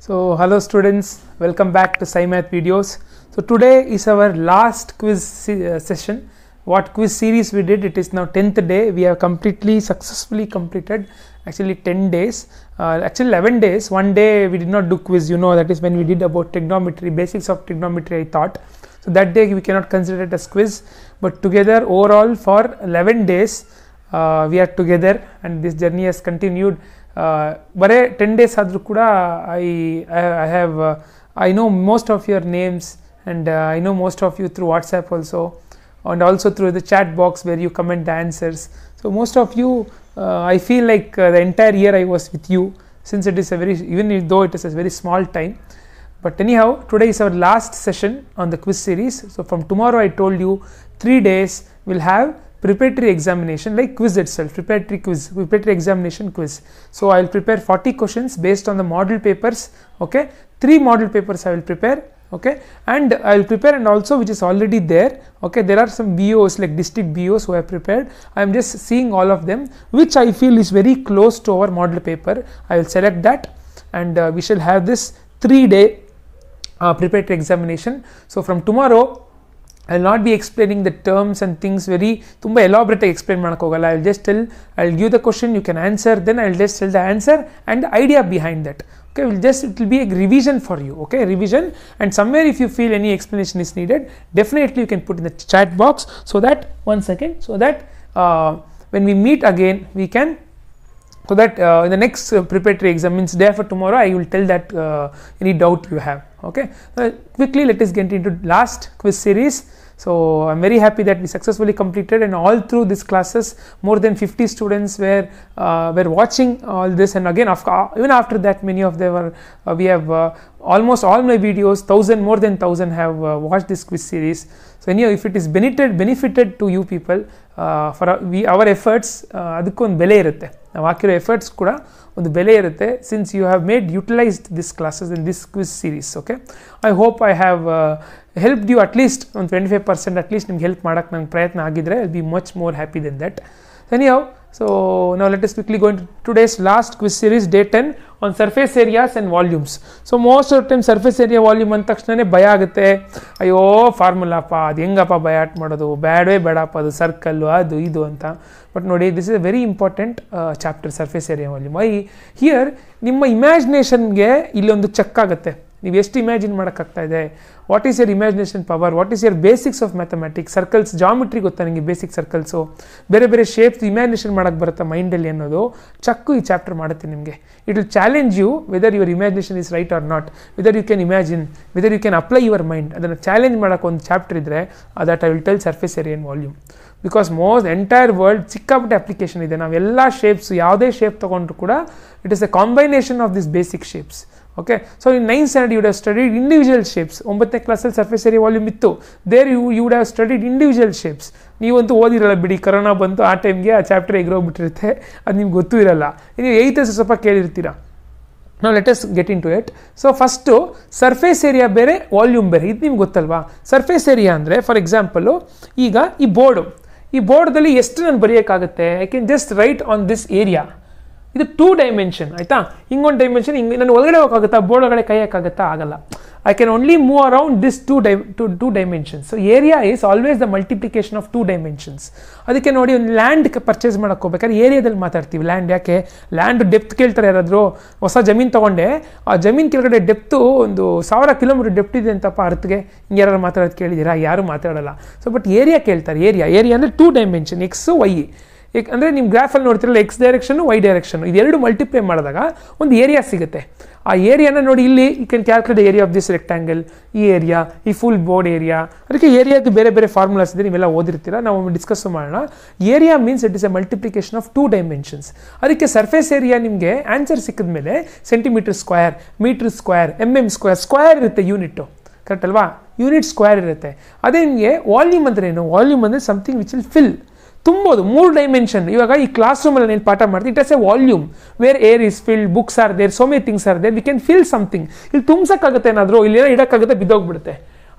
So hello students, welcome back to SciMath videos. So today is our last quiz uh, session. What quiz series we did, it is now 10th day. We have completely successfully completed actually 10 days, uh, actually 11 days. One day we did not do quiz, you know that is when we did about trigonometry, basics of trigonometry I thought. So that day we cannot consider it as quiz, but together overall for 11 days uh, we are together and this journey has continued but ten days ಆದರೂ ಕೂಡ I I have I know most of your names and I know most of you through WhatsApp and also through the chat box where you comment the answers. So most of you, uh, I feel like uh, the entire year I was with you since it is a very even though it is a very small time. But anyhow, today is our last session on the quiz series. So from tomorrow, I told you three days we'll have preparatory examination like quiz itself preparatory quiz preparatory examination quiz so i will prepare 40 questions based on the model papers okay three model papers i will prepare okay and i will prepare and also which is already there okay there are some bos like district bos who have prepared i am just seeing all of them which i feel is very close to our model paper i will select that and uh, we shall have this three day uh, preparatory examination so from tomorrow I'll not be explaining the terms and things very ತುಂಬ elaborate ah explain ಮಾಡೋಕ್ಕೆ I'll just tell, I'll give the question, you can answer, then I'll just tell the answer and and idea behind that. okay will just it will be a revision for you okay revision and somewhere if you feel any explanation is needed definitely you can put in the chat box so that one second so that uh, when we meet again we can so that uh, in the next uh, preparatory exam means day for tomorrow i will tell that uh, any doubt you have okay quickly let us get into last quiz series so i'm very happy that we successfully completed and all through these classes more than 50 students were uh, were watching all this and again uh, even after that many of them were uh, we have uh, almost all my videos thousand more than thousand have uh, watched this quiz series so anyhow if it is benefited benefited to you people uh, for we our efforts adhikun ಬೆಲೆ ಇರುತ್ತೆ ನಾವು ಹಾಕಿರೋ efforts ಕೂಡ ಒಂದು ಬೆಲೆ ಇರುತ್ತೆ since you have made utilised this classes in this quiz series okay I hope I have help you at least ಒಂದು twenty five percent at least ನಿಮ್ಗೆ ಹೆಲ್ಪ್ ಮಾಡೋಕ್ಕೆ ನಂಗೆ ಪ್ರಯತ್ನ ಆಗಿದ್ರೆ I be much more happy then that how so ನಾವು let is quickly going to days last quiz series day ten on surface areas and volumes so most of time surface area volume ಅಂದ ತಕ್ಷಣವೇ ಭಯ ಆಗುತ್ತೆ ಅಯ್ಯೋ ಫಾರ್ಮುಲಾಪ ಅದು ಹೆಂಗಪ್ಪ ಬಯಾಟ್ ಮಾಡೋದು ಬ್ಯಾಡೇ ಬೇಡಪ್ಪ ಅದು ಸರ್ಕಲ್ಲು ಅದು ಇದು ಅಂತ ಬಟ್ ನೋಡಿ this is a very important chapter surface area volume I hear ನಿಮ್ಮ ಇಮ್ಯಾಜಿನೇಷನ್ಗೆ ಇಲ್ಲೊಂದು ಚೆಕ್ ಆಗುತ್ತೆ ನೀವು ಎಷ್ಟು ಇಮ್ಯಾಜಿನ್ ಮಾಡೋಕ್ಕಾಗ್ತಾ ಇದೆ what is your imagination power what is your basics of mathematics circles geometry ಗೊತ್ತಾ ನಿಮಗೆ ಬೇಸಿಕ್ ಸರ್ಕಲ್ಸು ಬೇರೆ ಬೇರೆ ಶೇಪ್ಸ್ ಇಮ್ಯಾಜಿನೇಷನ್ ಮಾಡೋಕ್ಕೆ ಬರುತ್ತಾ ಮೈಂಡಲ್ಲಿ ಅನ್ನೋದು ಚಕ್ಕು ಈ ಚಾಪ್ಟರ್ ಮಾಡುತ್ತೆ ನಿಮಗೆ it will challenge you whether your imagination is right or not whether you can imagine whether you can apply your mind ಅದನ್ನು ಚಾಲೆಂಜ್ ಮಾಡೋಕ್ಕೆ ಒಂದು ಚಾಪ್ಟರ್ ಇದ್ದರೆ that I will tell surface area and volume because most entire world ಸಿಕ್ಕಾಪಟ್ಟೆ application ಇದೆ ನಾವು ಎಲ್ಲ shapes ಯಾವುದೇ shape ತೊಗೊಂಡ್ರು ಕೂಡ it is a combination of this basic shapes okay so in nine standard you have studied individual shapes ಒಂಬತ್ತನೇ ಕ್ಲಾಸಲ್ಲಿ surface area volume ಇತ್ತು there you you have studied individual shapes ನೀವಂತೂ ಓದಿರಲ್ಲ ಬಿಡಿ ಕರೋನಾ ಬಂತು ಆ ಟೈಮ್ಗೆ ಆ ಚಾಪ್ಟರ್ ಎಗ್ರೋಗ್ಬಿಟ್ಟಿರುತ್ತೆ ಅದು ನಿಮ್ಗೆ ಗೊತ್ತೂ ಇರಲ್ಲ ನೀವು ಏಯ್ತ್ ಸ್ವಲ್ಪ ಕೇಳಿರ್ತೀರಾ ನಾವು latest get into it so first surface area ಬೇರೆ ವಾಲ್ಯೂಮ್ ಬೇರೆ ಇದು ನಿಮ್ಗೆ ಗೊತ್ತಲ್ವಾ ಸರ್ಫೇಸ್ ಏರಿಯಾ ಅಂದರೆ ಫಾರ್ ಎಕ್ಸಾಂಪಲು ಈಗ ಈ ಬೋರ್ಡು ಈ ಬೋರ್ಡ್ದಲ್ಲಿ ಎಷ್ಟು ನಾನು ಬರೆಯೋಕ್ಕಾಗುತ್ತೆ I can just write on this area ಇದು ಟೂ ಡೈಮೆನ್ಷನ್ ಆಯಿತಾ ಹಿಂಗೊಂದು ಡೈಮೆನ್ಷನ್ ಹಿಂಗೆ ನಾನು ಒಳಗಡೆ ಹೋಗೋಕ್ಕಾಗುತ್ತಾ ಬೋರ್ಡ್ ಒಳಗಡೆ ಕೈಯೋಕ್ಕಾಗುತ್ತಾ ಆಗಲ್ಲ I can only move around this two ಡೈ two two dimensions so area is always the multiplication of two dimensions ಅದಕ್ಕೆ ನೋಡಿ ಒಂದು ಲ್ಯಾಂಡ್ ಪರ್ಚೇಸ್ ಮಾಡೋಕ್ಕೆ ಹೋಗ್ಬೇಕಾದ್ರೆ ಏರಿಯಾದಲ್ಲಿ ಮಾತಾಡ್ತೀವಿ ಲ್ಯಾಂಡ್ ಯಾಕೆ ಲ್ಯಾಂಡ್ ಡೆಪ್ತ್ ಕೇಳ್ತಾರೆ ಯಾರಾದರೂ ಹೊಸ ಜಮೀನು ತೊಗೊಂಡೆ ಆ ಜಮೀನು ಕೆಳಗಡೆ ಡೆಪ್ತು ಒಂದು ಸಾವಿರ ಕಿಲೋಮೀಟರ್ ಡೆಪ್ತ್ ಇದೆ ಅಂತಪ್ಪ ಅರ್ಥಗೆ ಹಿಂಗೆ ಯಾರು ಮಾತಾಡೋದು ಕೇಳಿದ್ದೀರಾ ಯಾರು ಮಾತಾಡೋಲ್ಲ ಸೊ ಬಟ್ ಏರಿಯಾ ಕೇಳ್ತಾರೆ ಏರಿಯಾ ಏರಿಯಾ ಅಂದರೆ ಟೂ ಡೈಮೆನ್ಷನ್ ಎಕ್ಸು ವೈ ಏಕೆ ಅಂದರೆ ನಿಮ್ಮ ಗ್ರಾಫಲ್ಲಿ ನೋಡ್ತಿರಲ್ಲ ಎಕ್ಸ್ ಡೈರೆಕ್ಷನು ವೈ ಇದು ಇದೆರಡು ಮಲ್ಟಿಪ್ಲೈ ಮಾಡಿದಾಗ ಒಂದು ಏರಿಯಾ ಸಿಗುತ್ತೆ ಆ ಏರಿಯಾನ ನೋಡಿ ಇಲ್ಲಿ you can calculate area of this rectangle ಈ ಏರಿಯಾ ಈ ಫುಲ್ ಬೋರ್ಡ್ ಏರಿಯಾ ಅದಕ್ಕೆ ಏರಿಯಾದು ಬೇರೆ ಬೇರೆ ಫಾರ್ಮುಲಾಸ್ ಇದೆ ನೀವೆಲ್ಲ ಓದಿರ್ತೀರ ನಾವು ಡಿಸ್ಕಸ್ ಮಾಡೋಣ area means it is a multiplication of two dimensions ಅದಕ್ಕೆ ಸರ್ಫೇಸ್ ಏರಿಯಾ ನಿಮಗೆ ಆನ್ಸರ್ ಸಿಕ್ಕಿದ ಮೇಲೆ centimetre square metre square m m square square ಇರುತ್ತೆ ಯೂನಿಟ್ ಕರೆಕ್ಟ್ ಅಲ್ವಾ ಯೂನಿಟ್ ಸ್ಕ್ವೇರ್ ಇರುತ್ತೆ ಅದೇ ನಿಮಗೆ ವಾಲ್ಯೂಮ್ ಅಂದ್ರೆ ಏನು ವಾಲ್ಯೂಮ್ ಅಂದರೆ ಸಮಥಿಂಗ್ ವಿಚ್ ವಿಲ್ ಫಿಲ್ ತುಂಬೋದು ಮೂರು ಡೈಮೆನ್ಷನ್ ಇವಾಗ ಈ ಕ್ಲಾಸ್ ರೂಮಲ್ಲಿ ನೀವು ಪಾಠ ಮಾಡ್ತೀನಿ it's a volume where air is filled books are there so many things are there we can fill something ಇಲ್ಲಿ ತುಂಬಿಸೋಕ್ಕಾಗುತ್ತೆ ಏನಾದರೂ ಇಲ್ಲಿ ಏನೋ ಇಡೋಕ್ಕಾಗುತ್ತೆ ಬಿದ್ದೋಗ್ಬಿಡುತ್ತೆ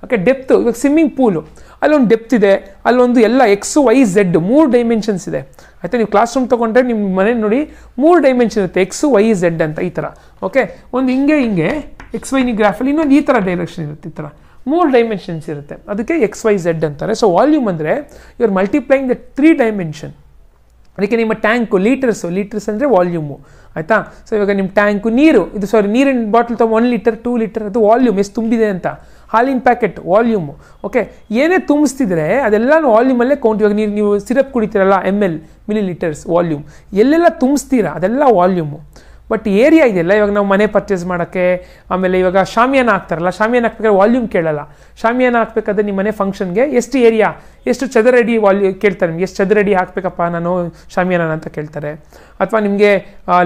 ಓಕೆ ಡೆಪ್ತು ಇವಾಗ ಸ್ವಿಮ್ಮಿಂಗ್ ಪೂಲು ಅಲ್ಲೊಂದು ಡೆಪ್ತ್ ಇದೆ ಅಲ್ಲೊಂದು ಎಲ್ಲ ಎಕ್ಸು ವೈ ಝೆಡ್ ಮೂರು ಡೈಮೆನ್ಷನ್ಸ್ ಇದೆ ಆಯಿತಾ ನೀವು ಕ್ಲಾಸ್ ರೂಮ್ ತೊಗೊಂಡ್ರೆ ನಿಮ್ಮ ಮನೆ ನೋಡಿ ಮೂರು ಡೈಮೆನ್ಷನ್ ಇರುತ್ತೆ ಎಕ್ಸು ವೈ ಝೆಡ್ ಅಂತ ಈ ಥರ ಓಕೆ ಒಂದು ಹಿಂಗೆ ಹಿಂಗೆ ಎಕ್ಸ್ ವೈನಿ ಗ್ರಾಫಲ್ಲಿ ಇನ್ನೊಂದು ಈ ಥರ ಡೈರೆಕ್ಷನ್ ಇರುತ್ತೆ ಈ ಥರ ಮೂರು ಡೈಮೆನ್ಷನ್ಸ್ ಇರುತ್ತೆ ಅದಕ್ಕೆ ಎಕ್ಸ್ ವೈ ಝೆಡ್ ಅಂತಾರೆ ಸೊ ವಾಲ್ಯೂಮ್ ಅಂದರೆ you are multiplying the three dimension ಅದಕ್ಕೆ ನಿಮ್ಮ ಟ್ಯಾಂಕು ಲೀಟರ್ಸು ಲೀಟರ್ಸ್ ಅಂದರೆ ವಾಲ್ಯೂಮು ಆಯಿತಾ ಸೊ ಇವಾಗ ನಿಮ್ಮ ಟ್ಯಾಂಕು ನೀರು ಇದು ಸಾರಿ ನೀರಿನ ಬಾಟಲ್ ತೊಗೊಂಡು ಒನ್ ಲೀಟರ್ ಟೂ ಲೀಟರ್ ಅದು ವಾಲ್ಯೂಮ್ ಎಷ್ಟು ತುಂಬಿದೆ ಅಂತ ಹಾಲಿನ ಪ್ಯಾಕೆಟ್ ವಾಲ್ಯೂಮು ಓಕೆ ಏನೇ ತುಂಬಿಸ್ತಿದ್ರೆ ಅದೆಲ್ಲ ವಾಲ್ಯೂಮಲ್ಲೇ ಕೌಂಟ್ ಇವಾಗ ನೀವು ನೀವು ಸಿರಪ್ ಕುಡಿತೀರಲ್ಲ m l millilitres volume ಎಲ್ಲೆಲ್ಲ ತುಂಬಿಸ್ತೀರಾ ಅದೆಲ್ಲ ವಾಲ್ಯೂಮು ಬಟ್ ಏರಿಯಾ ಇದೆಯಲ್ಲ ಇವಾಗ ನಾವು ಮನೆ ಪರ್ಚೇಸ್ ಮಾಡೋಕ್ಕೆ ಆಮೇಲೆ ಇವಾಗ ಶಾಮಿಯಾನ ಹಾಕ್ತಾರಲ್ಲ ಶಾಮಿಯಾನ ಹಾಕ್ಬೇಕಾದ್ರೆ ವಾಲ್ಯೂಮ್ ಕೇಳಲ್ಲ ಶಾಮಿಯಾನ ಹಾಕ್ಬೇಕಾದ್ರೆ ನಿಮ್ಮ ಮನೆ ಫಂಕ್ಷನ್ಗೆ ಎಷ್ಟು ಏರಿಯಾ ಎಷ್ಟು ಚದರಡಿ ವಾಲ್ಯೂ ಕೇಳ್ತಾರೆ ನಿಮಗೆ ಎಷ್ಟು ಚದರಡಿ ಹಾಕ್ಬೇಕಪ್ಪ ನಾನು ಶಾಮಿಯಾನ ಅಂತ ಕೇಳ್ತಾರೆ ಅಥವಾ ನಿಮಗೆ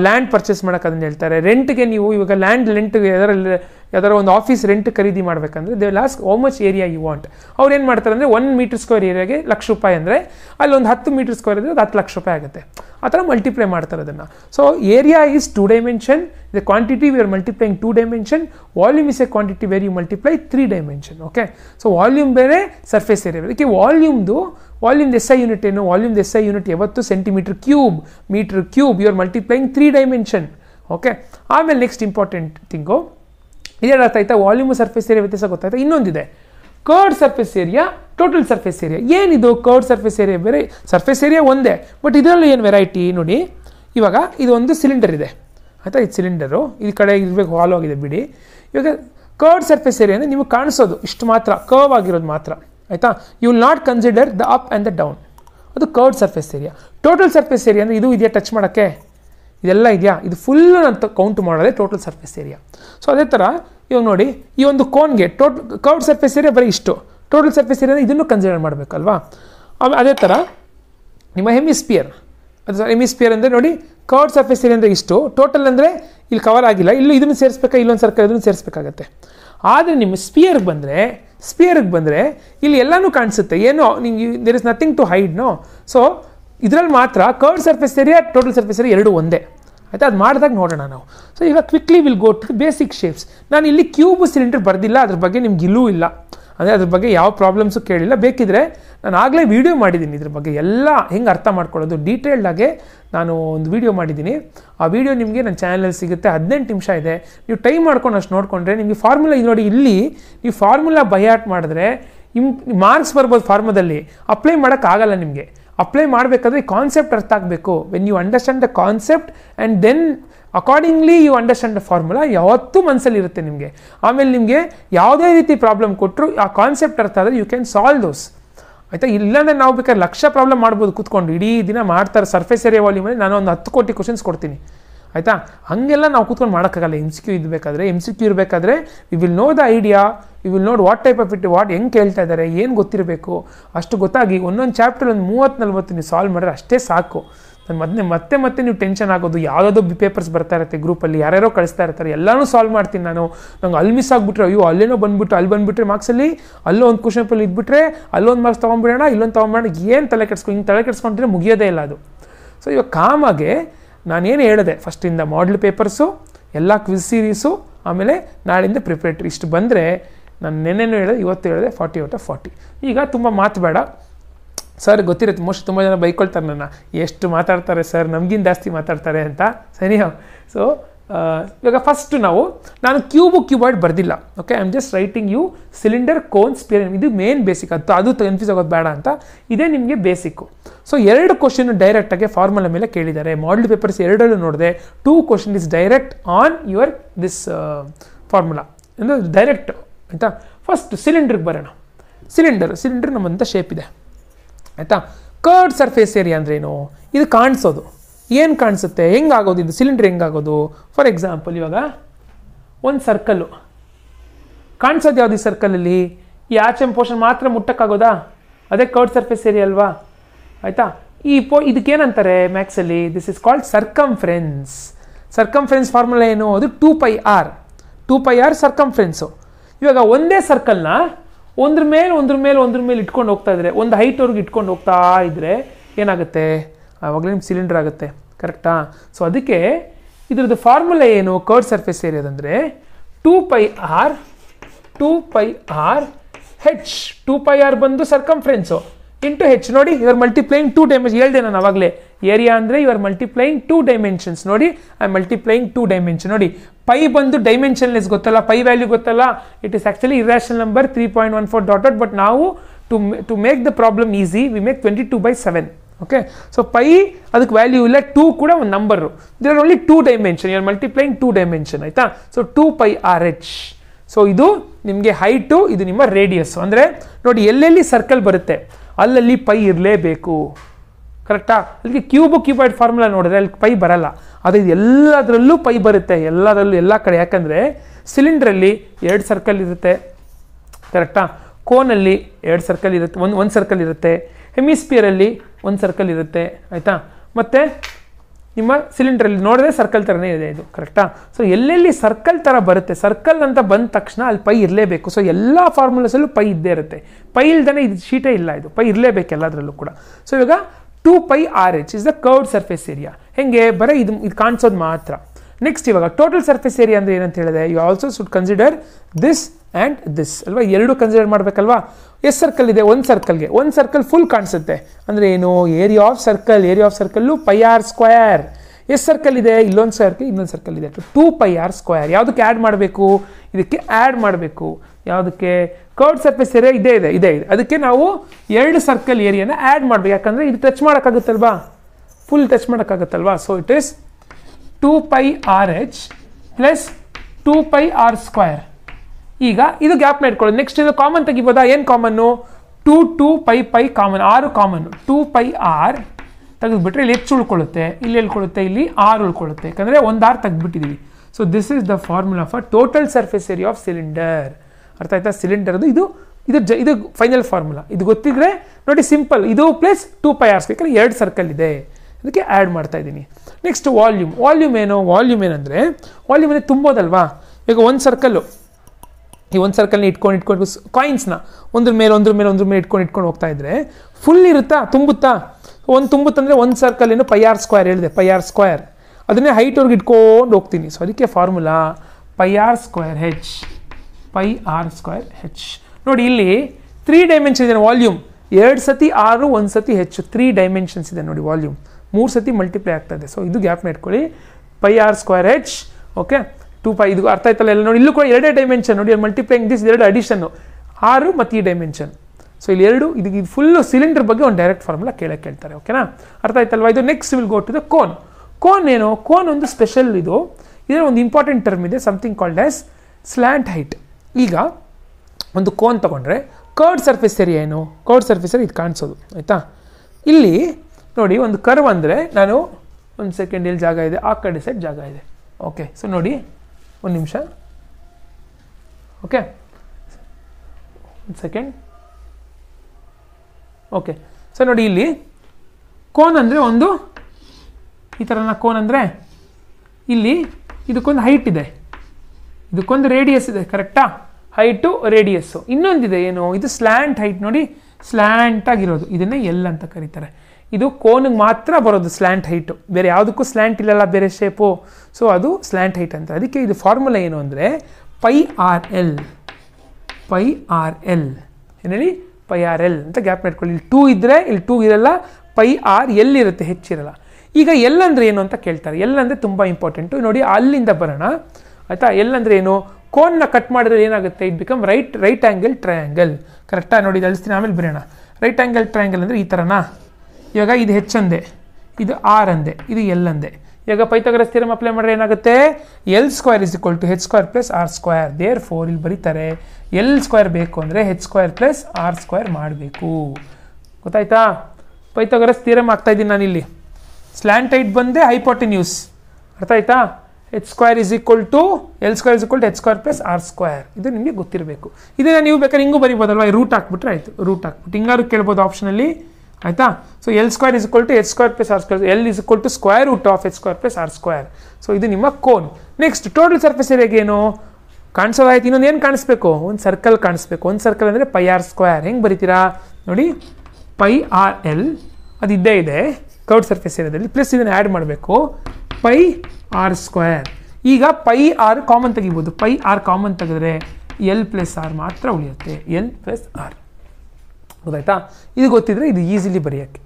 ಲ್ಯಾಂಡ್ ಪರ್ಚೇಸ್ ಮಾಡೋಕ್ಕೆ ಅದನ್ನು ಹೇಳ್ತಾರೆ ರೆಂಟ್ಗೆ ನೀವು ಇವಾಗ ಲ್ಯಾಂಡ್ ರೆಂಟ್ ಅದರಲ್ಲಿ ಯಾವ್ದಾರು ಒಂದು ಆಫೀಸ್ ರೆಂಟ್ ಖರೀದಿ ಮಾಡಬೇಕಂದ್ರೆ they last O much area you want ಅವ್ರು ಏನು ಮಾಡ್ತಾರೆ ಅಂದರೆ ಒನ್ ಮೀಟರ್ ಸ್ಕ್ವೇರ್ ಏರಿಯಾಗೆ ಲಕ್ಷ ರೂಪಾಯಿ ಅಂದರೆ ಅಲ್ಲಿ ಒಂದು ಹತ್ತು ಮೀಟರ್ ಸ್ಕ್ವೇರ್ ಇದ್ದರೆ ಅದು ಹತ್ತು ಲಕ್ಷ ರೂಪಾಯಿ ಆಗುತ್ತೆ ಆ ಥರ ಮಲ್ಟಿಪ್ಲೈ ಮಾಡ್ತಾರೆ ಅದನ್ನು so area is two dimension the quantity we are multiplying two dimension volume is a quantity where you multiply three dimension okay so volume ಬೇರೆ ಸರ್ಫೇಸ್ ಏರಿಯಾ ಬೇರೆ ವಾಲ್ಯೂಮ್ದು ವಾಲ್ಯೂಮ್ ಐ ಯೂನಿಟ್ ಏನು ವಾಲ್ಯೂಮ್ ಐ ಯೂನಿಟ್ ಯಾವತ್ತು centimetre cube metre cube you are multiplying three dimension okay ಆಮೇಲೆ next important thing ಇದೇನು ಅರ್ಥ ಆಯ್ತಾ ವಾಲ್ಯೂಮ್ ಸರ್ಫೇಸ್ ಏರಿಯಾ ವ್ಯತ್ಯಾಸ ಗೊತ್ತಾಯ್ತಾ ಇನ್ನೊಂದಿದೆ curved surface area total surface area ಏನಿದು ಕರ್ಡ್ ಸರ್ಫೇಸ್ ಏರಿಯಾ ಬೇರೆ ಸರ್ಫೇಸ್ ಏರಿಯಾ ಒಂದೇ ಬಟ್ ಇದರಲ್ಲೂ ಏನು ವೆರೈಟಿ ನೋಡಿ ಇವಾಗ ಇದೊಂದು ಸಿಲಿಂಡರ್ ಇದೆ ಆಯಿತಾ ಇದು ಸಿಲಿಂಡರು ಈ ಕಡೆ ಇರಬೇಕು ಹಾಲ್ ಆಗಿದೆ ಬಿಡಿ ಇವಾಗ ಕರ್ಡ್ ಸರ್ಫೇಸ್ ಏರಿಯಾ ಅಂದರೆ ನಿಮಗೆ ಕಾಣಿಸೋದು ಇಷ್ಟು ಮಾತ್ರ ಕರ್ವ್ ಆಗಿರೋದು ಮಾತ್ರ ಆಯಿತಾ you will not consider the up and the down ಅದು curved surface area total surface area ಅಂದರೆ ಇದು ಇದೆಯಾ ಟಚ್ ಮಾಡೋಕ್ಕೆ ಇದೆಲ್ಲ ಇದೆಯಾ ಇದು ಫುಲ್ಲು ನಾನು ಕೌಂಟ್ ಮಾಡೋದೇ ಟೋಟಲ್ ಸರ್ಫೇಸ್ ಏರಿಯಾ ಸೊ ಅದೇ ಥರ ಇವಾಗ ನೋಡಿ ಈ ಒಂದು ಕೋನ್ಗೆ ಟೋಟ್ ಕೌಟ್ ಸರ್ಫೇಸ್ ಏರಿಯಾ ಬರೀ ಇಷ್ಟು ಟೋಟಲ್ ಸರ್ಫೇಸ್ ಏರಿಯಾ ಇದನ್ನು ಕನ್ಸಿಡರ್ ಮಾಡಬೇಕಲ್ವಾ ಅದೇ ಥರ ನಿಮ್ಮ ಹೆಮಿಸ್ಪಿಯರ್ ಅದು ಹೆಮಿಸ್ಪಿಯರ್ ಅಂದರೆ ನೋಡಿ ಕರ್ಡ್ ಸರ್ಫೇಸ್ ಏರಿಯಾ ಅಂದರೆ ಇಷ್ಟು ಟೋಟಲ್ ಅಂದರೆ ಇಲ್ಲಿ ಕವರ್ ಆಗಿಲ್ಲ ಇಲ್ಲೂ ಇದನ್ನು ಸೇರಿಸ್ಬೇಕಾ ಇಲ್ಲೊಂದು ಸರ್ಕಲ್ ಇದನ್ನು ಸೇರಿಸ್ಬೇಕಾಗತ್ತೆ ಆದರೆ ನಿಮ್ಮ ಸ್ಪಿಯರ್ಗೆ ಬಂದರೆ ಸ್ಪಿಯರ್ಗೆ ಬಂದರೆ ಇಲ್ಲಿ ಎಲ್ಲನೂ ಕಾಣಿಸುತ್ತೆ ಏನೋ ನಿಮಗೆ there is nothing to hide no so ಇದರಲ್ಲಿ ಮಾತ್ರ curved surface area total surface area ಎರಡು ಒಂದೇ ಆಯಿತಾ ಅದು ಮಾಡಿದಾಗ ನೋಡೋಣ ನಾವು ಸೊ ಈಗ quickly will go to basic shapes ನಾನು ಇಲ್ಲಿ ಕ್ಯೂಬ್ ಸಿಲಿಂಡರ್ ಬರೆದಿಲ್ಲ ಅದ್ರ ಬಗ್ಗೆ ನಿಮ್ಗೆ ಇಲ್ಲೂ ಇಲ್ಲ ಅಂದರೆ ಅದ್ರ ಬಗ್ಗೆ ಯಾವ ಪ್ರಾಬ್ಲಮ್ಸು ಕೇಳಿಲ್ಲ ಬೇಕಿದ್ರೆ ನಾನು ಆಗಲೇ ವೀಡಿಯೋ ಮಾಡಿದ್ದೀನಿ ಇದ್ರ ಬಗ್ಗೆ ಎಲ್ಲ ಹೆಂಗೆ ಅರ್ಥ ಮಾಡ್ಕೊಳ್ಳೋದು ಡೀಟೇಲ್ಡಾಗೆ ನಾನು ಒಂದು ವೀಡಿಯೋ ಮಾಡಿದ್ದೀನಿ ಆ ವೀಡಿಯೋ ನಿಮಗೆ ನನ್ನ ಚಾನಲಲ್ಲಿ ಸಿಗುತ್ತೆ ಹದಿನೆಂಟು ನಿಮಿಷ ಇದೆ ನೀವು ಟೈಮ್ ಮಾಡ್ಕೊಂಡು ಅಷ್ಟು ನೋಡಿಕೊಂಡ್ರೆ ನಿಮಗೆ ಫಾರ್ಮುಲಾ ಇದು ನೋಡಿ ಇಲ್ಲಿ ನೀವು ಫಾರ್ಮುಲಾ ಬೈ ಆಟ್ ಮಾಡಿದ್ರೆ ಇಮ್ ಮಾರ್ಕ್ಸ್ ಬರ್ಬೋದು ಫಾರ್ಮದಲ್ಲಿ ಅಪ್ಲೈ ಮಾಡೋಕ್ಕಾಗಲ್ಲ ನಿಮಗೆ ಅಪ್ಲೈ ಮಾಡಬೇಕಾದ್ರೆ ಕಾನ್ಸೆಪ್ಟ್ ಅರ್ಥ ಆಗಬೇಕು when you understand the concept and then accordingly you understand the formula ಯಾವತ್ತೂ ಮನಸ್ಸಲ್ಲಿರುತ್ತೆ ಇರುತ್ತೆ ನಿಮಗೆ ಆಮೇಲೆ ನಿಮಗೆ ಯಾವುದೇ ರೀತಿ ಪ್ರಾಬ್ಲಮ್ ಕೊಟ್ಟರು ಆ ಕಾನ್ಸೆಪ್ಟ್ ಅರ್ಥ ಆದರೆ ಯು ಕ್ಯಾನ್ ಸಾಲ್ವ್ ದೋಸ್ ಆಯಿತಾ ಇಲ್ಲಾಂದರೆ ನಾವು ಬೇಕಾದ್ರೆ ಲಕ್ಷ ಪ್ರಾಬ್ಲಮ್ ಮಾಡ್ಬೋದು ಕೂತ್ಕೊಂಡು ಇಡೀ ದಿನ ಮಾಡ್ತಾರೆ ಸರ್ಫೇಸ್ ಏರಿಯಾ ವಾಲ್ಯೂಮಲ್ಲಿ ನಾನು ಒಂದು ಹತ್ತು ಕೋಟಿ ಕ್ವಶನ್ಸ್ ಕೊಡ್ತೀನಿ ಆಯಿತಾ ಹಾಗೆಲ್ಲ ನಾವು ಕೂತ್ಕೊಂಡು ಮಾಡೋಕ್ಕಾಗಲ್ಲ ಎಮ್ ಸಿ ಕ್ಯೂ ಇರಬೇಕಾದ್ರೆ ಎಮ್ ಸಿ ಕ್ಯೂ ಇರಬೇಕಾದ್ರೆ we will know the idea you will know what type of it what ಹೆಂಗೆ ಕೇಳ್ತಾ ಇದ್ದಾರೆ ಏನು ಗೊತ್ತಿರಬೇಕು ಅಷ್ಟು ಗೊತ್ತಾಗಿ ಒಂದೊಂದು ಚಾಪ್ಟರ್ ಒಂದು ಮೂವತ್ತು ನಲ್ವತ್ತು ನೀವು ಸಾಲ್ವ್ ಮಾಡಿದ್ರೆ ಅಷ್ಟೇ ಸಾಕು ನಾನು ಮೊದಲೇ ಮತ್ತೆ ಮತ್ತೆ ನೀವು ಟೆನ್ಷನ್ ಆಗೋದು ಯಾವುದಾದ್ರು ಬಿ ಪೇಪರ್ಸ್ ಬರ್ತಾ ಇರುತ್ತೆ ಗ್ರೂಪಲ್ಲಿ ಯಾರ್ಯಾರೋ ಕಳಿಸ್ತಾ ಇರ್ತಾರೆ ಎಲ್ಲನೂ ಸಾಲ್ವ್ ಮಾಡ್ತೀನಿ ನಾನು ನಂಗೆ ಅಲ್ಲಿ ಮಿಸ್ ಆಗಿಬಿಟ್ರೆ ಅಯ್ಯೋ ಅಲ್ಲೇನೋ ಬಂದುಬಿಟ್ಟು ಅಲ್ಲಿ ಬಂದುಬಿಟ್ರೆ ಮಾರ್ಕ್ಸಲ್ಲಿ ಅಲ್ಲೋ ಒಂದು ಕ್ವಶನ್ ಪೇಪರ್ ಇದ್ಬಿಟ್ರೆ ಅಲ್ಲೊಂದು ಮಾರ್ಕ್ಸ್ ತೊಗೊಂಬಿಡೋಣ ಇಲ್ಲೊಂದು ತೊಗೊಂಬಿಡೋಣ ಏನು ತಲೆ ಕೆಡ್ಸ್ಕೊ ಹಿಂಗೆ ತಲೆ ಕೆಡಿಸ್ಕೊಂಡ್ರೆ ಮುಗಿಯೋದೇ ಇಲ್ಲ ಅದು ಸೊ ಇವಾಗ ಕಾಮಾಗೆ ನಾನೇನು ಹೇಳಿದೆ ಫಸ್ಟಿಂದ ಮಾಡಲ್ ಪೇಪರ್ಸು ಎಲ್ಲ ಕ್ವಿಜ್ ಸೀರೀಸು ಆಮೇಲೆ ನಾಳಿಂದ ಪ್ರಿಪ್ರೇಟ್ರಿ ಇಷ್ಟು ಬಂದರೆ ನಾನು ನೆನ್ನೆನೂ ಹೇಳಿದೆ ಇವತ್ತು ಹೇಳಿದೆ ಫಾರ್ಟಿ ಔಟ್ ಆಫ್ ಫಾರ್ಟಿ ಈಗ ತುಂಬ ಮಾತು ಬೇಡ ಸರ್ ಗೊತ್ತಿರುತ್ತೆ ಮೋಸ್ಟ್ ತುಂಬ ಜನ ಬೈಕೊಳ್ತಾರೆ ನನ್ನ ಎಷ್ಟು ಮಾತಾಡ್ತಾರೆ ಸರ್ ನಮಗಿಂತ ಜಾಸ್ತಿ ಮಾತಾಡ್ತಾರೆ ಅಂತ ಸರಿಯಾ ಸೊ ಇವಾಗ ಫಸ್ಟ್ ನಾವು ನಾನು ಕ್ಯೂಬು ಕ್ಯೂಬಾಯ್ಡ್ ಬರ್ದಿಲ್ಲ okay I am just writing you cylinder cone sphere ಇದು ಮೇನ್ ಬೇಸಿಕ್ ಅದು ಅದು ಕನ್ಫ್ಯೂಸ್ ಆಗೋದು ಬೇಡ ಅಂತ ಇದೇ ನಿಮಗೆ ಬೇಸಿಕ್ಕು ಸೊ ಎರಡು ಕ್ವಶನ್ ಡೈರೆಕ್ಟಾಗಿ ಫಾರ್ಮುಲಾ ಮೇಲೆ ಕೇಳಿದ್ದಾರೆ ಮಾಡಲ್ ಪೇಪರ್ಸ್ ಎರಡರಲ್ಲೂ ನೋಡಿದೆ two question is direct on your this formula ಅಂದರೆ ಡೈರೆಕ್ಟ್ ಆಯಿತಾ ಫಸ್ಟ್ ಸಿಲಿಂಡರ್ಗೆ ಬರೋಣ ಸಿಲಿಂಡರ್ ಸಿಲಿಂಡರ್ ನಮ್ಮಂಥ ಶೇಪ್ ಇದೆ ಆಯಿತಾ ಕರ್ಡ್ ಸರ್ಫೇಸ್ ಏರಿಯಾ ಅಂದ್ರೇನು ಇದು ಕಾಣಿಸೋದು ಏನು ಕಾಣಿಸುತ್ತೆ ಹೆಂಗಾಗೋದು ಇದು ಸಿಲಿಂಡ್ರ್ ಹೆಂಗಾಗೋದು ಫಾರ್ ಎಕ್ಸಾಂಪಲ್ ಇವಾಗ ಒಂದು ಸರ್ಕಲ್ಲು ಕಾಣಿಸೋದು ಯಾವುದು ಈ ಸರ್ಕಲಲ್ಲಿ ಈ ಆಚೆ ಪೋರ್ಷನ್ ಮಾತ್ರ ಮುಟ್ಟಕ್ಕಾಗೋದಾ ಅದೇ ಕರ್ಡ್ ಸರ್ಫೇಸ್ ಏರಿಯಾ ಅಲ್ವಾ ಆಯಿತಾ ಈ ಪೋ ಇದಕ್ಕೇನಂತಾರೆ ಮ್ಯಾಕ್ಸಲ್ಲಿ this is called circumference circumference formula ಏನು ಅದು two pi r two pi r circumference ಇವಾಗ ಒಂದೇ ಸರ್ಕಲ್ನ ಒಂದ್ರ ಮೇಲೆ ಒಂದ್ರ ಮೇಲೆ ಒಂದ್ರ ಮೇಲೆ ಇಟ್ಕೊಂಡು ಹೋಗ್ತಾ ಇದ್ರೆ ಒಂದು ಹೈಟ್ವರೆಗೆ ಇಟ್ಕೊಂಡು ಹೋಗ್ತಾ ಇದ್ರೆ ಏನಾಗುತ್ತೆ ಆವಾಗಲೇ ನಿಮ್ಮ ಸಿಲಿಂಡರ್ ಆಗುತ್ತೆ ಕರೆಕ್ಟಾ ಸೊ ಅದಕ್ಕೆ ಇದ್ರದ್ದು ಫಾರ್ಮುಲಾ ಏನು ಕರ್ಡ್ ಸರ್ಫೇಸ್ ಏರಿಯಾದಂದರೆ two pi r two pi r h two pi r ಬಂದು ಸರ್ಕಂಫ್ರೆನ್ಸು ಇಂಟು ಹೆಚ್ ನೋಡಿ you are multiplying two dimension ಹೇಳಿದೆ ನಾನು ಅವಾಗಲೇ ಏರಿಯಾ ಅಂದರೆ you are multiplying two dimensions ನೋಡಿ ಐ ಮಲ್ಟಿಪ್ಲೈಯಿಂಗ್ ಟೂ ಡೈಮೆನ್ಷನ್ ನೋಡಿ ಪೈ ಬಂದು ಡೈಮೆನ್ಷನ್ಲೆಸ್ ಗೊತ್ತಲ್ಲ ಪೈ ವ್ಯಾಲ್ಯೂ ಗೊತ್ತಲ್ಲ it is actually irrational number three point one four dot dot but ನಾವು to to make the problem easy we make twenty two by seven okay so pi ಅದಕ್ಕೆ value ಇಲ್ಲ two ಕೂಡ ಒಂದು number there are only two dimension you are multiplying two dimension ಆಯಿತಾ so two pi r h so ಇದು ನಿಮಗೆ height ಇದು ನಿಮ್ಮ radius ಅಂದರೆ ನೋಡಿ ಎಲ್ಲೆಲ್ಲಿ ಸರ್ಕಲ್ ಬರುತ್ತೆ ಅಲ್ಲಲ್ಲಿ ಪೈ ಇರಲೇಬೇಕು ಕರೆಕ್ಟಾ ಅಲ್ಲಿ ಕ್ಯೂಬ್ ಕ್ಯೂಬಾಯ್ಡ್ ಫಾರ್ಮುಲಾ ನೋಡಿದ್ರೆ ಅಲ್ಲಿ ಪೈ ಬರಲ್ಲ ಅದು ಎಲ್ಲದರಲ್ಲೂ ಪೈ ಬರುತ್ತೆ ಎಲ್ಲದರಲ್ಲೂ ಎಲ್ಲ ಕಡೆ ಯಾಕಂದರೆ ಸಿಲಿಂಡ್ರಲ್ಲಿ ಎರಡು ಸರ್ಕಲ್ ಇರುತ್ತೆ ಕರೆಕ್ಟಾ ಕೋನಲ್ಲಿ ಎರಡು ಸರ್ಕಲ್ ಇರುತ್ತೆ ಒಂದು ಒಂದು ಸರ್ಕಲ್ ಇರುತ್ತೆ ಹೆಮಿಸ್ಪಿಯರಲ್ಲಿ ಒಂದು ಸರ್ಕಲ್ ಇರುತ್ತೆ ಆಯಿತಾ ಮತ್ತು ನಿಮ್ಮ ಸಿಲಿಂಡ್ರಲ್ಲಿ ನೋಡಿದ್ರೆ ಸರ್ಕಲ್ ಥರನೇ ಇದೆ ಇದು ಕರೆಕ್ಟಾ ಸೊ ಎಲ್ಲೆಲ್ಲಿ ಸರ್ಕಲ್ ಥರ ಬರುತ್ತೆ ಸರ್ಕಲ್ ಅಂತ ಬಂದ ತಕ್ಷಣ ಅಲ್ಲಿ ಪೈ ಇರಲೇಬೇಕು ಸೊ ಎಲ್ಲ ಫಾರ್ಮುಲಾಸಲ್ಲೂ ಪೈ ಇದ್ದೇ ಇರುತ್ತೆ ಪೈ ಇಲ್ದೇ ಇದು ಶೀಟೇ ಇಲ್ಲ ಇದು ಪೈ ಇರಲೇಬೇಕು ಎಲ್ಲದರಲ್ಲೂ ಕೂಡ ಸೊ ಇವಾಗ two pi r h is the curved surface area ಹೆಂಗೆ ಬರೀ ಇದು ಇದು ಕಾಣಿಸೋದು ಮಾತ್ರ ನೆಕ್ಸ್ಟ್ ಇವಾಗ ಟೋಟಲ್ ಸರ್ಫೇಸ್ ಏರಿಯಾ ಅಂದರೆ ಏನಂತ ಹೇಳಿದೆ you also should consider this and this ಅಲ್ವಾ ಎರಡು ಕನ್ಸಿಡರ್ ಮಾಡಬೇಕಲ್ವಾ ಎಸ್ ಸರ್ಕಲ್ ಇದೆ ಒಂದು ಸರ್ಕಲ್ಗೆ ಒಂದು ಸರ್ಕಲ್ ಫುಲ್ ಕಾಣಿಸುತ್ತೆ ಅಂದರೆ ಏನು area of circle area of ಸರ್ಕಲ್ಲು pi r square is circle ಇದೆ ಇಲ್ಲೊಂದು ಸರ್ಕಲ್ ಇನ್ನೊಂದು ಸರ್ಕಲ್ ಇದೆ ಟೂ ಪೈ ಆರ್ ಸ್ಕ್ವಯರ್ ಯಾವುದಕ್ಕೆ ಆ್ಯಡ್ ಮಾಡಬೇಕು ಇದಕ್ಕೆ ಆ್ಯಡ್ ಮಾಡಬೇಕು ಯಾವುದಕ್ಕೆ ಕರ್ಡ್ ಸರ್ಫೇಸ್ ಏರಿಯಾ ಇದೇ ಇದೆ ಇದೇ ಇದೆ ಅದಕ್ಕೆ ನಾವು ಎರಡು ಸರ್ಕಲ್ ಏರಿಯಾನ ಆ್ಯಡ್ ಮಾಡಬೇಕು ಯಾಕಂದರೆ ಇದು ಟಚ್ ಮಾಡೋಕ್ಕಾಗುತ್ತಲ್ವಾ ಫುಲ್ ಟಚ್ ಮಾಡೋಕ್ಕಾಗುತ್ತಲ್ವಾ so it is two pi r h plus two pi r square ಈಗ ಇದು ಗ್ಯಾಪ್ ಮಾಡ್ಕೊಳ್ಳಿ ನೆಕ್ಸ್ಟ್ ಇದು ಕಾಮನ್ ತೆಗಿಬೋದಾ ಏನು ಕಾಮನ್ನು two two pi pi common r common two pi r ತೆಗೆದುಬಿಟ್ರೆ ಇಲ್ಲಿ ಹೆಚ್ಚು ಉಳ್ಕೊಳ್ಳುತ್ತೆ ಇಲ್ಲಿ ಹೇಳ್ಕೊಳ್ಳುತ್ತೆ ಇಲ್ಲಿ ಆರು ಉಳ್ಕೊಳ್ಳುತ್ತೆ ಯಾಕಂದರೆ ಒಂದು ಆರು ತೆಗೆದುಬಿಟ್ಟಿದ್ದೀವಿ so this is the formula for total surface area of cylinder ಅರ್ಥ ಆಯ್ತಾ ಸಿಲಿಂಡರ್ದು ಇದು ಇದು ಜ ಇದು ಫೈನಲ್ ಫಾರ್ಮುಲಾ ಇದು ಗೊತ್ತಿದ್ರೆ ನೋಡಿ ಸಿಂಪಲ್ ಇದು ಪ್ಲಸ್ ಟೂ ಪೈ ಆರ್ಸ್ ಬೇಕಾದ್ರೆ ಎರಡು ಸರ್ಕಲ್ ಇದೆ ಅದಕ್ಕೆ ಆ್ಯಡ್ ಮಾಡ್ತಾ ಇದ್ದೀನಿ ನೆಕ್ಸ್ಟ್ ವಾಲ್ಯೂಮ್ ವಾಲ್ಯೂಮ್ ಏನು ವಾಲ್ಯೂಮ್ ಏನಂದರೆ ವಾಲ್ಯೂಮ್ ಅಂದರೆ ತುಂಬೋದಲ್ವಾ ಈಗ ಒಂದು ಸರ್ಕಲ್ಲು ಈ ಒಂದು ಸರ್ಕಲ್ನ ಇಟ್ಕೊಂಡು ಇಟ್ಕೊಂಡು ಕಾಯಿನ್ಸ್ನ ಒಂದ್ರ ಮೇಲೆ ಒಂದ್ರ ಮೇಲೆ ಒಂದ್ರ ಮೇಲೆ ಇಟ್ಕೊಂಡು ಇಟ್ಕೊಂಡು ಹೋಗ್ತಾ ಇದ್ರೆ ಫುಲ್ ಇರುತ್ತಾ ತುಂಬುತ್ತಾ ಒಂದು ತುಂಬುತ್ತಂದರೆ ಒಂದು ಸರ್ಕಲ್ ಏನು ಪೈ ಆರ್ ಸ್ಕ್ವೇರ್ ಹೇಳಿದೆ ಪೈ ಆರ್ ಸ್ಕ್ವೇರ್ ಅದನ್ನೇ ಹೈಟ್ವರೆಗೆ ಇಟ್ಕೊಂಡು ಹೋಗ್ತೀನಿ ಸೊ ಅದಕ್ಕೆ formula pi r square h pi r square h ನೋಡಿ ಇಲ್ಲಿ ತ್ರೀ ಡೈಮೆನ್ಷನ್ ಇದೆ ವಾಲ್ಯೂಮ್ ಎರಡು ಸತಿ ಆರು ಒಂದು ಸತಿ ಹೆಚ್ಚು ತ್ರೀ ಡೈಮೆನ್ಷನ್ಸ್ ಇದೆ ನೋಡಿ ವಾಲ್ಯೂಮ್ ಮೂರು ಸತಿ ಮಲ್ಟಿಪ್ಲೈ ಇದೆ ಸೊ ಇದು ಗ್ಯಾಪ್ ಇಟ್ಕೊಳ್ಳಿ pi r square h okay two pi ಇದು ಅರ್ಥ ಆಯ್ತಲ್ಲ ಎಲ್ಲ ನೋಡಿ ಇಲ್ಲೂ ಕೂಡ ಎರಡೇ ಡೈಮೆನ್ಷನ್ ನೋಡಿ ಮಲ್ಟಿಪ್ಲೈಂಗ್ ದಿಸ್ ಎರಡು ಅಡಿಷನ್ನು ಆರು ಮತ್ತು ಈ ಡೈಮೆನ್ಷನ್ ಸೊ ಇಲ್ಲಿ ಎರಡು ಇದು ಇದು ಫುಲ್ಲು ಸಿಲಿಂಡರ್ ಬಗ್ಗೆ ಒಂದು ಡೈರೆಕ್ಟ್ ಫಾರ್ಮುಲಾ ಕೇಳಕ್ಕೆ ಕೇಳ್ತಾರೆ ಓಕೆನಾ ಅರ್ಥ ಆಯ್ತಲ್ವಾ ಇದು next will go to the cone cone ಏನು ಕೋನ್ ಒಂದು ಸ್ಪೆಷಲ್ ಇದು ಇದರ ಒಂದು ಇಂಪಾರ್ಟೆಂಟ್ ಟರ್ಮ್ ಇದೆ something called as slant height ಈಗ ಒಂದು ಕೋನ್ ತೊಗೊಂಡ್ರೆ ಕರ್ಡ್ ಸರ್ಫೇಸ್ ಏರಿಯಾ ಏನು ಕರ್ಡ್ ಸರ್ಫೇಸ್ ಇದು ಕಾಣಿಸೋದು ಆಯಿತಾ ಇಲ್ಲಿ ನೋಡಿ ಒಂದು ಕರ್ವ್ ಅಂದರೆ ನಾನು ಒಂದು ಸೆಕೆಂಡ್ ಇಲ್ಲಿ ಜಾಗ ಇದೆ ಆ ಕಡೆ ಸೈಡ್ ಜಾಗ ಇದೆ ಓಕೆ ಸೊ ನೋಡಿ ಒಂದು ನಿಮಿಷ ಓಕೆ ಒಂದು ಸೆಕೆಂಡ್ ಓಕೆ ಸರ್ ನೋಡಿ ಇಲ್ಲಿ ಕೋನ್ ಅಂದರೆ ಒಂದು ಈ ಥರನ ಕೋನ್ ಅಂದರೆ ಇಲ್ಲಿ ಇದಕ್ಕೊಂದು ಹೈಟ್ ಇದೆ ಇದಕ್ಕೊಂದು ರೇಡಿಯಸ್ ಇದೆ ಕರೆಕ್ಟಾ ಹೈಟು ರೇಡಿಯಸ್ಸು ಇನ್ನೊಂದಿದೆ ಏನು ಇದು ಸ್ಲ್ಯಾಂಟ್ ಹೈಟ್ ನೋಡಿ ಸ್ಲ್ಯಾಂಟಾಗಿರೋದು ಇದನ್ನೇ ಎಲ್ ಅಂತ ಕರೀತಾರೆ ಇದು ಕೋನಿಗೆ ಮಾತ್ರ ಬರೋದು ಸ್ಲ್ಯಾಂಟ್ ಹೈಟು ಬೇರೆ ಯಾವುದಕ್ಕೂ ಸ್ಲ್ಯಾಂಟ್ ಇಲ್ಲಲ್ಲ ಬೇರೆ ಶೇಪು ಸೊ ಅದು ಸ್ಲ್ಯಾಂಟ್ ಹೈಟ್ ಅಂತ ಅದಕ್ಕೆ ಇದು ಫಾರ್ಮುಲಾ ಏನು ಅಂದರೆ pi r l pi r l ಏನೇಳಿ ಪೈ ಆರ್ ಎಲ್ ಅಂತ ಗ್ಯಾಪ್ ಮಾಡ್ಕೊಳ್ಳಿ ಇಲ್ಲಿ ಟೂ ಇದ್ದರೆ ಇಲ್ಲಿ ಟೂ ಇರಲ್ಲ ಪೈ ಆರ್ ಎಲ್ ಇರುತ್ತೆ ಹೆಚ್ಚಿರಲ್ಲ ಈಗ ಎಲ್ ಅಂದರೆ ಏನು ಅಂತ ಕೇಳ್ತಾರೆ ಎಲ್ ಅಂದರೆ ತುಂಬ ಇಂಪಾರ್ಟೆಂಟು ನೋಡಿ ಅಲ್ಲಿಂದ ಬರೋಣ ಆಯಿತಾ ಎಲ್ ಅಂದರೆ ಏನು ಕೋನ್ನ ಕಟ್ ಮಾಡಿದ್ರೆ ಏನಾಗುತ್ತೆ it become right right angle triangle ಕರೆಕ್ಟಾಗಿ ನೋಡಿ ಅಳಿಸ್ತೀನಿ ಆಮೇಲೆ ಬರೋಣ ರೈಟ್ ಆ್ಯಂಗಲ್ ಟ್ರಯಾಂಗಲ್ ಅಂದರೆ ಈ ಥರನಾ ಇವಾಗ ಇದು ಹೆಚ್ಚಂದೆ ಇದು ಆರ್ ಅಂದೆ ಇದು ಎಲ್ ಅಂದೆ ಇವಾಗ ಪೈತಗರಸ್ ಥಿಯರಮ್ ಅಪ್ಲೈ ಮಾಡಿದ್ರೆ ಏನಾಗುತ್ತೆ l square is equal to h square plus r square therefore ಇಲ್ಲಿ ಬರೀತಾರೆ ಎಲ್ ಸ್ಕ್ವೇರ್ ಬೇಕು ಅಂದರೆ h square plus r square ಮಾಡಬೇಕು ಗೊತ್ತಾಯ್ತಾ ಪೈತಗರಸ್ ಥಿಯರಮ್ ಇದ್ದೀನಿ ನಾನಿಲ್ಲಿ ಸ್ಲ್ಯಾಂಡ್ ಟೈಟ್ ಬಂದೆ ಹೈಪೋಟಿನ್ಯೂಸ್ ಅರ್ಥ ಆಯ್ತಾ h square is equal to l square is equal to h square plus r square ಇದು ನಿಮಗೆ ಗೊತ್ತಿರಬೇಕು ಇದನ್ನು ನೀವು ಬೇಕಾದ್ರೆ ಹಿಂಗೂ ಬರಿಬೋದಲ್ವ ರೂಟ್ ಹಾಕ್ಬಿಟ್ರೆ ಆಯಿತು ರೂಟ್ ಹಾಕ್ಬಿಟ್ಟು ಹಿಂಗಾರು ಕೇಳ್ಬೋದು ಆಪ್ಷನಲ್ಲಿ ಆಯಿತಾ so l square is equal to h square plus r square l is equal to square root of h square plus r square so ಇದು ನಿಮ್ಮ ಕೋನ್ ನೆಕ್ಸ್ಟ್ ಟೋಟಲ್ ಸರ್ಫೇಸ್ ಏರಿಯಾಗೇನು ಕಾಣಿಸೋದಾಯ್ತು ಇನ್ನೊಂದು ಏನು ಕಾಣಿಸ್ಬೇಕು ಒಂದು ಸರ್ಕಲ್ ಕಾಣಿಸ್ಬೇಕು ಒಂದು ಸರ್ಕಲ್ ಅಂದರೆ ಪೈ ಆರ್ ಸ್ಕ್ವೇರ್ ಹೆಂಗೆ ಬರಿತೀರಾ ನೋಡಿ ಪೈ ಆರ್ ಎಲ್ ಅದು ಇದ್ದೇ ಇದೆ ಕೌಡ್ ಸರ್ಫೇಸ್ ಏರಿಯಾದಲ್ಲಿ ಪ್ಲಸ್ ಇದನ್ನು ಆ್ಯಡ್ ಮಾಡಬೇಕು ಪೈ ಆರ್ ಸ್ಕ್ವೇರ್ ಈಗ ಪೈ ಆರ್ ಕಾಮನ್ ತೆಗಿಬೋದು ಪೈ ಆರ್ ಕಾಮನ್ ತೆಗೆದ್ರೆ ಎಲ್ ಪ್ಲಸ್ ಆರ್ ಮಾತ್ರ ಉಳಿಯುತ್ತೆ ಎಲ್ ಪ್ಲಸ್ ಆರ್ ಗೊತ್ತಾಯ್ತಾ ಇದು ಗೊತ್ತಿದ್ರೆ ಇದು ಈಸಿಲಿ ಬರೆಯೋಕ್ಕೆ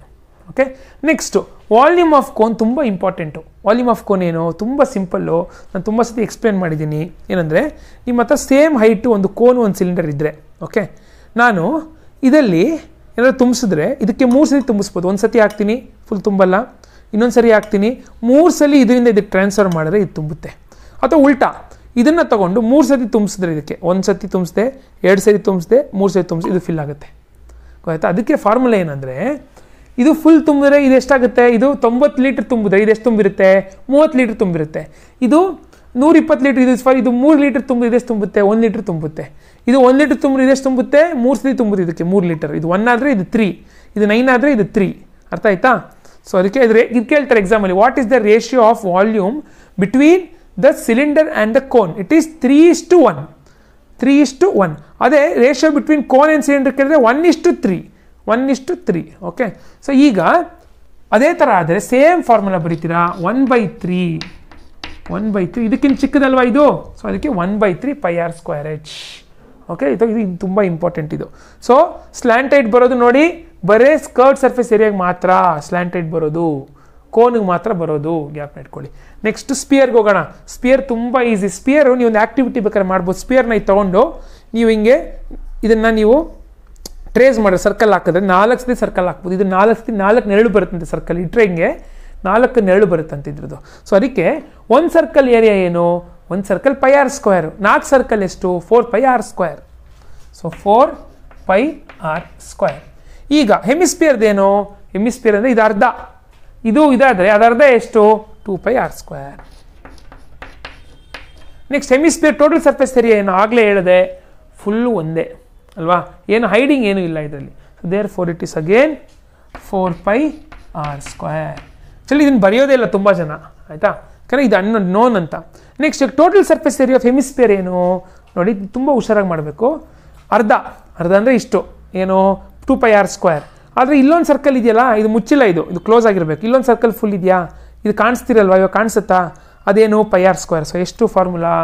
okay next volume of cone ತುಂಬ ಇಂಪಾರ್ಟೆಂಟು ವಾಲ್ಯೂಮ್ ಆಫ್ ಕೋನ್ ಏನು ತುಂಬ ಸಿಂಪಲ್ಲು ನಾನು ತುಂಬ ಸತಿ ಎಕ್ಸ್ಪ್ಲೇನ್ ಮಾಡಿದ್ದೀನಿ ಏನಂದರೆ ನಿಮ್ಮ ಹತ್ರ ಸೇಮ್ ಹೈಟು ಒಂದು ಕೋನ್ ಒಂದು ಸಿಲಿಂಡರ್ ಇದ್ದರೆ ಓಕೆ ನಾನು ಇದರಲ್ಲಿ ಏನಾದರೂ ತುಂಬಿಸಿದ್ರೆ ಇದಕ್ಕೆ ಮೂರು ಸತಿ ತುಂಬಿಸ್ಬೋದು ಒಂದು ಸತಿ ಹಾಕ್ತೀನಿ ಫುಲ್ ತುಂಬಲ್ಲ ಇನ್ನೊಂದು ಸರಿ ಹಾಕ್ತೀನಿ ಮೂರು ಸಲ ಇದರಿಂದ ಇದಕ್ಕೆ ಟ್ರಾನ್ಸ್ಫರ್ ಮಾಡಿದ್ರೆ ಇದು ತುಂಬುತ್ತೆ ಅಥವಾ ಉಲ್ಟಾ ಇದನ್ನು ತಗೊಂಡು ಮೂರು ಸತಿ ತುಂಬಿಸಿದ್ರೆ ಇದಕ್ಕೆ ಒಂದು ಸತಿ ತುಂಬಿಸಿದೆ ಎರಡು ಸರಿ ತುಂಬಿಸಿದೆ ಮೂರು ಸರಿ ತುಂಬಿಸಿ ಇದು ಫಿಲ್ ಆಗುತ್ತೆ ಆಯಿತಾ ಅದಕ್ಕೆ ಫಾರ್ಮುಲಾ ಏನಂದರೆ ಇದು ಫುಲ್ ತುಂಬಿದ್ರೆ ಇದು ಎಷ್ಟಾಗುತ್ತೆ ಇದು ತೊಂಬತ್ತು ಲೀಟ್ರ್ ತುಂಬಿದ್ರೆ ಇದು ಎಷ್ಟು ತುಂಬಿರುತ್ತೆ ಮೂವತ್ತು ಲೀಟ್ರ್ ತುಂಬಿರುತ್ತೆ ಇದು ನೂರಿಪ್ಪತ್ತು ಲೀಟ್ರ್ ಇದು ಸಾರಿ ಇದು ಮೂರು ಲೀಟ್ರ್ ತುಂಬ ಇದೆಷ್ಟು ತುಂಬುತ್ತೆ ಒಂದು ಲೀಟ್ರ್ ತುಂಬುತ್ತೆ ಇದು ಒಂದು ಲೀಟ್ರ್ ತುಂಬ ಇದೆಷ್ಟು ತುಂಬುತ್ತೆ ಮೂರು ಸತಿ ತುಂಬುತ್ತೆ ಇದಕ್ಕೆ ಮೂರು ಲೀಟರ್ ಇದು ಒನ್ ಆದರೆ ಇದು ತ್ರೀ ಇದು ನೈನ್ ಆದರೆ ಇದು ತ್ರೀ ಅರ್ಥ ಆಯ್ತಾ ಸೊ ಅದಕ್ಕೆ ಇದು ಇದು ಕೇಳ್ತಾರೆ ಎಕ್ಸಾಮಲ್ಲಿ what is the ratio of volume between the cylinder and the cone it is three is to one three ಇಷ್ಟು ಒನ್ ಅದೇ ratio between cone and cylinder ಕೇಳಿದ್ರೆ ಒನ್ ಇಷ್ಟು ತ್ರೀ ಒನ್ ಇಷ್ಟು ತ್ರೀ ಓಕೆ ಸೊ ಈಗ ಅದೇ ಥರ ಆದರೆ same formula ಬರೀತೀರಾ one by three one by three ಇದಕ್ಕಿಂತ ಚಿಕ್ಕದಲ್ವಾ ಇದು ಸೊ ಅದಕ್ಕೆ one by three pi r square h okay ಇದು ಇದು ತುಂಬ ಇಂಪಾರ್ಟೆಂಟ್ ಇದು ಸೊ ಸ್ಲ್ಯಾಂಟೈಡ್ ಬರೋದು ನೋಡಿ ಬರೇ ಸ್ಕರ್ಟ್ ಸರ್ಫೇಸ್ ಏರಿಯಾಗೆ ಮಾತ್ರ ಸ್ಲ್ಯಾಂಟೈಡ್ ಬರೋದು ಕೋನಿಗೆ ಮಾತ್ರ ಬರೋದು ಗ್ಯಾಪ್ ಇಟ್ಕೊಳ್ಳಿ ನೆಕ್ಸ್ಟ್ ಸ್ಪಿಯರ್ಗೆ ಹೋಗೋಣ ಸ್ಪಿಯರ್ ತುಂಬ ಈಸಿ ಸ್ಪಿಯರು ನೀವು ಒಂದು ಆ್ಯಕ್ಟಿವಿಟಿ ಬೇಕಾದ್ರೆ ಮಾಡ್ಬೋದು ಸ್ಪಿಯರ್ನ ಇದು ತೊಗೊಂಡು ನೀವು ಹಿಂಗೆ ಇದನ್ನು ನೀವು ಟ್ರೇಸ್ ಮಾಡಿದ್ರೆ ಸರ್ಕಲ್ ಹಾಕಿದ್ರೆ ನಾಲ್ಕು ಸತಿ ಸರ್ಕಲ್ ಹಾಕ್ಬೋದು ಇದು ನಾಲ್ಕು ಸತಿ ನಾಲ್ಕು ನೆರಳು ಬರುತ್ತಂತೆ ಸರ್ಕಲ್ ಇಟ್ಟರೆ ಹಿಂಗೆ ನಾಲ್ಕು ನೆರಳು ಬರುತ್ತಂತೆ ಇದ್ರದ್ದು ಸೊ ಅದಕ್ಕೆ ಒಂದು ಸರ್ಕಲ್ ಏರಿಯಾ ಏನು ಒಂದು ಸರ್ಕಲ್ ಪೈ ಆರ್ ಸ್ಕ್ವೇರು ನಾಲ್ಕು ಸರ್ಕಲ್ ಎಷ್ಟು four pi r square so four pi r square ಈಗ ಹೆಮಿಸ್ಪಿಯರ್ದೇನು ಹೆಮಿಸ್ಪಿಯರ್ ಅಂದರೆ ಇದು ಅರ್ಧ ಇದು ಇದಾದರೆ ಅದರ್ಧ ಎಷ್ಟು two pi r square next hemisphere total surface area ಏನು ಆಗಲೇ ಹೇಳಿದೆ ಫುಲ್ಲು ಒಂದೇ ಅಲ್ವಾ ಏನು ಹೈಡಿಂಗ್ ಏನೂ ಇಲ್ಲ ಇದರಲ್ಲಿ therefore it is again four pi r square ಚಳಿ ಇದನ್ನು ಬರೆಯೋದೇ ಇಲ್ಲ ತುಂಬ ಜನ ಆಯಿತಾ ಯಾಕಂದರೆ ಇದು ಅನ್ನ ನೋನ್ ಅಂತ next total surface area of hemisphere ಏನು ನೋಡಿ ತುಂಬ ಹುಷಾರಾಗಿ ಮಾಡಬೇಕು ಅರ್ಧ ಅರ್ಧ ಅಂದರೆ ಇಷ್ಟು ಏನು ಟೂ ಪೈ ಆರ್ ಸ್ಕ್ವೇರ್ ಆದರೆ ಇಲ್ಲೊಂದು ಸರ್ಕಲ್ ಇದೆಯಲ್ಲ ಇದು ಮುಚ್ಚಿಲ್ಲ ಇದು ಇದು ಕ್ಲೋಸ್ ಆಗಿರಬೇಕು ಇಲ್ಲೊಂದು ಸರ್ಕಲ್ ಫುಲ್ ಇದೆಯಾ ಇದು ಕಾಣಿಸ್ತಿರಲ್ವಾ ಇವಾಗ ಕಾಣಿಸುತ್ತಾ ಅದೇನು ಪೈ ಆರ್ ಸ್ಕ್ವೇರ್ ಸೊ ಎಷ್ಟು formula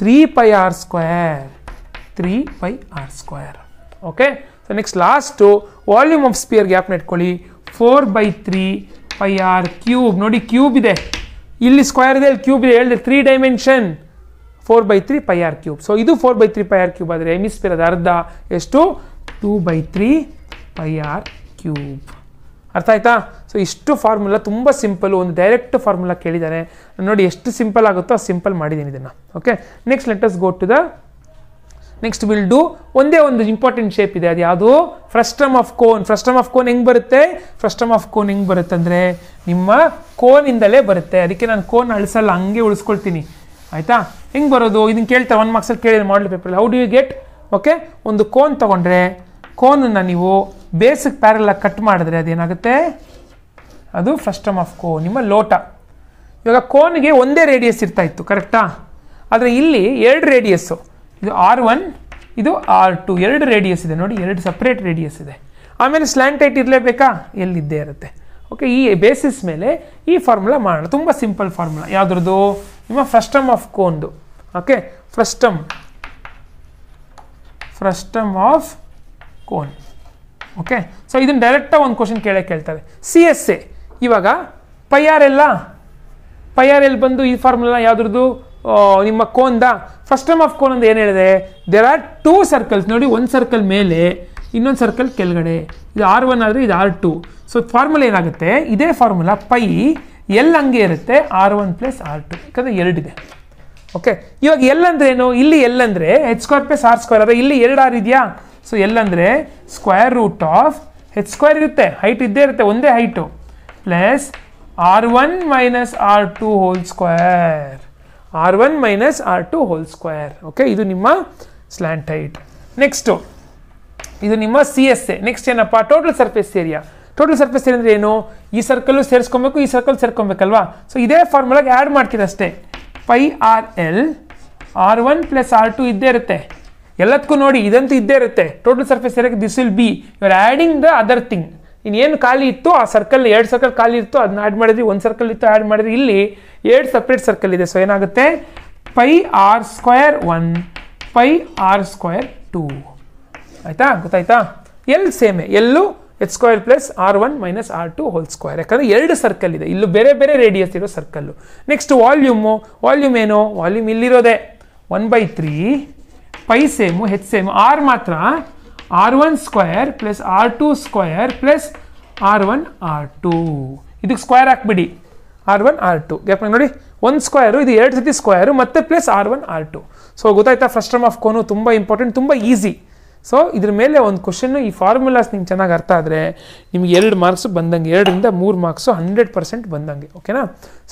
three pi r square three pi r square okay so next last volume of sphere ಗ್ಯಾಪ್ ಇಟ್ಕೊಳ್ಳಿ four by three pi r cube ನೋಡಿ ಕ್ಯೂಬ್ ಇದೆ ಇಲ್ಲಿ ಸ್ಕ್ವೇರ್ ಇದೆ ಅಲ್ಲಿ ಕ್ಯೂಬ್ ಇದೆ ಹೇಳಿದೆ three dimension four by three pi r cube so ಇದು four by three pi r cube ಆದರೆ ಎಮಿಸ್ಪಿಯರ್ ಅದು ಅರ್ಧ ಎಷ್ಟು two by three pi r cube ಅರ್ಥ ಆಯ್ತಾ ಸೊ ಇಷ್ಟು ಫಾರ್ಮುಲಾ ತುಂಬ ಸಿಂಪಲ್ ಒಂದು ಡೈರೆಕ್ಟ್ ಫಾರ್ಮುಲಾ ಕೇಳಿದ್ದಾರೆ ನೋಡಿ ಎಷ್ಟು ಸಿಂಪಲ್ ಆಗುತ್ತೋ ಅದು ಸಿಂಪಲ್ ಮಾಡಿದ್ದೀನಿ ಇದನ್ನು okay next let us go to the next will do ಒಂದೇ ಒಂದು ಇಂಪಾರ್ಟೆಂಟ್ ಶೇಪ್ ಇದೆ ಅದು ಯಾವುದು frustum of cone frustum of cone ಹೆಂಗೆ ಬರುತ್ತೆ ಫ್ರಸ್ಟಮ್ ಆಫ್ ಕೋನ್ ಹೆಂಗೆ ಬರುತ್ತೆ ಅಂದರೆ ನಿಮ್ಮ ಕೋನಿಂದಲೇ ಬರುತ್ತೆ ಅದಕ್ಕೆ ನಾನು ಕೋನ್ ಅಳಿಸಲ್ಲ ಹಂಗೆ ಉಳಿಸ್ಕೊಳ್ತೀನಿ ಆಯಿತಾ ಹೆಂಗೆ ಬರೋದು ಇದನ್ನು ಕೇಳ್ತಾ ಒನ್ ಮಾರ್ಕ್ಸಲ್ಲಿ ಕೇಳಿದ್ರೆ model paper how do you get okay ಒಂದು ಕೋನ್ ತೊಗೊಂಡ್ರೆ ಕೋನನ್ನು ನೀವು ಬೇಸಿಕ್ ಪ್ಯಾರಲ್ಲ ಕಟ್ ಮಾಡಿದ್ರೆ ಅದೇನಾಗುತ್ತೆ ಅದು ಫ್ರಸ್ಟಮ್ ಆಫ್ ಕೋನ್ ನಿಮ್ಮ ಲೋಟ ಇವಾಗ ಕೋನ್ಗೆ ಒಂದೇ ರೇಡಿಯಸ್ ಇರ್ತಾ ಇತ್ತು ಕರೆಕ್ಟಾ ಆದರೆ ಇಲ್ಲಿ ಎರಡು ರೇಡಿಯಸ್ಸು ಇದು ಆರ್ ಒನ್ ಇದು ಆರ್ ಟು ಎರಡು ರೇಡಿಯಸ್ ಇದೆ ನೋಡಿ ಎರಡು ಸಪ್ರೇಟ್ ರೇಡಿಯಸ್ ಇದೆ ಆಮೇಲೆ ಸ್ಲ್ಯಾಂಟೈಟ್ ಇರಲೇಬೇಕಾ ಎಲ್ಲಿದ್ದೇ ಇರುತ್ತೆ ಓಕೆ ಈ ಬೇಸಿಸ್ ಮೇಲೆ ಈ ಫಾರ್ಮುಲಾ ಮಾಡೋಣ ತುಂಬ ಸಿಂಪಲ್ ಫಾರ್ಮುಲಾ ಯಾವುದ್ರದ್ದು ನಿಮ್ಮ ಫ್ರಸ್ಟಮ್ ಆಫ್ ಕೋನ್ದು okay frustum frustum of cone okay so ಇದನ್ನು ಡೈರೆಕ್ಟಾಗಿ ಒಂದು ಕ್ವಶನ್ ಕೇಳೇ ಕೇಳ್ತಾರೆ ಸಿ ಎಸ್ ಎ ಇವಾಗ ಆರ್ ಎಲ್ಲ ಆರ್ ಎಲ್ ಬಂದು ಈ ಫಾರ್ಮುಲಾ ಯಾವ್ದ್ರದ್ದು ನಿಮ್ಮ ಕೋನ್ದ ಫಸ್ಟ್ ಟೈಮ್ ಆಫ್ ಕೋನ್ ಅಂತ ಏನು ಹೇಳಿದೆ ದೇರ್ ಆರ್ ಟೂ ಸರ್ಕಲ್ಸ್ ನೋಡಿ ಒಂದು ಸರ್ಕಲ್ ಮೇಲೆ ಇನ್ನೊಂದು ಸರ್ಕಲ್ ಕೆಳಗಡೆ ಇದು ಆರ್ ಒನ್ ಆದರೆ ಇದು ಆರ್ ಟು ಸೊ ಫಾರ್ಮುಲಾ ಏನಾಗುತ್ತೆ ಇದೇ ಫಾರ್ಮುಲಾ ಪೈ ಎಲ್ ಹಂಗೆ ಇರುತ್ತೆ r one plus r two ಯಾಕಂದರೆ ಎರಡಿದೆ ಓಕೆ ಇವಾಗ ಎಲ್ ಅಂದ್ರೆ ಏನು ಇಲ್ಲಿ ಎಲ್ ಅಂದರೆ h square plus r square ಅದೇ ಇಲ್ಲಿ ಎರಡು ಆರ್ ಇದೆಯಾ ಸೊ ಎಲ್ಲಂದರೆ square root of h square ಇರುತ್ತೆ ಹೈಟ್ ಇದ್ದೇ ಇರುತ್ತೆ ಒಂದೇ height plus r one minus r two whole square r one minus r two whole square okay ಇದು ನಿಮ್ಮ ಸ್ಲ್ಯಾಂಟ್ ಹೈಟ್ ನೆಕ್ಸ್ಟು ಇದು ನಿಮ್ಮ ಸಿ ಎಸ್ ಎ ನೆಕ್ಸ್ಟ್ ಏನಪ್ಪ total surface area total surface area ಅಂದರೆ ಏನು ಈ ಸರ್ಕಲ್ ಸೇರಿಸ್ಕೊಬೇಕು ಈ circle ಸೇರ್ಕೊಬೇಕಲ್ವಾ ಸೊ ಇದೇ ಫಾರ್ಮುಲಾಗೆ ಆ್ಯಡ್ ಮಾಡ್ತೀರಷ್ಟೇ pi r l r one plus r two ಇದ್ದೇ ಇರುತ್ತೆ ಎಲ್ಲದಕ್ಕೂ ನೋಡಿ ಇದಂತೂ ಇದ್ದೇ ಇರುತ್ತೆ ಟೋಟಲ್ ಸರ್ಫೇಸ್ ಏರಿಯಾಗೆ this will be you are adding the other thing ಇನ್ನೇನು ಖಾಲಿ ಇತ್ತು ಆ ಸರ್ಕಲ್ ಎರಡು ಸರ್ಕಲ್ ಖಾಲಿ ಇತ್ತು ಅದನ್ನ ಆ್ಯಡ್ ಮಾಡಿದ್ವಿ ಒಂದು ಸರ್ಕಲ್ ಇತ್ತು ಆ್ಯಡ್ ಮಾಡಿದ್ವಿ ಇಲ್ಲಿ ಎರಡು ಸಪ್ರೇಟ್ ಸರ್ಕಲ್ ಇದೆ ಸೊ ಏನಾಗುತ್ತೆ pi r square one pi r square two ಆಯಿತಾ ಗೊತ್ತಾಯ್ತಾ ಎಲ್ಲಿ ಸೇಮೆ ಎಲ್ಲೂ h square plus r one minus r two whole square ಯಾಕಂದರೆ ಎರಡು ಸರ್ಕಲ್ ಇದೆ ಇಲ್ಲೂ ಬೇರೆ ಬೇರೆ ರೇಡಿಯಸ್ ಇರೋ ಸರ್ಕಲ್ಲು ನೆಕ್ಸ್ಟ್ ವಾಲ್ಯೂಮು ವಾಲ್ಯೂಮ್ ಏನು ವಾಲ್ಯೂಮ್ ಇಲ್ಲಿರೋದೆ ಒನ್ ಬೈ ತ್ರೀ ಪೈಸೆ ಮೊ ಹಚ್ ಸೇಮ ಆರ್ ಮಾತ್ರ r1^2 + r2^2 + r1r2 ಇದಕ್ಕೆ ಸ್ಕ್ವೇರ್ ಹಾಕಿ ಬಿಡಿ r1r2 ಕ್ಯಾಪ್ ನೋಡಿ 1^2 ಇದು 2^2 ಮತ್ತೆ + r1r2 ಸೋ ಗೊತ್ತಾಯಿತಾ ಫಸ್ಟ್ ಟರ್ಮ್ ಆಫ್ ಕೋನ್ ತುಂಬಾ ಇಂಪಾರ್ಟೆಂಟ್ ತುಂಬಾ ಈಜಿ ಸೊ ಇದ್ರ ಮೇಲೆ ಒಂದು ಕ್ವಶನ್ ಈ ಫಾರ್ಮುಲಾಸ್ ನಿಮ್ಗೆ ಚೆನ್ನಾಗಿ ಅರ್ಥ ಆದರೆ ನಿಮ್ಗೆ ಎರಡು ಮಾರ್ಕ್ಸ್ ಬಂದಂಗೆ ಎರಡರಿಂದ ಮೂರು ಮಾರ್ಕ್ಸು ಹಂಡ್ರೆಡ್ ಪರ್ಸೆಂಟ್ ಬಂದಂಗೆ ಓಕೆನಾ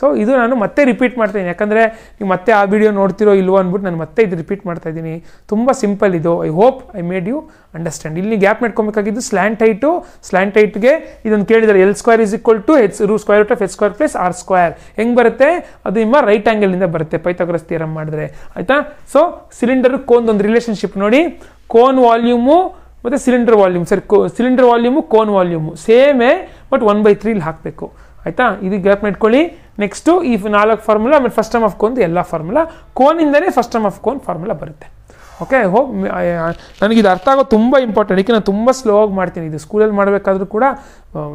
ಸೊ ಇದು ನಾನು ಮತ್ತೆ ರಿಪೀಟ್ ಮಾಡ್ತೀನಿ ಯಾಕಂದರೆ ನೀವು ಮತ್ತೆ ಆ ವಿಡಿಯೋ ನೋಡ್ತಿರೋ ಇಲ್ವೋ ಅಂದ್ಬಿಟ್ಟು ನಾನು ಮತ್ತೆ ಇದು ರಿಪೀಟ್ ಮಾಡ್ತಾ ಇದ್ದೀನಿ ತುಂಬ ಸಿಂಪಲ್ ಇದು I hope I made you understand ಇಲ್ಲಿ ಗ್ಯಾಪ್ ನೆಟ್ಕೊಬೇಕಾಗಿದ್ದು ಸ್ಲ್ಯಾಂಟ್ ಹೈಟ್ಗೆ ಇದನ್ನು ಕೇಳಿದರೆ l square is equal to h root square of h square plus r square ಹೆಂಗೆ ಬರುತ್ತೆ ಅದು ನಿಮ್ಮ ರೈಟ್ ಆ್ಯಂಗಲ್ನಿಂದ ಬರುತ್ತೆ ಪೈಥಾಗರಸ್ ಥಿಯರಮ್ ಮಾಡಿದ್ರೆ ಆಯಿತಾ ಸೊ ಸಿಲಿಂಡರ್ ಒಂದು ರಿಲೇಷನ್ಶಿಪ್ ನೋಡಿ ಕೋನ್ ವಾಲ್ಯೂಮು ಮತ್ತು ಸಿಲಿಂಡರ್ ವಾಲ್ಯೂಮ್ ಸರಿ ಕೋ ಸಿಲಿಂಡರ್ ವಾಲ್ಯೂಮು ಕೋನ್ ವಾಲ್ಯೂಮು ಸೇಮೇ ಬಟ್ ಒನ್ ಬೈ ತ್ರೀಲಿ ಹಾಕಬೇಕು ಆಯಿತಾ ಇದು ಗ್ಯಾಪ್ ಮಾಡ್ಕೊಳ್ಳಿ ನೆಕ್ಸ್ಟು ಈ ನಾಲ್ಕು ಫಾರ್ಮುಲಾ ಆಮೇಲೆ ಫಸ್ಟ್ ಟೈಮ್ ಆಫ್ ಕೋನ್ ಎಲ್ಲ ಫಾರ್ಮುಲಾ ಕೋನಿಂದಲೇ first time of cone formula ಬರುತ್ತೆ ಓಕೆ ಹೋಗಿ ನನಗಿದು ಅರ್ಥ ಆಗೋ ತುಂಬ ಇಂಪಾರ್ಟೆಂಟ್ ಏಕೆ ನಾನು ತುಂಬ ಸ್ಲೋ ಆಗಿ ಮಾಡ್ತೀನಿ ಇದು ಸ್ಕೂಲಲ್ಲಿ ಮಾಡಬೇಕಾದ್ರೂ ಕೂಡ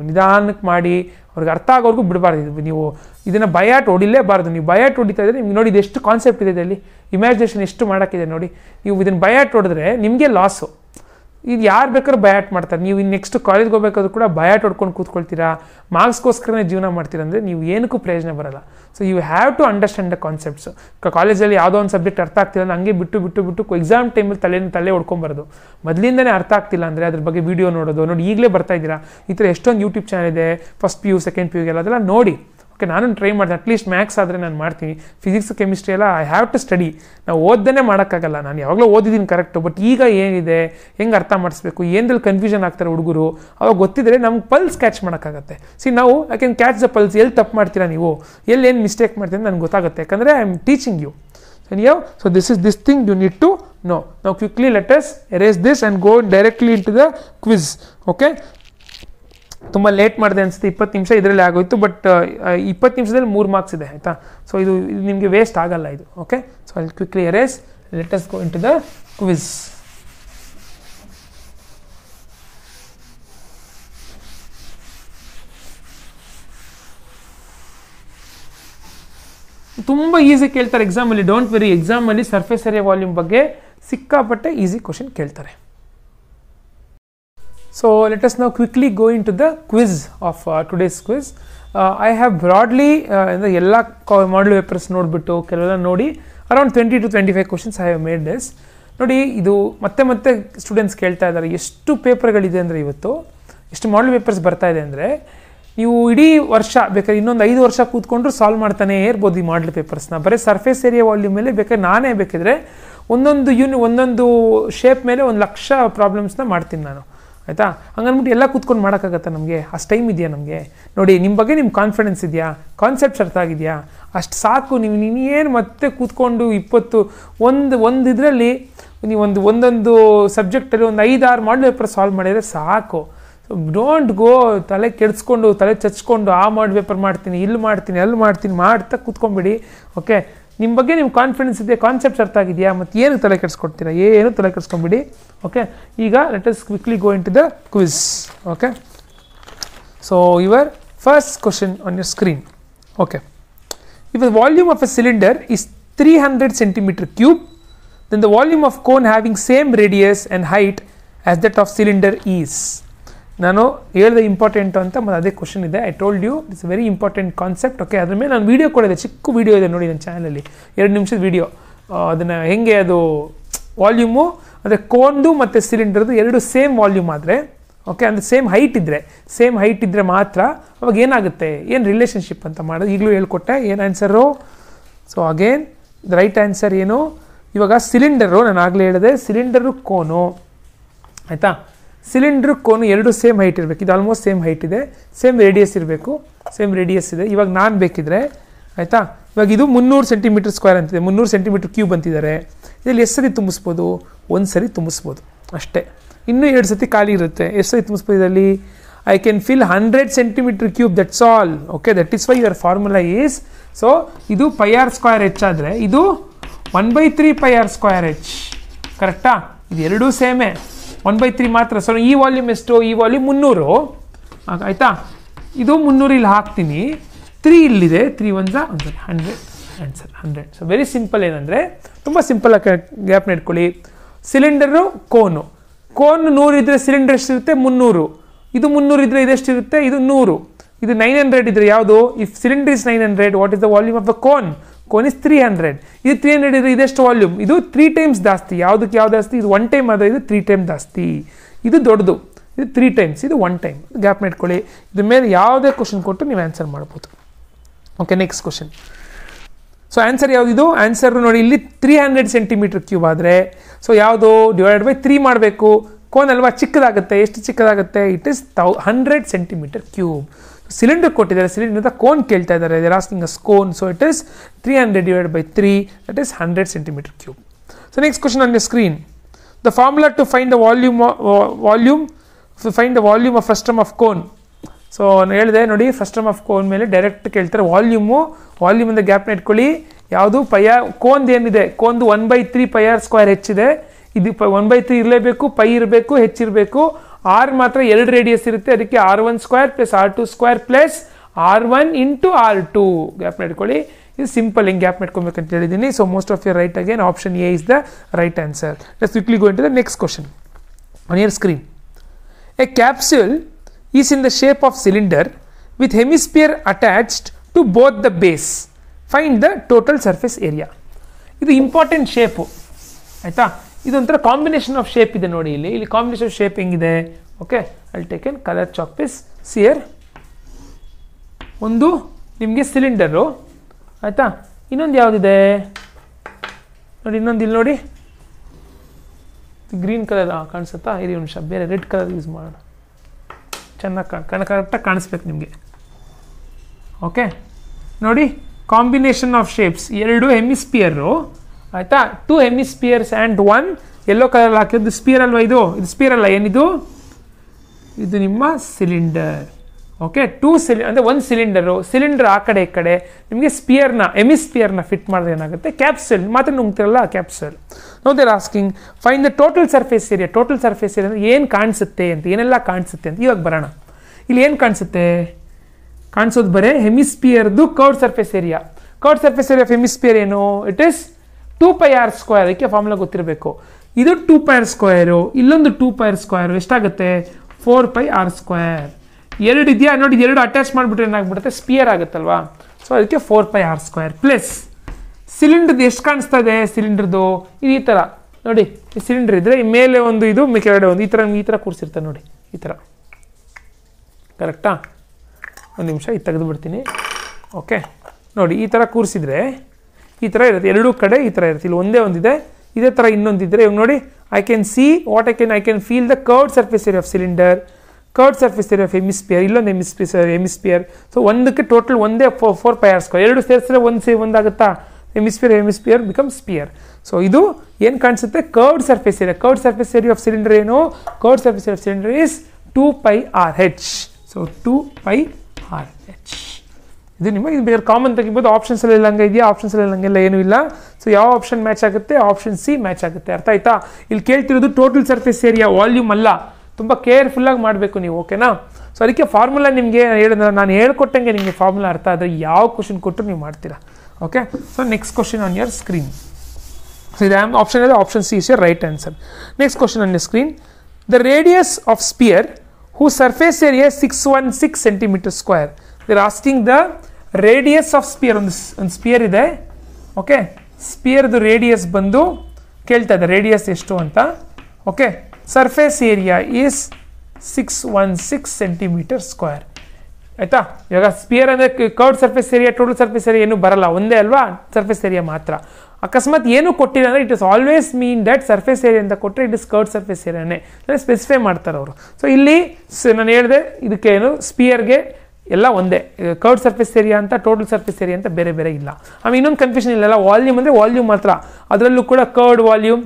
ನಿಧಾನಕ್ಕೆ ಮಾಡಿ ಅವ್ರಿಗೆ ಅರ್ಥ ಆಗೋರ್ಗೂ ಬಿಡಬಾರ್ದು ಇದು ನೀವು ಇದನ್ನು ಬಯಾಟ್ ಹೊಡಿಲೇಬಾರ್ದು ನೀವು ಬಯಾಟ್ ಹೊಡಿತಾ ಇದ್ರೆ ನಿಮ್ಗೆ ನೋಡಿ ಇದು ಕಾನ್ಸೆಪ್ಟ್ ಇದೆ ಇದರಲ್ಲಿ ಇಮ್ಯಾಜಿನೇಷನ್ ಎಷ್ಟು ಮಾಡೋಕ್ಕಿದೆ ನೋಡಿ ನೀವು ಇದನ್ನು ಬಯಾಟ್ ಹೊಡೆದ್ರೆ ನಿಮಗೆ ಲಾಸು ಇದು ಯಾರು ಬೇಕಾದ್ರೂ ಬಯಾಟ್ ಮಾಡ್ತಾರೆ ನೀವು ಇನ್ನು ನೆಕ್ಸ್ಟ್ ಕಾಲೇಜ್ಗೆ ಹೋಗ್ಬೇಕಾದ್ರೂ ಕೂಡ ಬಯಾಟ್ ಹೊಡ್ಕೊಂಡು ಕೂತ್ಕೊಳ್ತೀರಾ ಮಾರ್ಕ್ಸ್ಗೋಸ್ಕರನೇ ಜೀವನ ಮಾಡ್ತೀರ ಅಂದರೆ ನೀವು ಏನಕ್ಕೂ ಪ್ರಯೋಜನ ಬರಲ್ಲ so you have to understand the concepts ಕಾಲೇಜಲ್ಲಿ ಯಾವುದೋ ಒಂದು ಸಬ್ಜೆಕ್ಟ್ ಅರ್ಥ ಆಗ್ತಿಲ್ಲ ಹಂಗೆ ಬಿಟ್ಟು ಬಿಟ್ಟು ಬಿಟ್ಟು ಎಕ್ಸಾಮ್ ಟೈಮಲ್ಲಿ ತಲೆ ತಲೆ ಹೊಡ್ಕೊಂಬಾರ್ದು ಮೊದಲಿಂದನೇ ಅರ್ಥ ಆಗ್ತಿಲ್ಲ ಅಂದರೆ ಅದ್ರ ಬಗ್ಗೆ ವೀಡಿಯೋ ನೋಡೋದು ನೋಡಿ ಈಗಲೇ ಬರ್ತಾ ಇದ್ದೀರಾ ಈ ಥರ ಎಷ್ಟೊಂದು ಯೂಟ್ಯೂಬ್ ಚಾನಲ್ ಇದೆ first P U second P ಯುಗೆಲ್ಲ ಅದೆಲ್ಲ ನೋಡಿ ಓಕೆ ನಾನು ಟ್ರೈ ಮಾಡಿದೆ ಅಟ್ಲೀಸ್ಟ್ ಮ್ಯಾಕ್ಸ್ ಆದರೆ ನಾನು ಮಾಡ್ತೀನಿ ಫಿಸಿಕ್ಸ್ ಕೆಮಿಸ್ಟ್ರಿ ಎಲ್ಲ ಐ ಹ್ಯಾವ್ ಟು ಸ್ಟಡಿ ನಾವು ಓದ್ದೇನೆ ಮಾಡೋಕ್ಕಾಗಲ್ಲ ನಾನು ಯಾವಾಗಲೂ ಓದಿದ್ದೀನಿ ಕರೆಕ್ಟು ಬಟ್ ಈಗ ಏನಿದೆ ಹೆಂಗೆ ಅರ್ಥ ಮಾಡಿಸ್ಬೇಕು ಏನ್ರಲ್ಲಿ ಕನ್ಫ್ಯೂಷನ್ ಆಗ್ತಾರೆ ಹುಡುಗರು ಅವಾಗ ಗೊತ್ತಿದ್ರೆ ನಮ್ಗೆ ಪಲ್ಸ್ ಕ್ಯಾಚ್ ಮಾಡೋಕ್ಕಾಗತ್ತೆ ಸಿ ನಾವು I can catch the pulse ಎಲ್ಲಿ ತಪ್ಪು ಮಾಡ್ತೀರಾ ನೀವು ಎಲ್ಲಿ ಏನು ಮಿಸ್ಟೇಕ್ ಮಾಡ್ತೀರ ನನಗೆ ಗೊತ್ತಾಗುತ್ತೆ ಯಾಕಂದರೆ ಐ ಆಮ್ ಟೀಚಿಂಗ್ ಯು ನೀವು so this is this thing you need to know ನಾವು quickly let us erase this and go directly into the quiz okay ತುಂಬ ಲೇಟ್ ಮಾಡಿದೆ ಅನಿಸುತ್ತೆ ಇಪ್ಪತ್ತು ನಿಮಿಷ ಇದರಲ್ಲಿ ಆಗೋಯ್ತು ಬಟ್ ಇಪ್ಪತ್ತು ನಿಮಿಷದಲ್ಲಿ ಮೂರು ಮಾರ್ಕ್ಸ್ ಇದೆ ಆಯಿತಾ ಸೊ ಇದು ಇದು ನಿಮಗೆ ವೇಸ್ಟ್ ಆಗಲ್ಲ ಇದು ಓಕೆ ಸೊ ಅಲ್ಲಿ quickly erase let us go into the quiz ತುಂಬ ಈಸಿ ಕೇಳ್ತಾರೆ ಎಕ್ಸಾಮಲ್ಲಿ ಡೋಂಟ್ ವೆರಿ ಎಕ್ಸಾಮಲ್ಲಿ ಸರ್ಫೇಸ್ ಏರಿಯಾ ವಾಲ್ಯೂಮ್ ಬಗ್ಗೆ ಸಿಕ್ಕಾಪಟ್ಟೆ ಈಸಿ ಕ್ವಶನ್ ಕೇಳ್ತಾರೆ So, let us now quickly go into the quiz of uh, today's quiz. Uh, I have broadly uh, in the ಎಲ್ಲ ಮಾಡಲ್ papers ನೋಡಿಬಿಟ್ಟು ಕೆಲವೆಲ್ಲ ನೋಡಿ around twenty to twenty five questions I have made this ನೋಡಿ ಇದು ಮತ್ತೆ ಮತ್ತೆ students ಕೇಳ್ತಾ ಇದ್ದಾರೆ ಎಷ್ಟು ಪೇಪರ್ಗಳಿದೆ ಅಂದರೆ ಇವತ್ತು ಎಷ್ಟು ಮಾಡಲ್ ಪೇಪರ್ಸ್ ಬರ್ತಾ ಇದೆ ಅಂದರೆ ನೀವು ಇಡೀ ವರ್ಷ ಬೇಕಾದ್ರೆ ಇನ್ನೊಂದು ಐದು ವರ್ಷ ಕೂತ್ಕೊಂಡ್ರು ಸಾಲ್ವ್ ಮಾಡ್ತಾನೆ ಇರ್ಬೋದು ಈ ಮಾಡಲ್ ಪೇಪರ್ಸ್ನ ಬರೀ ಸರ್ಫೇಸ್ ಏರಿಯಾ ವಾಲ್ಯೂಮ್ ಮೇಲೆ ಬೇಕಾದ್ರೆ ನಾನೇ ಬೇಕಿದ್ರೆ ಒಂದೊಂದು ಯೂನಿ ಒಂದೊಂದು ಶೇಪ್ ಮೇಲೆ ಒಂದು ಲಕ್ಷ ಪ್ರಾಬ್ಲಮ್ಸ್ನ ಮಾಡ್ತೀನಿ ನಾನು ಆಯಿತಾ ಹಂಗನ್ಬಿಟ್ಟು ಎಲ್ಲ ಕೂತ್ಕೊಂಡು ಮಾಡೋಕ್ಕಾಗತ್ತಾ ನಮಗೆ ಅಷ್ಟು ಟೈಮ್ ಇದೆಯಾ ನಮಗೆ ನೋಡಿ ನಿಮ್ಮ ಬಗ್ಗೆ ನಿಮ್ಮ ಕಾನ್ಫಿಡೆನ್ಸ್ ಇದೆಯಾ ಕಾನ್ಸೆಪ್ಟ್ಸ್ ಅರ್ಥ ಆಗಿದೆಯಾ ಅಷ್ಟು ಸಾಕು ನೀವು ನೀನೇನು ಮತ್ತೆ ಕೂತ್ಕೊಂಡು ಇಪ್ಪತ್ತು ಒಂದು ಒಂದು ಇದರಲ್ಲಿ ನೀವು ಒಂದು ಒಂದೊಂದು ಸಬ್ಜೆಕ್ಟಲ್ಲಿ ಒಂದು ಐದಾರು ಮಾಡಲ್ ಪೇಪರ್ ಸಾಲ್ವ್ ಮಾಡಿದರೆ ಸಾಕು ಸೊ ಡೋಂಟ್ ಗೋ ತಲೆ ಕೆಡಿಸ್ಕೊಂಡು ತಲೆ ಚಚ್ಕೊಂಡು ಆ ಮಾಡ್ ಪೇಪರ್ ಮಾಡ್ತೀನಿ ಇಲ್ಲಿ ಮಾಡ್ತೀನಿ ಅಲ್ಲಿ ಮಾಡ್ತೀನಿ ಮಾಡ್ತಾ ಕೂತ್ಕೊಂಬಿಡಿ ಓಕೆ ನಿಮ್ಮ ಬಗ್ಗೆ ನಿಮ್ಮ ಕಾನ್ಫಿಡೆನ್ಸ್ ಇದೆ ಕಾನ್ಸೆಪ್ಟ್ಸ್ ಅರ್ಥ ಆಗಿದೆಯಾ ಮತ್ತು ಏನು ತಲೆ ಕೆಡಿಸ್ಕೊಡ್ತೀರಾ ಏನು ತಲೆ ಕೆಡಿಸ್ಕೊಂಬಿಡಿ ಓಕೆ ಈಗ let us quickly go into the quiz okay so your first question on your screen okay if the volume of a cylinder is three hundred centimetre cube then the volume of cone having same radius and height as that of cylinder is ನಾನು ಹೇಳಿದೆ important ಅಂತ ಮತ್ತು ಅದೇ question ಇದೆ I told you it's very important concept okay ಅದ್ರ ಮೇಲೆ ನಾನು video ಕೊಡಿದೆ ಚಿಕ್ಕ ವೀಡಿಯೋ ಇದೆ ನೋಡಿ ನನ್ನ ಚಾನಲಲ್ಲಿ ಎರಡು ನಿಮಿಷದ ವೀಡಿಯೋ ಅದನ್ನು ಹೆಂಗೆ ಅದು ವಾಲ್ಯೂಮು ಅಂದರೆ ಕೋನ್ದು ಮತ್ತು ಸಿಲಿಂಡರ್ದು ಎರಡು ಸೇಮ್ ವಾಲ್ಯೂಮ್ ಆದರೆ ಓಕೆ ಅಂದರೆ ಸೇಮ್ ಹೈಟ್ ಇದ್ದರೆ ಸೇಮ್ ಹೈಟ್ ಇದ್ದರೆ ಮಾತ್ರ ಅವಾಗ ಏನಾಗುತ್ತೆ ಏನು ರಿಲೇಷನ್ಶಿಪ್ ಅಂತ ಮಾಡೋದು ಈಗಲೂ ಹೇಳ್ಕೊಟ್ಟೆ ಏನು answer so again the right answer ಏನು ಇವಾಗ ಸಿಲಿಂಡರು ನಾನು ಆಗಲೇ ಹೇಳಿದೆ ಸಿಲಿಂಡರು ಕೋನು ಆಯಿತಾ ಸಿಲಿಂಡ್ರ್ ಕೋನು ಎರಡು ಸೇಮ್ ಹೈಟ್ ಇರಬೇಕು ಇದು ಆಲ್ಮೋಸ್ಟ್ ಸೇಮ್ ಹೈಟ್ ಇದೆ ಸೇಮ್ ರೇಡಿಯಸ್ ಇರಬೇಕು ಸೇಮ್ ರೇಡಿಯಸ್ ಇದೆ ಇವಾಗ ನಾನು ಬೇಕಿದ್ರೆ ಆಯಿತಾ ಇವಾಗ ಇದು ಮುನ್ನೂರು ಸೆಂಟಿಮೀಟರ್ ಸ್ಕ್ವೇರ್ ಅಂತಿದೆ ಮುನ್ನೂರು ಸೆಂಟಿಮೀಟರ್ ಕ್ಯೂಬ್ ಅಂತಿದ್ದಾರೆ ಇದರಲ್ಲಿ ಎಷ್ಟು ಸರಿ ತುಂಬಿಸ್ಬೋದು ಒಂದು ಸರಿ ತುಂಬಿಸ್ಬೋದು ಅಷ್ಟೇ ಇನ್ನೂ ಎರಡು ಸತಿ ಖಾಲಿ ಇರುತ್ತೆ ಎಷ್ಟು ಸರಿ ತುಂಬಿಸ್ಬೋದು ಇದರಲ್ಲಿ I can fill hundred centimetre cube that's all okay that is why your formula is so ಇದು ಪೈ ಆರ್ ಸ್ಕ್ವೇರ್ ಹೆಚ್ ಆದರೆ ಇದು one by three pi r square h ಕರೆಕ್ಟಾ ಇದು ಎರಡೂ ಸೇಮೇ ಒನ್ ಬೈ ತ್ರೀ ಮಾತ್ರ ಸೊ ಈ volume ಎಷ್ಟು ಈ ವಾಲ್ಯೂಮ್ ಮುನ್ನೂರು ಆಯಿತಾ ಇದು ಮುನ್ನೂರು ಇಲ್ಲಿ ಹಾಕ್ತೀನಿ ತ್ರೀ ಇಲ್ಲಿದೆ ತ್ರೀ ಒನ್ ಜಾ ಒಂದು hundred answer hundred so very simple ಏನಂದರೆ ತುಂಬ ಆಗಿ ಗ್ಯಾಪ್ ಇಟ್ಕೊಳ್ಳಿ ಸಿಲಿಂಡರು ಕೋನು ಕೋನ್ ನೂರು ಇದ್ದರೆ ಸಿಲಿಂಡರ್ ಎಷ್ಟಿರುತ್ತೆ ಮುನ್ನೂರು ಇದು ಮುನ್ನೂರು ಇದ್ದರೆ ಇದೆಷ್ಟಿರುತ್ತೆ ಇದು ನೂರು ಇದು ನೈನ್ ಹಂಡ್ರೆಡ್ ಇದ್ದರೆ ಯಾವುದು if cylinder is nine hundred what is the volume of the cone is three hundred ಇದು ತ್ರೀ ಹಂಡ್ರೆಡ್ ಇದ್ರೆ ಇದೆಷ್ಟು ವಾಲ್ಯೂಮ್ ಇದು ತ್ರೀ ಟೈಮ್ಸ್ ಜಾಸ್ತಿ ಯಾವುದಕ್ಕೆ ಯಾವ್ದು ಜಾಸ್ತಿ ಇದು ಒನ್ ಟೈಮ್ ಆದರೆ ಇದು ತ್ರೀ ಟೈಮ್ ಜಾಸ್ತಿ ಇದು ದೊಡ್ಡದು ಇದು ತ್ರೀ ಟೈಮ್ಸ್ ಇದು ಒನ್ ಟೈಮ್ ಗ್ಯಾಪ್ ಮಾಡ್ಕೊಳ್ಳಿ ಇದ್ರ ಮೇಲೆ ಯಾವುದೇ ಕ್ವಶನ್ ಕೊಟ್ಟು ನೀವು ಆನ್ಸರ್ ಮಾಡ್ಬೋದು okay next question so answer ಯಾವುದಿದು ಆನ್ಸರ್ ನೋಡಿ ಇಲ್ಲಿ ತ್ರೀ ಹಂಡ್ರೆಡ್ ಸೆಂಟಿಮೀಟರ್ ಕ್ಯೂಬ್ ಆದರೆ ಸೊ ಯಾವುದು ಡಿವೈಡ್ ಬೈ ತ್ರೀ ಮಾಡಬೇಕು ಕೋನ್ ಅಲ್ವಾ ಚಿಕ್ಕದಾಗುತ್ತೆ ಎಷ್ಟು ಚಿಕ್ಕದಾಗುತ್ತೆ ಇಟ್ ಇಸ್ ತೌ ಹಂಡ್ರೆಡ್ ಸೆಂಟಿಮೀಟರ್ ಕ್ಯೂಬ್ ಸಿಲಿಂಡರ್ ಕೊಟ್ಟಿದ್ದಾರೆ ಸಿಲಿಂಡ್ರಿಂದ ಕೋನ್ ಕೇಳ್ತಾ ಇದ್ದಾರೆ they're asking a cone so it is three hundred divide by three that is hundred centimetre cube so next question on your screen the formula to find the volume volume to find the volume of frustum of cone so ನಾನು ಹೇಳಿದೆ ನೋಡಿ frustum of cone ಮೇಲೆ direct ಕೇಳ್ತಾರೆ volume ವಾಲ್ಯೂಮಿಂದ ಗ್ಯಾಪ್ನ ಇಟ್ಕೊಳ್ಳಿ ಯಾವುದು ಪೈಯ ಕೋನ್ದು ಏನಿದೆ ಕೋನ್ದು one by three r square ಹೆಚ್ಚಿದೆ ಇದು ಒನ್ ಬೈ ತ್ರೀ ಇರಲೇಬೇಕು ಪೈ ಇರಬೇಕು ಹೆಚ್ಚಿರಬೇಕು ಆರ್ ಮಾತ್ರ ಎರಡು ರೇಡಿಯಸ್ ಇರುತ್ತೆ ಅದಕ್ಕೆ r one square plus r two square plus r one into r two ಗ್ಯಾಪ್ ಮಾಡ್ಕೊಳ್ಳಿ ಇದು ಸಿಂಪಲ್ ಹಿಂಗೆ ಗ್ಯಾಪ್ ಮಾಡ್ಕೊಬೇಕಂತ ಹೇಳಿದ್ದೀನಿ so most of your right again option A is the right answer let's quickly go into the next question on your screen a capsule is in the shape of cylinder with hemisphere attached to both the base find the total surface area ಇದು important shape ಆಯಿತಾ ಇದೊಂಥರ combination of shape ಇದೆ ನೋಡಿ ಇಲ್ಲಿ ಇಲ್ಲಿ combination of shape ಹೆಂಗಿದೆ okay ಅಲ್ಲಿ take an colour chalk piece ಸಿಯರ್ ಒಂದು ನಿಮಗೆ ಸಿಲಿಂಡರು ಆಯಿತಾ ಇನ್ನೊಂದು ಯಾವುದಿದೆ ನೋಡಿ ಇನ್ನೊಂದು ಇಲ್ಲಿ ನೋಡಿ ಗ್ರೀನ್ ಕಲರ್ ಕಾಣಿಸುತ್ತಾ ಇರಿ ನಿಮಿಷ ಬೇರೆ ರೆಡ್ ಕಲರ್ ಯೂಸ್ ಮಾಡೋಣ ಚೆನ್ನಾಗಿ ಕಾಣ್ ಕಣ ಕರೆಕ್ಟಾಗಿ ಕಾಣಿಸ್ಬೇಕು ನಿಮಗೆ ಓಕೆ ನೋಡಿ ಕಾಂಬಿನೇಷನ್ ಆಫ್ ಶೇಪ್ಸ್ ಎರಡು ಹೆಮಿಸ್ಪಿಯರು ಆಯಿತಾ two hemispheres and one yellow colour ಹಾಕಿದ್ದು ಸ್ಪಿಯರ್ ಅಲ್ವಾ ಇದು ಇದು ಸ್ಪಿಯರ್ ಅಲ್ಲ ಏನಿದು ಇದು ನಿಮ್ಮ ಸಿಲಿಂಡರ್ ಓಕೆ ಟೂ ಸಿಲಿ ಅಂದರೆ ಒಂದು ಸಿಲಿಂಡರು ಸಿಲಿಂಡರ್ ಆ ಕಡೆ ಈ ಕಡೆ ನಿಮಗೆ ಸ್ಪಿಯರ್ನ ಸ್ಪಿಯರ್ನ ಫಿಟ್ ಮಾಡಿದ್ರೆ ಏನಾಗುತ್ತೆ ಕ್ಯಾಪ್ಸೂಲ್ ಮಾತ್ರ ನುಂಗ್ತಿರಲ್ಲ capsule no they're asking find the total surface area total surface area ಅಂದರೆ ಏನು ಕಾಣಿಸುತ್ತೆ ಅಂತ ಏನೆಲ್ಲ ಕಾಣಿಸುತ್ತೆ ಅಂತ ಇವಾಗ ಬರೋಣ ಇಲ್ಲಿ ಏನು ಕಾಣಿಸುತ್ತೆ ಕಾಣಿಸೋದು ಬರೀ ಹೆಮಿಸ್ಪಿಯರ್ದು curved surface area curved surface area of hemisphere ಏನು it is two pi r square ಅದಕ್ಕೆ ಫಾರ್ಮುಲಾ ಗೊತ್ತಿರಬೇಕು ಇದು ಟೂ ಆರ್ ಸ್ಕ್ವೇರು ಇಲ್ಲೊಂದು ಟೂ ಆರ್ ಸ್ಕ್ವೇರು ಎಷ್ಟಾಗುತ್ತೆ ಫೋರ್ ಪೈ ಆರ್ ಸ್ಕ್ವೇರ್ ಎರಡು ಇದೆಯಾ ನೋಡಿ ಎರಡು ಅಟ್ಯಾಚ್ ಮಾಡಿಬಿಟ್ರೆ ಏನಾಗ್ಬಿಡುತ್ತೆ ಸ್ಪಿಯರ್ ಆಗುತ್ತಲ್ವಾ ಸೊ ಅದಕ್ಕೆ four pi r square plus ಸಿಲಿಂಡ್ರದ್ದು ಎಷ್ಟು ಕಾಣಿಸ್ತಾ ಇದೆ ಸಿಲಿಂಡ್ರದ್ದು ಇದು ಈ ಥರ ನೋಡಿ ಈ ಸಿಲಿಂಡರ್ ಇದ್ದರೆ ಮೇಲೆ ಒಂದು ಇದು ಕೆಳಗಡೆ ಒಂದು ಈ ಥರ ಈ ಥರ ಕೂರಿಸಿರ್ತಾರೆ ನೋಡಿ ಈ ಥರ ಕರೆಕ್ಟಾ ಒಂದು ನಿಮಿಷ ಇದು ತೆಗೆದು ಬಿಡ್ತೀನಿ ಓಕೆ ನೋಡಿ ಈ ಥರ ಕೂರಿಸಿದ್ರೆ ಈ ಥರ ಇರುತ್ತೆ ಎರಡೂ ಕಡೆ ಈ ಥರ ಇರುತ್ತೆ ಇಲ್ಲಿ ಒಂದೇ ಒಂದಿದೆ ಇದೇ ಥರ ಇನ್ನೊಂದಿದ್ರೆ ಇವಾಗ ನೋಡಿ I can see what I can I can feel the curved surface area of cylinder curved surface area of hemisphere ಇಲ್ಲೊಂದು ಎಮಿಸ್ಪಿಯರ್ ಎಮಿಸ್ಪಿಯರ್ ಸೊ ಒಂದಕ್ಕೆ ಟೋಟಲ್ ಒಂದೇ ಫೋ ಫೋರ್ ಪೈ ಸ್ಕ್ವೇರ್ ಎರಡು ಸೇರಿಸಿದ್ರೆ ಒಂದು ಸೇ ಒಂದಾಗುತ್ತಾ hemisphere hemisphere become sphere so ಇದು ಏನು ಕಾಣಿಸುತ್ತೆ curved surface area curved surface area of cylinder ಏನು curved surface area of cylinder is two pi r h so two pi ಇದು ನಿಮಗೆ ಬೇರೆ ಕಾಮನ್ ತೆಗಿಬೋದು ಆಪ್ಷನ್ಸಲ್ಲಿ ಎಲ್ಲ ಹಂಗೆ ಇದೆಯಾ ಆಪ್ಷನ್ಸಲ್ಲಿ ಹಂಗೆಲ್ಲ ಏನೂ ಇಲ್ಲ ಸೊ ಯಾವ ಆಪ್ಷನ್ ಮ್ಯಾಚ್ ಆಗುತ್ತೆ ಆಪ್ಷನ್ ಸಿ ಮ್ಯಾಚ್ ಆಗುತ್ತೆ ಅರ್ಥ ಆಯ್ತಾ ಇಲ್ಲಿ ಕೇಳ್ತಿರೋದು ಟೋಟಲ್ ಸರ್ಫೇಸ್ ಏರಿಯಾ ವಾಲ್ಯೂಮ್ ಅಲ್ಲ ತುಂಬ ಕೇರ್ಫುಲ್ಲಾಗಿ ಮಾಡಬೇಕು ನೀವು ಓಕೆನಾ ಸೊ ಅದಕ್ಕೆ ಫಾರ್ಮುಲಾ ನಿಮಗೆ ಹೇಳಿದ್ರೆ ನಾನು ಹೇಳ್ಕೊಟ್ಟಂಗೆ ನಿಮಗೆ ಫಾರ್ಮುಲಾ ಅರ್ಥ ಆದರೆ ಯಾವ ಕ್ವಶನ್ ಕೊಟ್ಟರು ನೀವು ಮಾಡ್ತೀರಾ okay so next question on your screen so ಇದು ಆಪ್ಷನ್ ಇದೆ option C is your right answer next question on your screen the radius of sphere whose surface area six one six centimetre square they're asking the radius of sphere ಒಂದು ಒಂದು spear ಇದೆ okay ಸ್ಪಿಯರ್ದು radius ಬಂದು ಕೇಳ್ತಾ ಇದೆ radius ಎಷ್ಟು ಅಂತ okay surface area is six one six centimetre square ಆಯಿತಾ ಇವಾಗ ಸ್ಪಿಯರ್ ಅಂದರೆ curved surface area total surface area ಏನು ಬರಲ್ಲ ಒಂದೇ ಅಲ್ವಾ ಸರ್ಫೇಸ್ ಏರಿಯಾ ಮಾತ್ರ ಅಕಸ್ಮಾತ್ ಏನು ಕೊಟ್ಟಿಲ್ಲ ಅಂದರೆ it is always mean that surface area ಅಂತ ಕೊಟ್ಟರೆ ಇಟ್ ಇಸ್ ಕರ್ಡ್ ಸರ್ಫೇಸ್ ಏರಿಯಾನೇ ಅಂದರೆ ಸ್ಪೆಸಿಫೈ ಮಾಡ್ತಾರೆ ಅವರು ಸೊ ಇಲ್ಲಿ ನಾನು ಹೇಳಿದೆ ಇದಕ್ಕೆ ಏನು ಸ್ಪಿಯರ್ಗೆ ಎಲ್ಲ ಒಂದೇ ಕರ್ಡ್ ಸರ್ಫೇಸ್ ಏರಿಯಾ ಅಂತ ಟೋಟಲ್ ಸರ್ಫೇಸ್ ಏರಿಯಾ ಅಂತ ಬೇರೆ ಬೇರೆ ಇಲ್ಲ ಆಮೇಲೆ ಇನ್ನೊಂದು ಕನ್ಫ್ಯೂಷನ್ ಇಲ್ಲಲ್ಲ ವಾಲ್ಯೂಮ್ ಅಂದರೆ ವಾಲ್ಯೂಮ್ ಮಾತ್ರ ಅದರಲ್ಲೂ ಕೂಡ ಕರ್ಡ್ ವಾಲ್ಯೂಮ್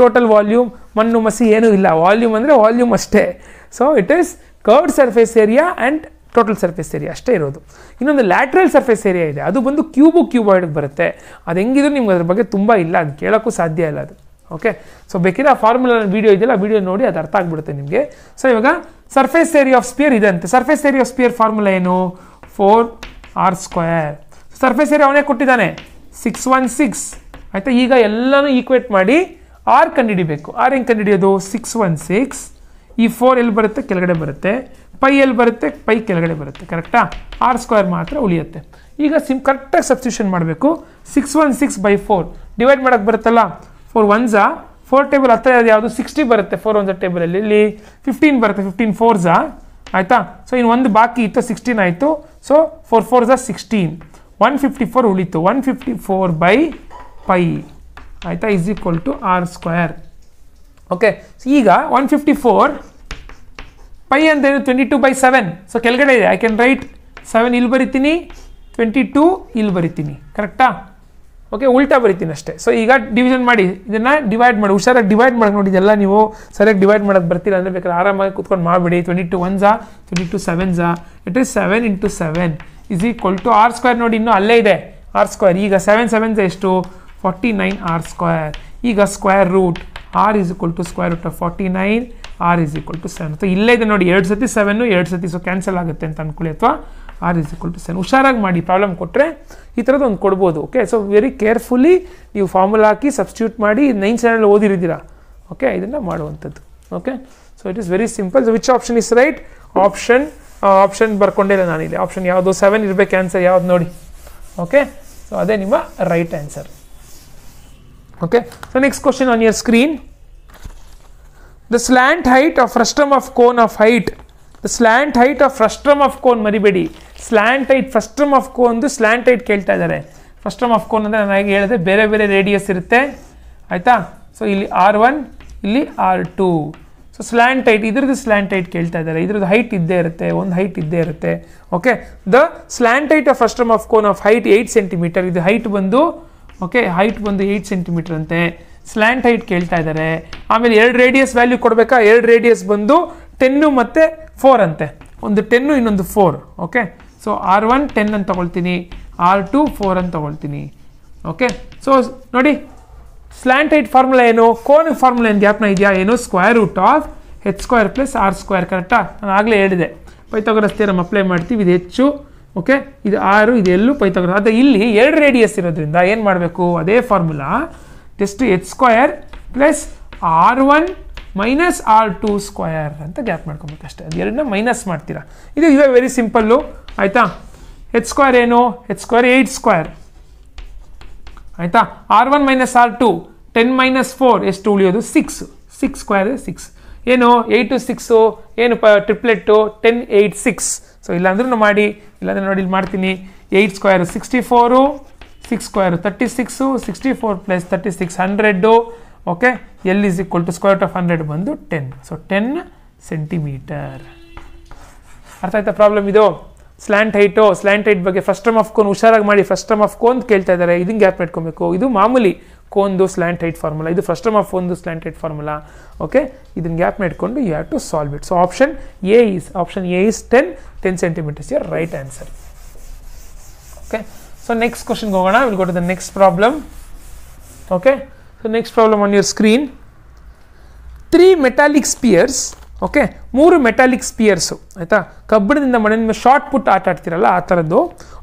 ಟೋಟಲ್ ವಾಲ್ಯೂಮ್ ಮಣ್ಣು ಮಸಿ ಏನೂ ಇಲ್ಲ ವಾಲ್ಯೂಮ್ ಅಂದರೆ ವಾಲ್ಯೂಮ್ ಅಷ್ಟೇ so it is curved surface area and total surface area ಅಷ್ಟೇ ಇರೋದು ಇನ್ನೊಂದು ಲ್ಯಾಟ್ರಲ್ ಸರ್ಫೇಸ್ ಏರಿಯಾ ಇದೆ ಅದು ಬಂದು ಕ್ಯೂಬು ಕ್ಯೂಬಾಯ್ಡ್ಗೆ ಬರುತ್ತೆ ಅದು ಹೆಂಗಿದ್ರು ನಿಮ್ಗೆ ಅದ್ರ ಬಗ್ಗೆ ತುಂಬ ಇಲ್ಲ ಅದು ಕೇಳೋಕ್ಕೂ ಸಾಧ್ಯ ಇಲ್ಲ ಅದು ಓಕೆ ಸೊ ಬೇಕಿದ್ರೆ ಆ ಫಾರ್ಮುಲಾ ವಿಡಿಯೋ ಇದೆಯಲ್ಲ ವೀಡಿಯೋ ನೋಡಿ ಅದು ಅರ್ಥ ಆಗ್ಬಿಡುತ್ತೆ ನಿಮಗೆ ಸೊ ಇವಾಗ ಸರ್ಫೇಸ್ ಏರಿಯಾ ಆಫ್ ಸ್ಪಿಯರ್ ಇದೆ ಅಂತೆ surface area of sphere formula ಏನು four r square surface area ಅವನೇ ಕೊಟ್ಟಿದ್ದಾನೆ ಸಿಕ್ಸ್ ಒನ್ ಸಿಕ್ಸ್ ಆಯ್ತಾ ಈಗ ಎಲ್ಲನೂ ಈಕ್ವೇಟ್ ಮಾಡಿ ಆರ್ ಕಂಡುಹಿಡಿಬೇಕು ಆರ್ ಹೆಂಗೆ ಕಂಡುಹಿಡಿಯೋದು ಸಿಕ್ಸ್ ಒನ್ ಸಿಕ್ಸ್ ಈ ಫೋರ್ ಎಲ್ಲಿ ಬರುತ್ತೆ ಕೆಳಗಡೆ ಬರುತ್ತೆ ಪೈ ಎಲ್ಲಿ ಬರುತ್ತೆ ಪೈ ಕೆಳಗಡೆ ಬರುತ್ತೆ ಕರೆಕ್ಟಾ ಆರ್ ಸ್ಕ್ವೇರ್ ಮಾತ್ರ ಉಳಿಯುತ್ತೆ ಈಗ ಸಿಮ್ ಕರೆಕ್ಟಾಗಿ ಸಬ್ಸ್ಟಿಟ್ಯೂಷನ್ ಮಾಡಬೇಕು six one six by four divide ಮಾಡೋಕ್ಕೆ ಬರುತ್ತಲ್ಲ ಫೋರ್ ಒನ್ಸ ಫೋರ್ ಟೇಬಲ್ ಹತ್ತಿರ ಅದು ಯಾವುದು ಸಿಕ್ಸ್ಟಿ ಬರುತ್ತೆ ಫೋರ್ ಒನ್ಸ ಟೇಬಲಲ್ಲಿ ಇಲ್ಲಿ ಫಿಫ್ಟೀನ್ ಬರುತ್ತೆ ಫಿಫ್ಟೀನ್ ಫೋರ್ಸ ಆಯಿತಾ ಸೊ ಇನ್ನು ಒಂದು ಬಾಕಿ ಇತ್ತು ಸಿಕ್ಸ್ಟೀನ್ ಆಯಿತು so four four sixteen one fifty four ಉಳಿತು one fifty four by pi ಆಯಿತಾ is equal to r square okay ಈಗ ಒನ್ ಫಿಫ್ಟಿ ಫೋರ್ ಪೈ ಏನು twenty two by seven so ಕೆಳಗಡೆ ಇದೆ ಐ ಕ್ಯಾನ್ ರೈಟ್ ಸೆವೆನ್ ಇಲ್ಲಿ ಬರಿತೀನಿ twenty two ಇಲ್ಲಿ ಬರಿತೀನಿ ಕರೆಕ್ಟಾ ಓಕೆ ಉಲ್ಟಾ ಬರಿತೀನಿ ಅಷ್ಟೇ ಸೊ ಈಗ ಡಿವಿಷನ್ ಮಾಡಿ ಇದನ್ನು ಡಿವೈಡ್ ಮಾಡಿ ಹುಷಾರಾಗಿ ಡಿವೈಡ್ ಮಾಡಿ ನೋಡಿ ಇದೆಲ್ಲ ನೀವು ಸರಿಯಾಗಿ ಡಿವೈಡ್ ಮಾಡೋದು ಬರ್ತೀರಾ ಅಂದರೆ ಬೇಕಾದ್ರೆ ಆರಾಮಾಗಿ ಕೂತ್ಕೊಂಡು ಮಾಡಿಬಿಡಿ ಟ್ವೆಂಟಿ ಟು ಒನ್ ಝಾ ಟ್ವೆಂಟಿ ಟು ಸೆವೆನ್ ಝಾ it is seven into seven is equal to r square ನೋಡಿ ಇನ್ನೂ ಅಲ್ಲೇ ಇದೆ ಆರ್ ಸ್ಕ್ವೇರ್ ಈಗ ಸೆವೆನ್ ಜಾ ಎಷ್ಟು ಫಾರ್ಟಿ ನೈನ್ ಆರ್ ಸ್ಕ್ವೇರ್ ಈಗ square root r is equal to square root of forty nine r is equal to seven so ಇಲ್ಲೇ ಇದೆ ನೋಡಿ ಎರಡು ಸತಿ ಸೆವೆನ್ನು ಎರಡು ಸತಿ ಸೊ ಕ್ಯಾನ್ಸಲ್ ಆಗುತ್ತೆ ಅಂತ ಅಂದ್ಕೊಳ್ಳಿ ಅಥವಾ r is equal to seven ಹುಷಾರಾಗಿ ಮಾಡಿ ಪ್ರಾಬ್ಲಮ್ ಕೊಟ್ಟರೆ ಈ ಥರದ್ದು ಒಂದು ಕೊಡ್ಬೋದು ಓಕೆ ಸೊ ವೆರಿ ಕೇರ್ಫುಲಿ ನೀವು ಫಾರ್ಮುಲಾ ಹಾಕಿ ಸಬ್ಸ್ಟಿಟ್ಯೂಟ್ ಮಾಡಿ ನೈನ್ ಸ್ಟ್ಯಾಂಡರ್ಡ್ ಓದಿರಿದ್ದೀರಾ ಓಕೆ ಇದನ್ನು ಮಾಡುವಂಥದ್ದು okay so it is very simple which option is right option option ಬರ್ಕೊಂಡಿಲ್ಲ ನಾನಿಲ್ಲಿ ಆಪ್ಷನ್ ಯಾವುದು ಸೆವೆನ್ ಇರಬೇಕು ಆನ್ಸರ್ ಯಾವ್ದು ನೋಡಿ ಓಕೆ ಸೊ ಅದೇ ನಿಮ್ಮ right answer okay so next question on your screen the slant height of frustum of cone of height the slant height of frustum of cone ಮರಿಬೇಡಿ slant height first term of cone ಒಂದು slant height ಕೇಳ್ತಾ ಇದ್ದಾರೆ first term of cone ಅಂದರೆ ನಾನು ಹೇಗೆ ಹೇಳಿದೆ ಬೇರೆ ಬೇರೆ ರೇಡಿಯಸ್ ಇರುತ್ತೆ ಆಯಿತಾ ಸೊ ಇಲ್ಲಿ ಆರ್ ಒನ್ ಇಲ್ಲಿ ಆರ್ ಟೂ ಸೊ ಸ್ಲ್ಯಾಂಟೈಟ್ ಇದ್ರದ್ದು ಸ್ಲ್ಯಾಂಟೈಟ್ ಕೇಳ್ತಾ ಇದ್ದಾರೆ ಇದ್ರದ್ದು ಹೈಟ್ ಇದ್ದೇ ಇರುತ್ತೆ ಒಂದು ಹೈಟ್ ಇದ್ದೇ ಇರುತ್ತೆ okay the slant height of first term of cone of height eight centimetre ಇದು ಹೈಟ್ ಬಂದು ಓಕೆ ಹೈಟ್ ಬಂದು ಏಯ್ಟ್ ಸೆಂಟಿಮೀಟರ್ ಅಂತೆ ಸ್ಲ್ಯಾಂಟ್ ಹೈಟ್ ಕೇಳ್ತಾ ಇದ್ದಾರೆ ಆಮೇಲೆ ಎರಡು ರೇಡಿಯಸ್ ವ್ಯಾಲ್ಯೂ ಕೊಡಬೇಕಾ ಎರಡು ರೇಡಿಯಸ್ ಬಂದು ಟೆನ್ನು ಮತ್ತು ಫೋರ್ ಅಂತೆ ಒಂದು ಟೆನ್ನು ಇನ್ನೊಂದು four okay so r one ten ಅಂತ ತೊಗೊಳ್ತೀನಿ ಆರ್ ಟು ಫೋರ್ ಅಂತ ತೊಗೊಳ್ತೀನಿ ಓಕೆ ಸೊ ನೋಡಿ ಸ್ಲ್ಯಾಂಟ್ ಫಾರ್ಮುಲಾ ಏನು ಕೋನ್ ಫಾರ್ಮುಲಾ ಏನು ಗ್ಯಾಪ್ನ ಇದೆಯಾ ಏನು square root of h square plus r square ಕರೆಕ್ಟಾ ನಾನು ಆಗಲೇ ಹೇಳಿದೆ ಪೈತೋಗ್ರಸ್ ಥಿಯರಮ್ ಅಪ್ಲೈ ಮಾಡ್ತೀವಿ ಇದು ಹೆಚ್ಚು ಓಕೆ ಇದು ಆರು ಇದು ಎಲ್ಲೂ ಪೈತೋಗ್ರಸ್ ಅದು ಇಲ್ಲಿ ಎರಡು ರೇಡಿಯಸ್ ಇರೋದ್ರಿಂದ ಏನು ಮಾಡಬೇಕು ಅದೇ formula test h square plus r one minus r two square ಅಂತ ಗ್ಯಾಪ್ ಮಾಡ್ಕೊಬೇಕು ಅಷ್ಟೇ ಅದು ಎರಡನ್ನ ಮೈನಸ್ ಮಾಡ್ತೀರಾ ಇದು ಇದೇ ವೆರಿ ಸಿಂಪಲ್ಲು ಆಯಿತಾ ಹೆಚ್ ಸ್ಕ್ವೇರ್ ಏನು ಹೆಚ್ ಸ್ಕ್ವೇರ್ ಏಟ್ ಸ್ಕ್ವೇರ್ ಆಯಿತಾ r one minus r two ten minus four ಎಷ್ಟು ಉಳಿಯೋದು ಸಿಕ್ಸ್ ಸಿಕ್ಸ್ ಸ್ಕ್ವೇರ್ ಸಿಕ್ಸ್ ಏನು ಏಯ್ಟು ಸಿಕ್ಸು ಏನು ಪ triplet ten eight six so ಇಲ್ಲಾಂದ್ರೂ ಮಾಡಿ ಇಲ್ಲಾಂದ್ರೆ ನೋಡಿ ಇಲ್ಲಿ ಮಾಡ್ತೀನಿ eight square sixty four six square thirty six sixty four plus thirty six hundred okay l is equal to square of hundred ಬಂದು ಟೆನ್ ಸೊ ಟೆನ್ ಸೆಂಟಿಮೀಟರ್ ಅರ್ಥ ಆಯ್ತಾ problem ಇದು ಸ್ಲ್ಯಾಂಟ್ ಹೈಟೋ ಸ್ಲ್ಯಾಂಟ್ ಹೈಟ್ ಬಗ್ಗೆ ಫಸ್ಟ್ ಟಮ್ ಆಫ್ ಕೋನ್ ಹುಷಾರಾಗಿ ಮಾಡಿ first term of cone ಕೇಳ್ತಾ ಇದ್ದಾರೆ ಇದನ್ನು ಗ್ಯಾಪ್ ಮಾಡ್ಕೊಬೇಕು ಇದು ಮಾಮೂಲಿ ಕೋನ್ದು ಸ್ಲ್ಯಾಂಟ್ ಹೈಟ್ ಫಾರ್ಮುಲಾ ಇದು ಫಸ್ಟ್ ಟರ್ಮ್ ಆಫ್ ಒಂದು ಸ್ಲ್ಯಾಂಟ್ ಹೈಟ್ ಫಾರ್ಮುಲಾ ಓಕೆ ಇದನ್ನು ಗ್ಯಾಪ್ ಮಾಡಿಕೊಂಡು you have to solve it so option A is option A is ten ten centimetres your right answer okay so next ಕ್ವಶನ್ಗೆ ಹೋಗೋಣ will go to the next problem okay so next problem on your screen three metallic spheres okay ಮೂರು metallic spheres ಆಯಿತಾ ಕಬ್ಬಿಣದಿಂದ ಮನೆ ಮೇಲೆ shot put ಆಟ ಆಡ್ತಿರಲ್ಲ ಆ ಥರದ್ದು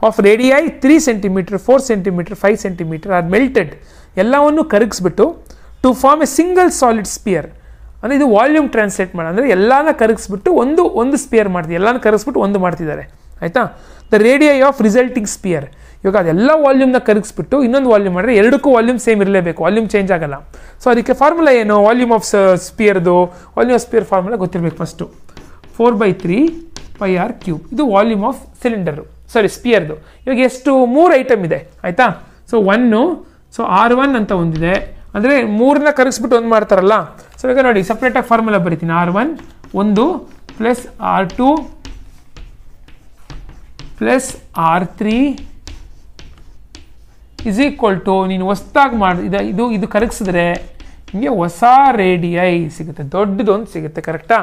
of radii three centimetre four centimetre five centimetre are melted ಎಲ್ಲವನ್ನು ಕರಗಿಸ್ಬಿಟ್ಟು to form a single solid sphere ಅಂದರೆ ಇದು ವಾಲ್ಯೂಮ್ ಟ್ರಾನ್ಸ್ಲೇಟ್ ಮಾಡಿ ಅಂದರೆ ಎಲ್ಲಾನ ಕರಗಿಸ್ಬಿಟ್ಟು ಒಂದು ಒಂದು ಸ್ಪಿಯರ್ ಮಾಡ್ತೀವಿ ಎಲ್ಲಾನ ಕರಗಿಸ್ಬಿಟ್ಟು ಒಂದು ಮಾಡ್ತಿದ್ದಾರೆ ಆಯಿತಾ the radii of resulting sphere ಇವಾಗ ಅದೆಲ್ಲ ವಾಲ್ಯೂಮ್ನ ಕರಗಿಸ್ಬಿಟ್ಟು ಇನ್ನೊಂದು ವಾಲ್ಯೂಮ್ ಮಾಡಿದ್ರೆ ಎರಡಕ್ಕೂ ವಾಲ್ಯೂಮ್ ಸೇಮ್ ಇರಲೇಬೇಕು ವಾಲ್ಯೂಮ್ ಚೇಂಜ್ ಆಗಲ್ಲ ಸೊ ಅದಕ್ಕೆ ಫಾರ್ಮುಲಾ ಏನು ವಾಲ್ಯೂಮ್ ಆಫ್ ಸ್ಪಿಯರ್ದು ವಾಲ್ಯೂಮ್ ಆಫ್ ಸ್ಪಿಯರ್ ಫಾರ್ಮುಲಾ ಗೊತ್ತಿರಬೇಕು first four by three pi r cube ಇದು ವಾಲ್ಯೂಮ್ ಆಫ್ ಸಿಲಿಂಡರು ಸಾರಿ ಸ್ಪಿಯರ್ದು ಇವಾಗ ಎಷ್ಟು ಮೂರು ಐಟಮ್ ಇದೆ ಆಯಿತಾ so one so r one ಅಂತ ಒಂದಿದೆ ಅಂದರೆ ಮೂರನ್ನ ಕರಗಿಸ್ಬಿಟ್ಟು ಒಂದು ಮಾಡ್ತಾರಲ್ಲ ಸೊ ಇವಾಗ ನೋಡಿ ಸಪ್ರೇಟಾಗಿ ಫಾರ್ಮುಲಾ ಬರಿತೀನಿ ಆರ್ ಒನ್ ಒಂದು plus r two plus r three is equal to ನೀನು ಹೊಸ್ದಾಗಿ ಮಾಡಿ ಇದು ಇದು ಇದು ಕರಗಿಸಿದ್ರೆ ನಿಮಗೆ ಹೊಸ ರೇಡಿಯೈ ಸಿಗುತ್ತೆ ದೊಡ್ಡದೊಂದು ಸಿಗುತ್ತೆ ಕರೆಕ್ಟಾ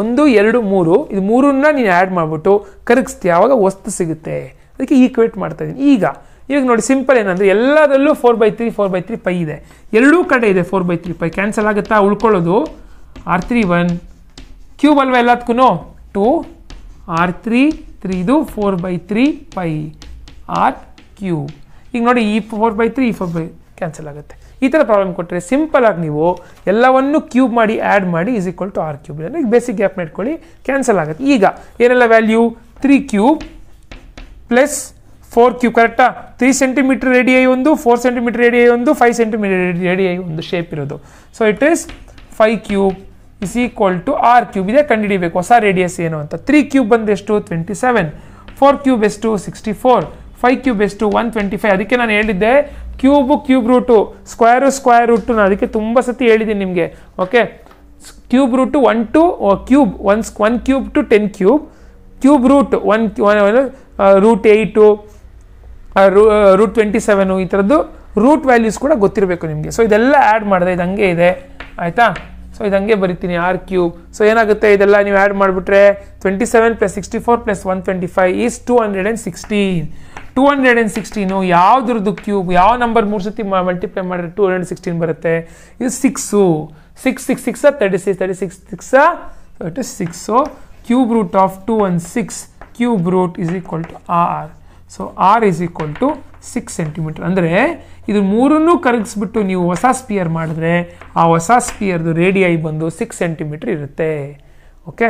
ಒಂದು ಎರಡು ಮೂರು ಇದು ಮೂರನ್ನ ನೀನು ಆ್ಯಡ್ ಮಾಡಿಬಿಟ್ಟು ಕರಗಿಸ್ತೀಯ ಆವಾಗ ಹೊಸ್ತು ಸಿಗುತ್ತೆ ಅದಕ್ಕೆ ಈಕ್ವೇಟ್ ಮಾಡ್ತಾ ಇದ್ದೀನಿ ಈಗ ಈಗ ನೋಡಿ ಸಿಂಪಲ್ ಏನಂದರೆ ಎಲ್ಲದರಲ್ಲೂ four by three four by three pi ಇದೆ ಎರಡೂ ಕಡೆ ಇದೆ four by three pi cancel ಆಗುತ್ತಾ ಉಳ್ಕೊಳ್ಳೋದು ಆರ್ ತ್ರೀ ಒನ್ ಕ್ಯೂಬ್ ಅಲ್ವಾ ಎಲ್ಲದಕ್ಕೂ ಟು ಆರ್ ತ್ರೀ ತ್ರೀ ಇದು four by three pi r cube ಈಗ ನೋಡಿ ಈ ಫೋರ್ ಬೈ ತ್ರೀ ಈ ಫೋರ್ ಬೈ ಕ್ಯಾನ್ಸಲ್ ಆಗುತ್ತೆ ಈ ಥರ ಪ್ರಾಬ್ಲಮ್ ಕೊಟ್ಟರೆ ಸಿಂಪಲ್ ಆಗಿ ನೀವು ಎಲ್ಲವನ್ನು ಕ್ಯೂಬ್ ಮಾಡಿ ಆ್ಯಡ್ ಮಾಡಿ is equal to r cube ಅಂದರೆ ಈಗ ಬೇಸಿಕ್ ಗ್ಯಾಪ್ ಮಾಡ್ಕೊಳ್ಳಿ ಕ್ಯಾನ್ಸಲ್ ಆಗುತ್ತೆ ಈಗ ಏನೆಲ್ಲ value three cube plus four cube ಕರೆಕ್ಟಾ ತ್ರೀ ಸೆಂಟಿಮೀಟರ್ ರೆಡಿ ಐ ಒಂದು ಫೋರ್ ಸೆಂಟಿಮೀಟರ್ ಐ ಒಂದು ಫೈವ್ ಸೆಂಟಿಮೀಟರ್ ಐ ಒಂದು ಶೇಪ್ ಇರೋದು so it is five cube is equal to r cube ಇದೆ ಕಂಡುಹಿಡಿಯಬೇಕು ಹೊಸ ರೇಡಿಯಸ್ ಏನು ಅಂತ ತ್ರೀ ಕ್ಯೂಬ್ ಬಂದೆಷ್ಟು ಟ್ವೆಂಟಿ ಸೆವೆನ್ ಫೋರ್ ಕ್ಯೂಬ್ ಎಷ್ಟು ಸಿಕ್ಸ್ಟಿ ಫೋರ್ ಫೈವ್ ಕ್ಯೂಬ್ ಎಷ್ಟು ಒನ್ ಟ್ವೆಂಟಿ ಫೈವ್ ಅದಕ್ಕೆ ನಾನು ಹೇಳಿದ್ದೆ cube cube root square square root ನಾನು ಅದಕ್ಕೆ ತುಂಬ ಸತಿ ಹೇಳಿದ್ದೀನಿ ನಿಮಗೆ okay cube root one two cube one one cube two ten cube cube root one root eight root twenty seven ಈ ಥರದ್ದು ರೂಟ್ ವ್ಯಾಲ್ಯೂಸ್ ಕೂಡ ಗೊತ್ತಿರಬೇಕು ನಿಮಗೆ ಸೊ ಇದೆಲ್ಲ ಆ್ಯಡ್ ಮಾಡಿದೆ ಇದು ಹಂಗೆ ಇದೆ ಆಯಿತಾ ಸೊ ಇದು ಹಂಗೆ ಬರಿತೀನಿ ಆರ್ ಕ್ಯೂಬ್ ಸೊ ಏನಾಗುತ್ತೆ ಇದೆಲ್ಲ ನೀವು ಆ್ಯಡ್ ಮಾಡಿಬಿಟ್ರೆ twenty seven plus sixty four plus one twenty five is two hundred and sixteen two hundred and sixteen ಯಾವುದ್ರದ್ದು ಕ್ಯೂಬ್ ಯಾವ ನಂಬರ್ ಮೂರು ಸತಿ ಮಲ್ಟಿಪ್ಲೈ ಮಾಡಿದ್ರೆ ಟೂ ಹಂಡ್ರೆಡ್ ಸಿಕ್ಸ್ಟೀನ್ ಬರುತ್ತೆ ಇದು six six six six thirty six thirty six six thirty six cube root of two one six cube root is equal to r so r is equal to six centimetre ಅಂದರೆ ಇದು ಮೂರನ್ನೂ ಕರಗಿಸ್ಬಿಟ್ಟು ನೀವು ಹೊಸ spear ಮಾಡಿದ್ರೆ ಆ ಹೊಸ ಸ್ಪಿಯರ್ದು ರೇಡಿಯಾಗಿ ಬಂದು ಸಿಕ್ಸ್ ಸೆಂಟಿಮೀಟರ್ ಇರುತ್ತೆ ಓಕೆ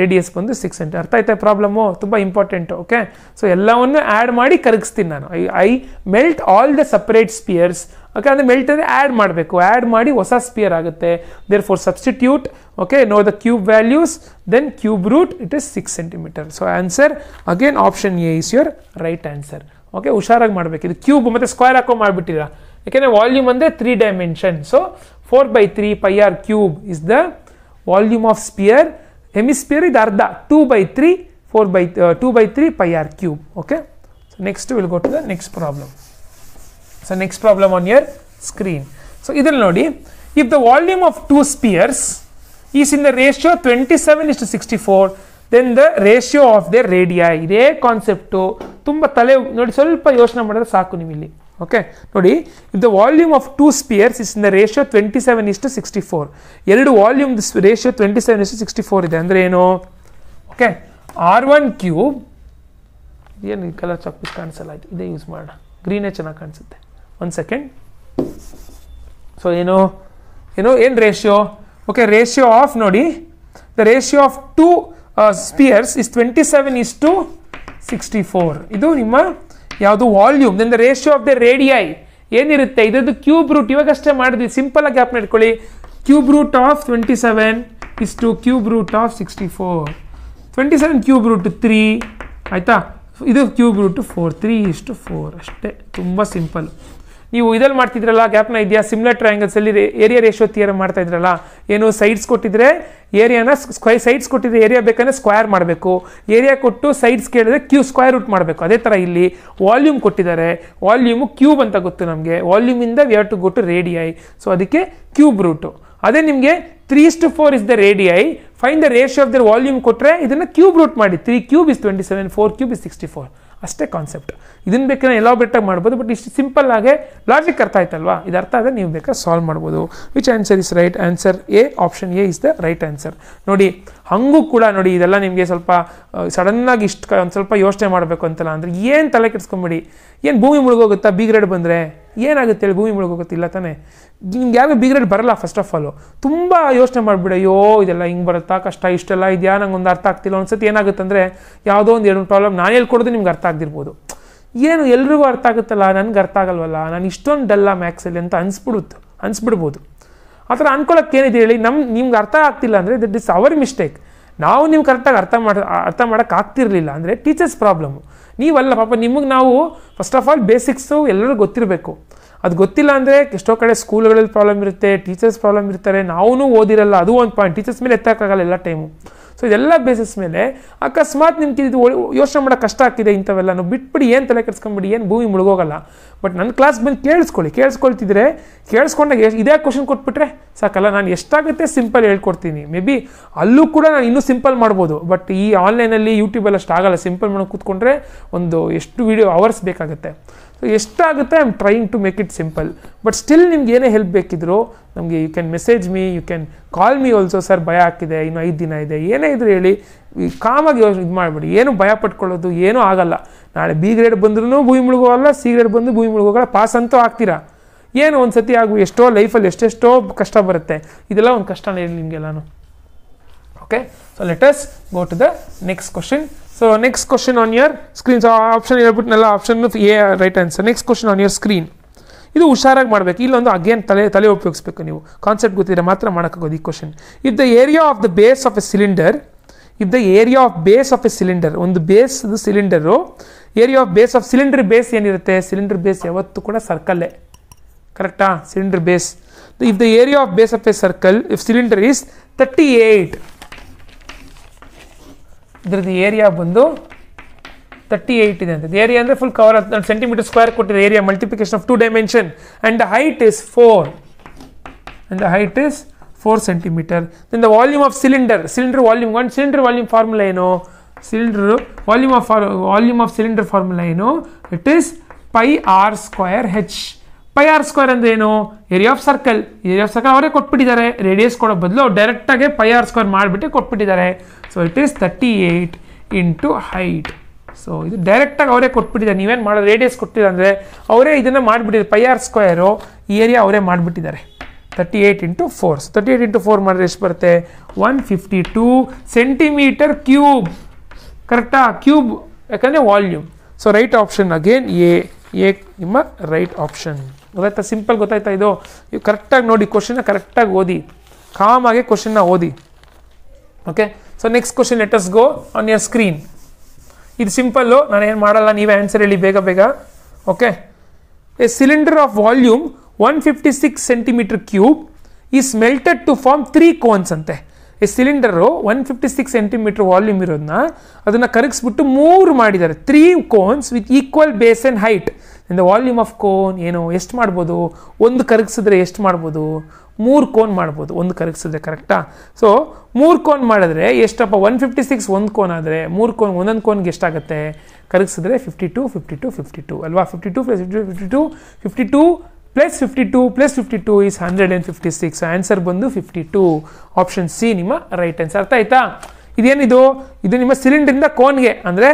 ರೇಡಿಯಸ್ ಬಂದು ಸಿಕ್ಸ್ ಸೆಂಟಿ ಅರ್ಥ ಆಯ್ತಾ ಪ್ರಾಬ್ಲಮ್ಮು ತುಂಬ ಇಂಪಾರ್ಟೆಂಟ್ ಓಕೆ ಸೊ ಎಲ್ಲವನ್ನು ಆ್ಯಡ್ ಮಾಡಿ ಕರಗಿಸ್ತೀನಿ ನಾನು I I melt all the separate spheres okay ಅಂದರೆ ಮೆಲ್ಟ್ ಅಂದರೆ ಆ್ಯಡ್ ಮಾಡಬೇಕು ಆ್ಯಡ್ ಮಾಡಿ ಹೊಸ ಸ್ಪಿಯರ್ ಆಗುತ್ತೆ therefore substitute okay know the cube values then cube root it is six centimetre so answer again option A is your right answer okay ಹುಷಾರಾಗಿ ಮಾಡಬೇಕು ಇದು cube ಮತ್ತು ಸ್ಕ್ವೇರ್ ಹಾಕೋ ಮಾಡಿಬಿಟ್ಟಿರಾ ಯಾಕೆಂದರೆ ವಾಲ್ಯೂಮ್ ಅಂದರೆ three dimension so four by three pi r cube is the volume of sphere hemisphere ಇದು ಅರ್ಧ two by three four by two by three pi r cube okay so next will go to the next problem so next problem on your screen so ಇದರಲ್ಲಿ ನೋಡಿ if the volume of two spheres is in the ratio twenty seven ಇಷ್ಟು sixty four then the ratio of the ರೇಡಿಯಾ ಇದೇ concept ತುಂಬ ತಲೆ ನೋಡಿ ಸ್ವಲ್ಪ ಯೋಚನೆ ಮಾಡಿದ್ರೆ ಸಾಕು ನೀವು ಇಲ್ಲಿ ಓಕೆ ನೋಡಿ if the volume of two spheres is in the ratio twenty seven ಇಷ್ಟು ಸಿಕ್ಸ್ಟಿ ಫೋರ್ ಎರಡು ವಾಲ್ಯೂಮ್ ರೇಷಿಯೋ ಟ್ವೆಂಟಿ ಸೆವೆನ್ ಇಷ್ಟು ಸಿಕ್ಸ್ಟಿ ಫೋರ್ ಇದೆ ಅಂದರೆ ಏನು ಓಕೆ ಆರ್ ಒನ್ ಕ್ಯೂಬ್ ಏನು ಕಲರ್ ಚಾಕ್ಪೀಸ್ ಕಾಣಿಸಲ್ಲ ಇದೇ ಯೂಸ್ ಮಾಡೋಣ ಗ್ರೀನೇ ಚೆನ್ನಾಗಿ ಕಾಣಿಸುತ್ತೆ ಒನ್ ಸೆಕೆಂಡ್ ಸೊ ಏನು ಏನು ಏನು ರೇಷಿಯೋ ಓಕೆ ರೇಷಿಯೋ ಆಫ್ ನೋಡಿ the ratio of two spheres is twenty seven is to sixty four ಇದು ನಿಮ್ಮ ಯಾವುದು volume then the ratio of the radii ಏನಿರುತ್ತೆ ಇದರದ್ದು ಕ್ಯೂಬ್ ರೂಟ್ ಇವಾಗಷ್ಟೇ ಮಾಡಿದ್ವಿ ಸಿಂಪಲ್ ಆಗಿ ಆ್ಯಪ್ ಇಟ್ಕೊಳ್ಳಿ cube root of twenty seven is to cube root of sixty four twenty seven cube root three ಆಯಿತಾ ಇದು ಕ್ಯೂಬ್ ರೂಟು ಫೋರ್ ತ್ರೀ ಇಷ್ಟು four ಅಷ್ಟೇ ತುಂಬ ಸಿಂಪಲ್ ನೀವು ಇದಲ್ಲಿ ಮಾಡ್ತಿದ್ರಲ್ಲ ಗ್ಯಾಪ್ನ ಇದೆಯಾ ಸಿಮ್ಲರ್ ಅಲ್ಲಿ ಏರಿಯಾ ರೇಷೋ ಥಿಯರ್ ಮಾಡ್ತಾ ಇದ್ರಲ್ಲ ಏನು ಸೈಡ್ಸ್ ಕೊಟ್ಟಿದ್ರೆ ಏರಿಯಾನ ಸ್ಕ್ವೈ ಸೈಡ್ಸ್ ಕೊಟ್ಟಿದ್ರೆ ಏರಿಯಾ ಬೇಕಂದ್ರೆ ಸ್ಕ್ವೇರ್ ಮಾಡಬೇಕು ಏರಿಯಾ ಕೊಟ್ಟು ಸೈಡ್ಸ್ ಕೇಳಿದ್ರೆ ಕ್ಯೂ ಸ್ಕ್ವೇರ್ ರೂಟ್ ಮಾಡಬೇಕು ಅದೇ ಥರ ಇಲ್ಲಿ ವಾಲ್ಯೂಮ್ ಕೊಟ್ಟಿದ್ದಾರೆ ವಾಲ್ಯೂಮು ಕ್ಯೂಬ್ ಅಂತ ಗೊತ್ತು ನಮಗೆ ವಾಲ್ಯೂಮಿಂದ we have to go to radii so ಅದಕ್ಕೆ ಕ್ಯೂಬ್ ರೂಟು ಅದೇ ನಿಮಗೆ three to four is the radii fine the ratio of their volume ಕೊಟ್ಟರೆ ಇದನ್ನು ಕ್ಯೂಬ್ ರೂಟ್ ಮಾಡಿ three cube is twenty seven four cube is sixty four ಅಷ್ಟೇ concept ಇದನ್ನು ಬೇಕಾದ್ರೆ ಎಲ್ಲ ಬೆಟ್ಟಾಗಿ ಮಾಡ್ಬೋದು ಬಟ್ ಇಷ್ಟು ಸಿಂಪಲ್ ಆಗೇ ಲಾಜಿಕ್ ಅರ್ಥ ಆಯ್ತಲ್ವಾ ಇದು ಅರ್ಥ ಆದರೆ ನೀವು ಬೇಕಾದ್ರೆ ಸಾಲ್ವ್ ಮಾಡ್ಬೋದು which answer is right answer A option A is the right answer ನೋಡಿ ಹಾಗೂ ಕೂಡ ನೋಡಿ ಇದೆಲ್ಲ ನಿಮಗೆ ಸ್ವಲ್ಪ ಸಡನ್ನಾಗಿ ಇಷ್ಟು ಒಂದು ಸ್ವಲ್ಪ ಯೋಚನೆ ಮಾಡಬೇಕು ಅಂತಲ್ಲ ಅಂದರೆ ಏನು ತಲೆ ಕೆಡಿಸ್ಕೊಂಬಿಡಿ ಏನು ಭೂಮಿ ಮುಳುಗೋಗುತ್ತಾ ಬಿ ಗ್ರೇಡ್ ಬಂದರೆ ಏನಾಗುತ್ತೆ ಹೇಳಿ ಭೂಮಿ ಮುಳುಗ್ ಗೊತ್ತಿಲ್ಲ ತಾನೆ ನಿಮ್ಗೆ ಯಾವಾಗ ಬಿ ಬರೋಲ್ಲ ಬರಲ್ಲ ಫಸ್ಟ್ ಆಫ್ ಆಲ್ ತುಂಬ ಯೋಚನೆ ಮಾಡಿಬಿಡ ಅಯ್ಯೋ ಇದೆಲ್ಲ ಹಿಂಗೆ ಬರುತ್ತಾ ಕಷ್ಟ ಇಷ್ಟೆಲ್ಲ ಇದೆಯಾ ನಂಗೆ ಒಂದು ಅರ್ಥ ಆಗ್ತಿಲ್ಲ ಒಂದ್ಸತಿ ಅಂದರೆ ಯಾವುದೋ ಒಂದು ಎರಡು ಪ್ರಾಬ್ಲಮ್ ನಾನು ಹೇಳ್ಕೊಡೋದು ನಿಮ್ಗೆ ಅರ್ಥ ಆಗ್ತಿರ್ಬೋದು ಏನು ಎಲ್ರಿಗೂ ಅರ್ಥ ಆಗುತ್ತಲ್ಲ ನನಗೆ ಅರ್ಥ ಆಗಲ್ವಲ್ಲ ನಾನು ಇಷ್ಟೊಂದು ಡಲ್ಲ ಮ್ಯಾಕ್ಸಲ್ಲಿ ಅಂತ ಅನ್ಸ್ಬಿಡುತ್ತೆ ಅನ್ಸ್ಬಿಡ್ಬೋದು ಆ ಥರ ಏನಿದೆ ಹೇಳಿ ನಮ್ಮ ನಿಮ್ಗೆ ಅರ್ಥ ಆಗ್ತಿಲ್ಲ ಅಂದರೆ ದಟ್ ಇಸ್ ಅವರ್ ಮಿಸ್ಟೇಕ್ ನಾವು ನೀವು ಕರೆಕ್ಟಾಗಿ ಅರ್ಥ ಮಾಡಿ ಅರ್ಥ ಮಾಡೋಕ್ಕಾಗ್ತಿರ್ಲಿಲ್ಲ ಅಂದರೆ ಟೀಚರ್ಸ್ ಪ್ರಾಬ್ಲಮ್ಮು ನೀವಲ್ಲ ಪಾಪ ನಿಮಗೆ ನಾವು ಫಸ್ಟ್ ಆಫ್ ಆಲ್ ಬೇಸಿಕ್ಸು ಎಲ್ಲರೂ ಗೊತ್ತಿರಬೇಕು ಅದು ಗೊತ್ತಿಲ್ಲ ಅಂದರೆ ಎಷ್ಟೋ ಕಡೆ ಸ್ಕೂಲ್ಗಳಲ್ಲಿ ಪ್ರಾಬ್ಲಮ್ ಇರುತ್ತೆ ಟೀಚರ್ಸ್ ಪ್ರಾಬ್ಲಮ್ ಇರ್ತಾರೆ ನಾವೂ ಓದಿರಲ್ಲ ಅದು ಒಂದು ಪಾಯಿಂಟ್ ಟೀಚರ್ಸ್ ಮೇಲೆ ಎತ್ತಕ್ಕಾಗಲ್ಲ ಎಲ್ಲ ಟೈಮು ಸೊ ಇದೆಲ್ಲ ಬೇಸಿಸ್ ಮೇಲೆ ಅಕಸ್ಮಾತ್ ನಿಮ್ಗೆ ಇದು ಯೋಚನೆ ಮಾಡೋಕ್ಕೆ ಕಷ್ಟ ಆಗ್ತಿದೆ ಇಂಥವೆಲ್ಲ ನಾವು ಬಿಟ್ಬಿಡಿ ಏನು ತಲೆ ಕೆಡ್ಸ್ಕೊಂಬಿಡಿ ಏನು ಭೂಮಿ ಮುಳುಗೋಗಲ್ಲ ಬಟ್ ನನ್ನ ಕ್ಲಾಸ್ ಬಂದು ಕೇಳಿಸ್ಕೊಳ್ಳಿ ಕೇಳಿಸ್ಕೊಳ್ತಿದ್ರೆ ಕೇಳಿಸ್ಕೊಂಡಾಗ ಎಷ್ಟು ಇದೇ ಕ್ವಶನ್ ಕೊಟ್ಬಿಟ್ರೆ ಸಾಕಲ್ಲ ನಾನು ಎಷ್ಟಾಗುತ್ತೆ ಸಿಂಪಲ್ ಹೇಳ್ಕೊಡ್ತೀನಿ ಮೇ ಬಿ ಅಲ್ಲೂ ಕೂಡ ನಾನು ಇನ್ನೂ ಸಿಂಪಲ್ ಮಾಡ್ಬೋದು ಬಟ್ ಈ ಆನ್ಲೈನಲ್ಲಿ ಯೂಟ್ಯೂಬಲ್ಲಿ ಅಷ್ಟು ಆಗಲ್ಲ ಸಿಂಪಲ್ ಮಾಡೋಕ್ಕೆ ಕೂತ್ಕೊಂಡ್ರೆ ಒಂದು ಎಷ್ಟು ವೀಡಿಯೋ ಅವರ್ಸ್ ಬೇಕಾಗುತ್ತೆ ಎಷ್ಟಾಗುತ್ತೆ I am trying to make it simple but still ನಿಮ್ಗೆ ಏನೇ ಹೆಲ್ಪ್ ಬೇಕಿದ್ರು ನಮಗೆ you can message me you can call me also sir ಭಯ ಆಗ್ತಿದೆ ಇನ್ನು ಐದು ದಿನ ಇದೆ ಏನೇ ಇದ್ರು ಹೇಳಿ ಕಾಮಾಗಿ ಯೋಚನೆ ಇದು ಮಾಡಿಬಿಡಿ ಏನು ಭಯ ಪಟ್ಕೊಳ್ಳೋದು ಏನೂ ಆಗಲ್ಲ ನಾಳೆ ಬಿ ಗ್ರೇಡ್ ಬಂದ್ರೂ ಭೂಮಿ ಮುಳುಗೋಲ್ಲ ಸಿ ಗ್ರೇಡ್ ಬಂದು ಭೂಮಿ ಮುಳುಗೋಗಲ್ಲ ಪಾಸ್ ಅಂತೂ ಆಗ್ತೀರಾ ಏನೋ ಒಂದು ಸತಿ ಆಗು ಎಷ್ಟೋ ಲೈಫಲ್ಲಿ ಎಷ್ಟೆಷ್ಟೋ ಕಷ್ಟ ಬರುತ್ತೆ ಇದೆಲ್ಲ ಒಂದು ಕಷ್ಟನೇ ನಿಮಗೆಲ್ಲಾನು okay so let us go to the next question so next question on your screen option option option A right answer next question on your screen ಇದು ಹುಷಾರಾಗಿ ಮಾಡಬೇಕು ಇಲ್ಲೊಂದು ಅಗೇನ್ ತಲೆ ತಲೆ ಉಪಯೋಗಿಸ್ಬೇಕು ನೀವು ಕಾನ್ಸೆಪ್ಟ್ ಗೊತ್ತಿದ್ರೆ ಮಾತ್ರ ಮಾಡೋಕ್ಕಾಗೋದು ಈ question if the area of the base of a cylinder if the area of base of a cylinder ಒಂದು base cylinder area of base of cylinder base ಏನಿರುತ್ತೆ ಸಿಲಿಂಡರ್ ಬೇಸ್ ಯಾವತ್ತೂ ಕೂಡ ಸರ್ಕಲ್ಲೇ ಕರೆಕ್ಟಾ cylinder base if the area of base of a circle if cylinder is thirty eight ಇದ್ರದ್ದು area ಬಂದು thirty eight ಇದೆ ಅಂತ ಏರಿಯಾ ಅಂದರೆ ಫುಲ್ ಕವರ್ ಹತ್ತು ಸೆಂಟಿಮೀಟರ್ ಸ್ಕ್ವೇರ್ ಕೊಟ್ಟಿದೆ area multiplication of two dimension and the height is four and the height is four centimetre then the volume of cylinder cylinder volume ಒಂದು cylinder volume formula ಏನು cylinder volume of volume of cylinder formula ಏನು it is pi r square h pi r square ಅಂದ್ರೇನು area of circle area of circle ಅವರೇ ಕೊಟ್ಬಿಟ್ಟಿದ್ದಾರೆ radius ಕೊಡೋ ಬದಲು ಡೈರೆಕ್ಟಾಗಿ pi r square ಮಾಡಿಬಿಟ್ಟು ಕೊಟ್ಬಿಟ್ಟಿದ್ದಾರೆ so it is thirty eight into height so ಇದು ಡೈರೆಕ್ಟಾಗಿ ಅವರೇ ಕೊಟ್ಬಿಟ್ಟಿದ್ದಾರೆ ನೀವೇನು ಮಾಡೋ ರೇಡಿಯಸ್ ಕೊಟ್ಟಿದ್ದಾರೆ ಅಂದರೆ ಅವರೇ ಇದನ್ನು ಮಾಡಿಬಿಟ್ಟಿದ್ದಾರೆ ಪೈ ಆರ್ ಸ್ಕ್ವೇರು ಈ ಏರಿಯಾ ಅವರೇ ಮಾಡಿಬಿಟ್ಟಿದ್ದಾರೆ thirty eight into four thirty eight into four ಮಾಡಿದ್ರೆ ಎಷ್ಟು ಬರುತ್ತೆ one fifty two centimetre cube ಕರೆಕ್ಟಾ ಕ್ಯೂಬ್ ಯಾಕಂದರೆ volume so right option again A A ನಿಮ್ಮ ರೈಟ್ ಆಪ್ಷನ್ ಗೊತ್ತಾಯ್ತಾ ಸಿಂಪಲ್ ಗೊತ್ತಾಯ್ತಾ ಇದು ಕರೆಕ್ಟಾಗಿ ನೋಡಿ ಕ್ವಶನ್ನ ಕರೆಕ್ಟಾಗಿ ಓದಿ ಕಾಮಾಗೆ ಕ್ವಶನ್ನ ಓದಿ okay so next question let's go on your screen ಇದು ಸಿಂಪಲ್ಲು ನಾನು ಏನು ಮಾಡಲ್ಲ ನೀವೇ ಆನ್ಸರ್ ಹೇಳಿ ಬೇಗ ಬೇಗ okay a cylinder of volume one fifty six centimetre cube is melted to form three cones ಅಂತೆ cylinder one fifty six centimetre volume ಇರೋದನ್ನ ಅದನ್ನು ಕರಗಿಸ್ಬಿಟ್ಟು ಮೂರು ಮಾಡಿದ್ದಾರೆ three cones with equal base and height ಇಂದ ವಾಲ್ಯೂಮ್ ಆಫ್ ಕೋನ್ ಏನು ಎಷ್ಟು ಮಾಡ್ಬೋದು ಒಂದು ಕರಗಿಸಿದ್ರೆ ಎಷ್ಟು ಮಾಡ್ಬೋದು ಮೂರು ಕೋನ್ ಮಾಡ್ಬೋದು ಒಂದು ಕರಗಿಸಿದ್ರೆ ಕರೆಕ್ಟಾ ಸೊ ಮೂರು ಕೋನ್ ಮಾಡಿದ್ರೆ ಎಷ್ಟಪ್ಪ ಒನ್ ಫಿಫ್ಟಿ ಸಿಕ್ಸ್ ಒಂದು ಕೋನ್ ಆದರೆ ಮೂರು ಕೋನ್ ಒಂದೊಂದು ಕೋನ್ಗೆ ಎಷ್ಟಾಗುತ್ತೆ ಕರಗಿಸಿದ್ರೆ fifty two fifty two fifty two ಅಲ್ವಾ fifty two fifty two fifty two fifty two plus fifty two plus fifty two is hundred and fifty six answer ಬಂದು fifty two option C ನಿಮ್ಮ right answer ಅರ್ಥ ಆಯ್ತಾ ಇದೇನಿದು ಇದು ನಿಮ್ಮ ಸಿಲಿಂಡ್ರಿಂದ ಕೋನ್ಗೆ ಅಂದರೆ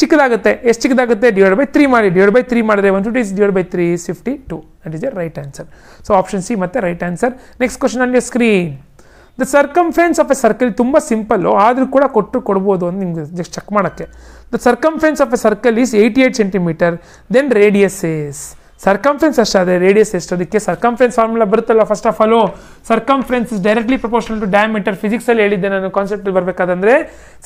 ಚಿಕ್ಕದಾಗುತ್ತೆ ಎಷ್ಟು ಚಿಕ್ಕದಾಗುತ್ತೆ ಡಿವೈಡ್ ಬೈ ತ್ರೀ ಮಾಡಿ ಡಿವೈಡ್ ಬೈ ತ್ರೀ ಮಾಡಿದ್ರೆ one fifty divide by three is fifty two that is a right answer so option C ಮತ್ತೆ ರೈಟ್ ಆನ್ಸರ್ ನೆಕ್ಸ್ಟ್ ಕ್ವಶನ್ ಅಲ್ಲಿ screen the circumference of a circle ತುಂಬ simple ಆದರೂ ಕೂಡ ಕೊಟ್ಟರು ಕೊಡ್ಬೋದು ಅಂತ ನಿಮ್ಗೆ ಜಸ್ಟ್ ಚೆಕ್ ಮಾಡೋಕ್ಕೆ the circumference of a circle is eighty eight centimetre then radius is circumference ಅಷ್ಟಾದರೆ ರೇಡಿಯಸ್ ಎಷ್ಟು ಅದಕ್ಕೆ ಸರ್ಕಂಫ್ರೆನ್ಸ್ ಫಾರ್ಮುಲಾ ಬರುತ್ತಲ್ಲ first of all circumference is directly proportional to diameter ಫಿಸಿಕ್ಸಲ್ಲಿ ಹೇಳಿದ್ದೆ ನಾನು ಕಾನ್ಸೆಪ್ಟ್ ಬರಬೇಕಾದ್ರೆ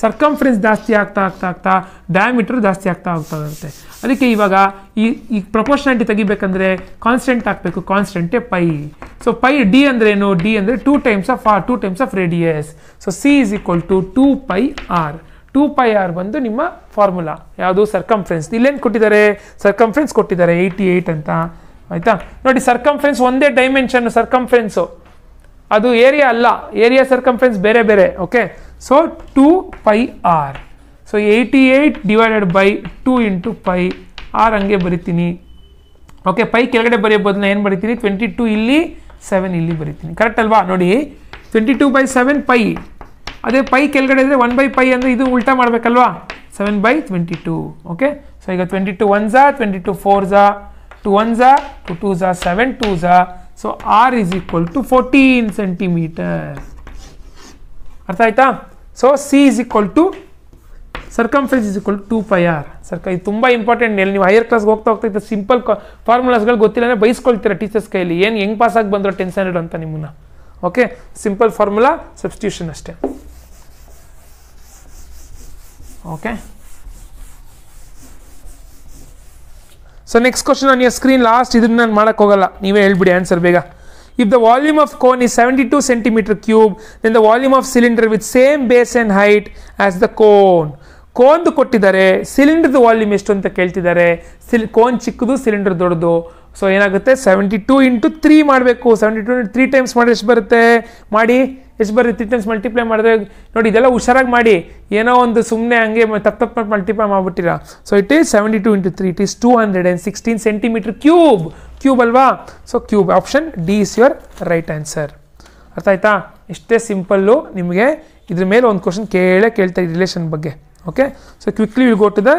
ಸರ್ಕಂಫ್ರೆನ್ಸ್ ಜಾಸ್ತಿ ಆಗ್ತಾ ಆಗ್ತಾ ಆಗ್ತಾ ಡಯಾಮೀಟರ್ ಜಾಸ್ತಿ ಆಗ್ತಾ ಹೋಗ್ತಾ ಇರುತ್ತೆ ಅದಕ್ಕೆ ಇವಾಗ ಈ ಈ ಪ್ರಪೋರ್ಷನಾಲಿಟಿ ತೆಗಿಬೇಕಂದ್ರೆ ಕಾನ್ಸ್ಟೆಂಟ್ ಆಗಬೇಕು ಕಾನ್ಸ್ಟೆಂಟೇ ಪೈ ಸೊ ಪೈ ಡಿ ಅಂದರೆ ಏನು ಡಿ ಅಂದರೆ two times of r two times of radius so c is equal to two pi r two pi r ಬಂದು ನಿಮ್ಮ ಫಾರ್ಮುಲಾ ಯಾವುದು ಸರ್ಕಂಫ್ರೆನ್ಸ್ ಇಲ್ಲೇನು ಕೊಟ್ಟಿದ್ದಾರೆ ಸರ್ಕಂಫ್ರೆನ್ಸ್ ಕೊಟ್ಟಿದ್ದಾರೆ ಏಯ್ಟಿ ಏಯ್ಟ್ ಅಂತ ಆಯಿತಾ ನೋಡಿ ಸರ್ಕಂಫ್ರೆನ್ಸ್ ಒಂದೇ ಡೈಮೆನ್ಷನ್ ಸರ್ಕಂಫ್ರೆನ್ಸು ಅದು ಏರಿಯಾ ಅಲ್ಲ ಏರಿಯಾ ಸರ್ಕಂಫ್ರೆನ್ಸ್ ಬೇರೆ ಬೇರೆ okay so two pi r so eighty eight divided by two into pi r ಹಂಗೆ ಬರಿತೀನಿ ಓಕೆ ಪೈ ಕೆಳಗಡೆ ಬರೆಯಬಹುದು ನಾನು ಏನು ಬರಿತೀನಿ ಟ್ವೆಂಟಿ ಟೂ ಇಲ್ಲಿ ಸೆವೆನ್ ಇಲ್ಲಿ ಬರಿತೀನಿ ಕರೆಕ್ಟ್ ಅಲ್ವಾ ನೋಡಿ twenty two by seven pi ಅದೇ ಪೈ ಕೆಳಗಡೆ ಇದ್ದರೆ ಒನ್ ಬೈ ಪೈ ಅಂದರೆ ಇದು ಉಲ್ಟಾ ಮಾಡಬೇಕಲ್ವಾ seven by twenty two okay so ಈಗ ಟ್ವೆಂಟಿ ಟು ಒನ್ ಝಾ ಟ್ವೆಂಟಿ ಟು ಫೋರ್ ಝಾ ಟು ಒನ್ ಝಾ ಟು ಟೂ ಝಾ ಸೆವೆನ್ ಟು ಝಾ so r is equal to fourteen centimetres ಅರ್ಥ ಆಯ್ತಾ so c is equal to circumference is equal to pi r ಸರ್ಕ ಇದು ತುಂಬ ಇಂಪಾರ್ಟೆಂಟ್ ಎಲ್ಲಿ ನೀವು ಹೈಯರ್ ಕ್ಲಾಸ್ಗೆ ಹೋಗ್ತಾ ಹೋಗ್ತಾ ಸಿಂಪಲ್ ಸಿಂಪಲ್ ಫಾರ್ಮುಲಾಸ್ಗಳು ಗೊತ್ತಿಲ್ಲ ಅಂದರೆ ಬೈಸ್ಕೊಳ್ತೀರಾ ಟೀಚರ್ಸ್ ಕೈಯಲ್ಲಿ ಏನು ಹೆಂಗೆ ಪಾಸ್ ಆಗಿ ಬಂದರು ಟೆನ್ ಸ್ಟ್ಯಾಂಡರ್ಡ್ ಅಂತ ನಿಮ್ಮನ್ನು ಓಕೆ ಸಿಂಪಲ್ ಫಾರ್ಮುಲಾ ಸಬ್ಸ್ಟಿಟ್ಯೂಷನ್ ಅಷ್ಟೇ okay so next question on your screen last ಇದನ್ನ ನಾನು ಮಾಡೋಕ್ಕೆ ಹೋಗಲ್ಲ ನೀವೇ ಹೇಳ್ಬಿಡಿ ಆನ್ಸರ್ ಬೇಗ if the volume of cone is seventy two centimetre cube then the volume of cylinder with same base and height as the cone ಕೋನ್ದು ಕೊಟ್ಟಿದ್ದಾರೆ ಸಿಲಿಂಡರ್ದು ವಾಲ್ಯೂಮ್ ಎಷ್ಟು ಅಂತ ಕೇಳ್ತಿದ್ದಾರೆ ಸಿಲ್ ಕೋನ್ ಚಿಕ್ಕದು ಸಿಲಿಂಡರ್ ದೊಡ್ಡದು ಸೊ ಏನಾಗುತ್ತೆ ಸೆವೆಂಟಿ ಟು ಇಂಟು ತ್ರೀ ಮಾಡಬೇಕು seventy two into three times ಮಾಡಿ ಎಷ್ಟು ಬರುತ್ತೆ ಮಾಡಿ ಎಷ್ಟು ಬರುತ್ತೆ ತ್ರೀ ಟೈಮ್ಸ್ ಮಲ್ಟಿಪ್ಲೈ ಮಾಡಿದ್ರೆ ನೋಡಿ ಇದೆಲ್ಲ ಹುಷಾರಾಗಿ ಮಾಡಿ ಏನೋ ಒಂದು ಸುಮ್ಮನೆ ಹಂಗೆ ತಪ್ಪ ತಪ್ಪು ಮಾಡಿ ಮಲ್ಟಿಪ್ಲೈ ಮಾಡಿಬಿಟ್ಟಿರ so it is seventy two into three it is two hundred and sixteen centimetre cube cube ಅಲ್ವಾ so cube option D is your right answer ಅರ್ಥ ಆಯ್ತಾ ಇಷ್ಟೇ ಸಿಂಪಲ್ಲು ನಿಮಗೆ ಇದ್ರ ಮೇಲೆ ಒಂದು ಕ್ವಶನ್ ಕೇಳೇ ಕೇಳ್ತಾ ರಿಲೇಷನ್ ಬಗ್ಗೆ okay so quickly will go to the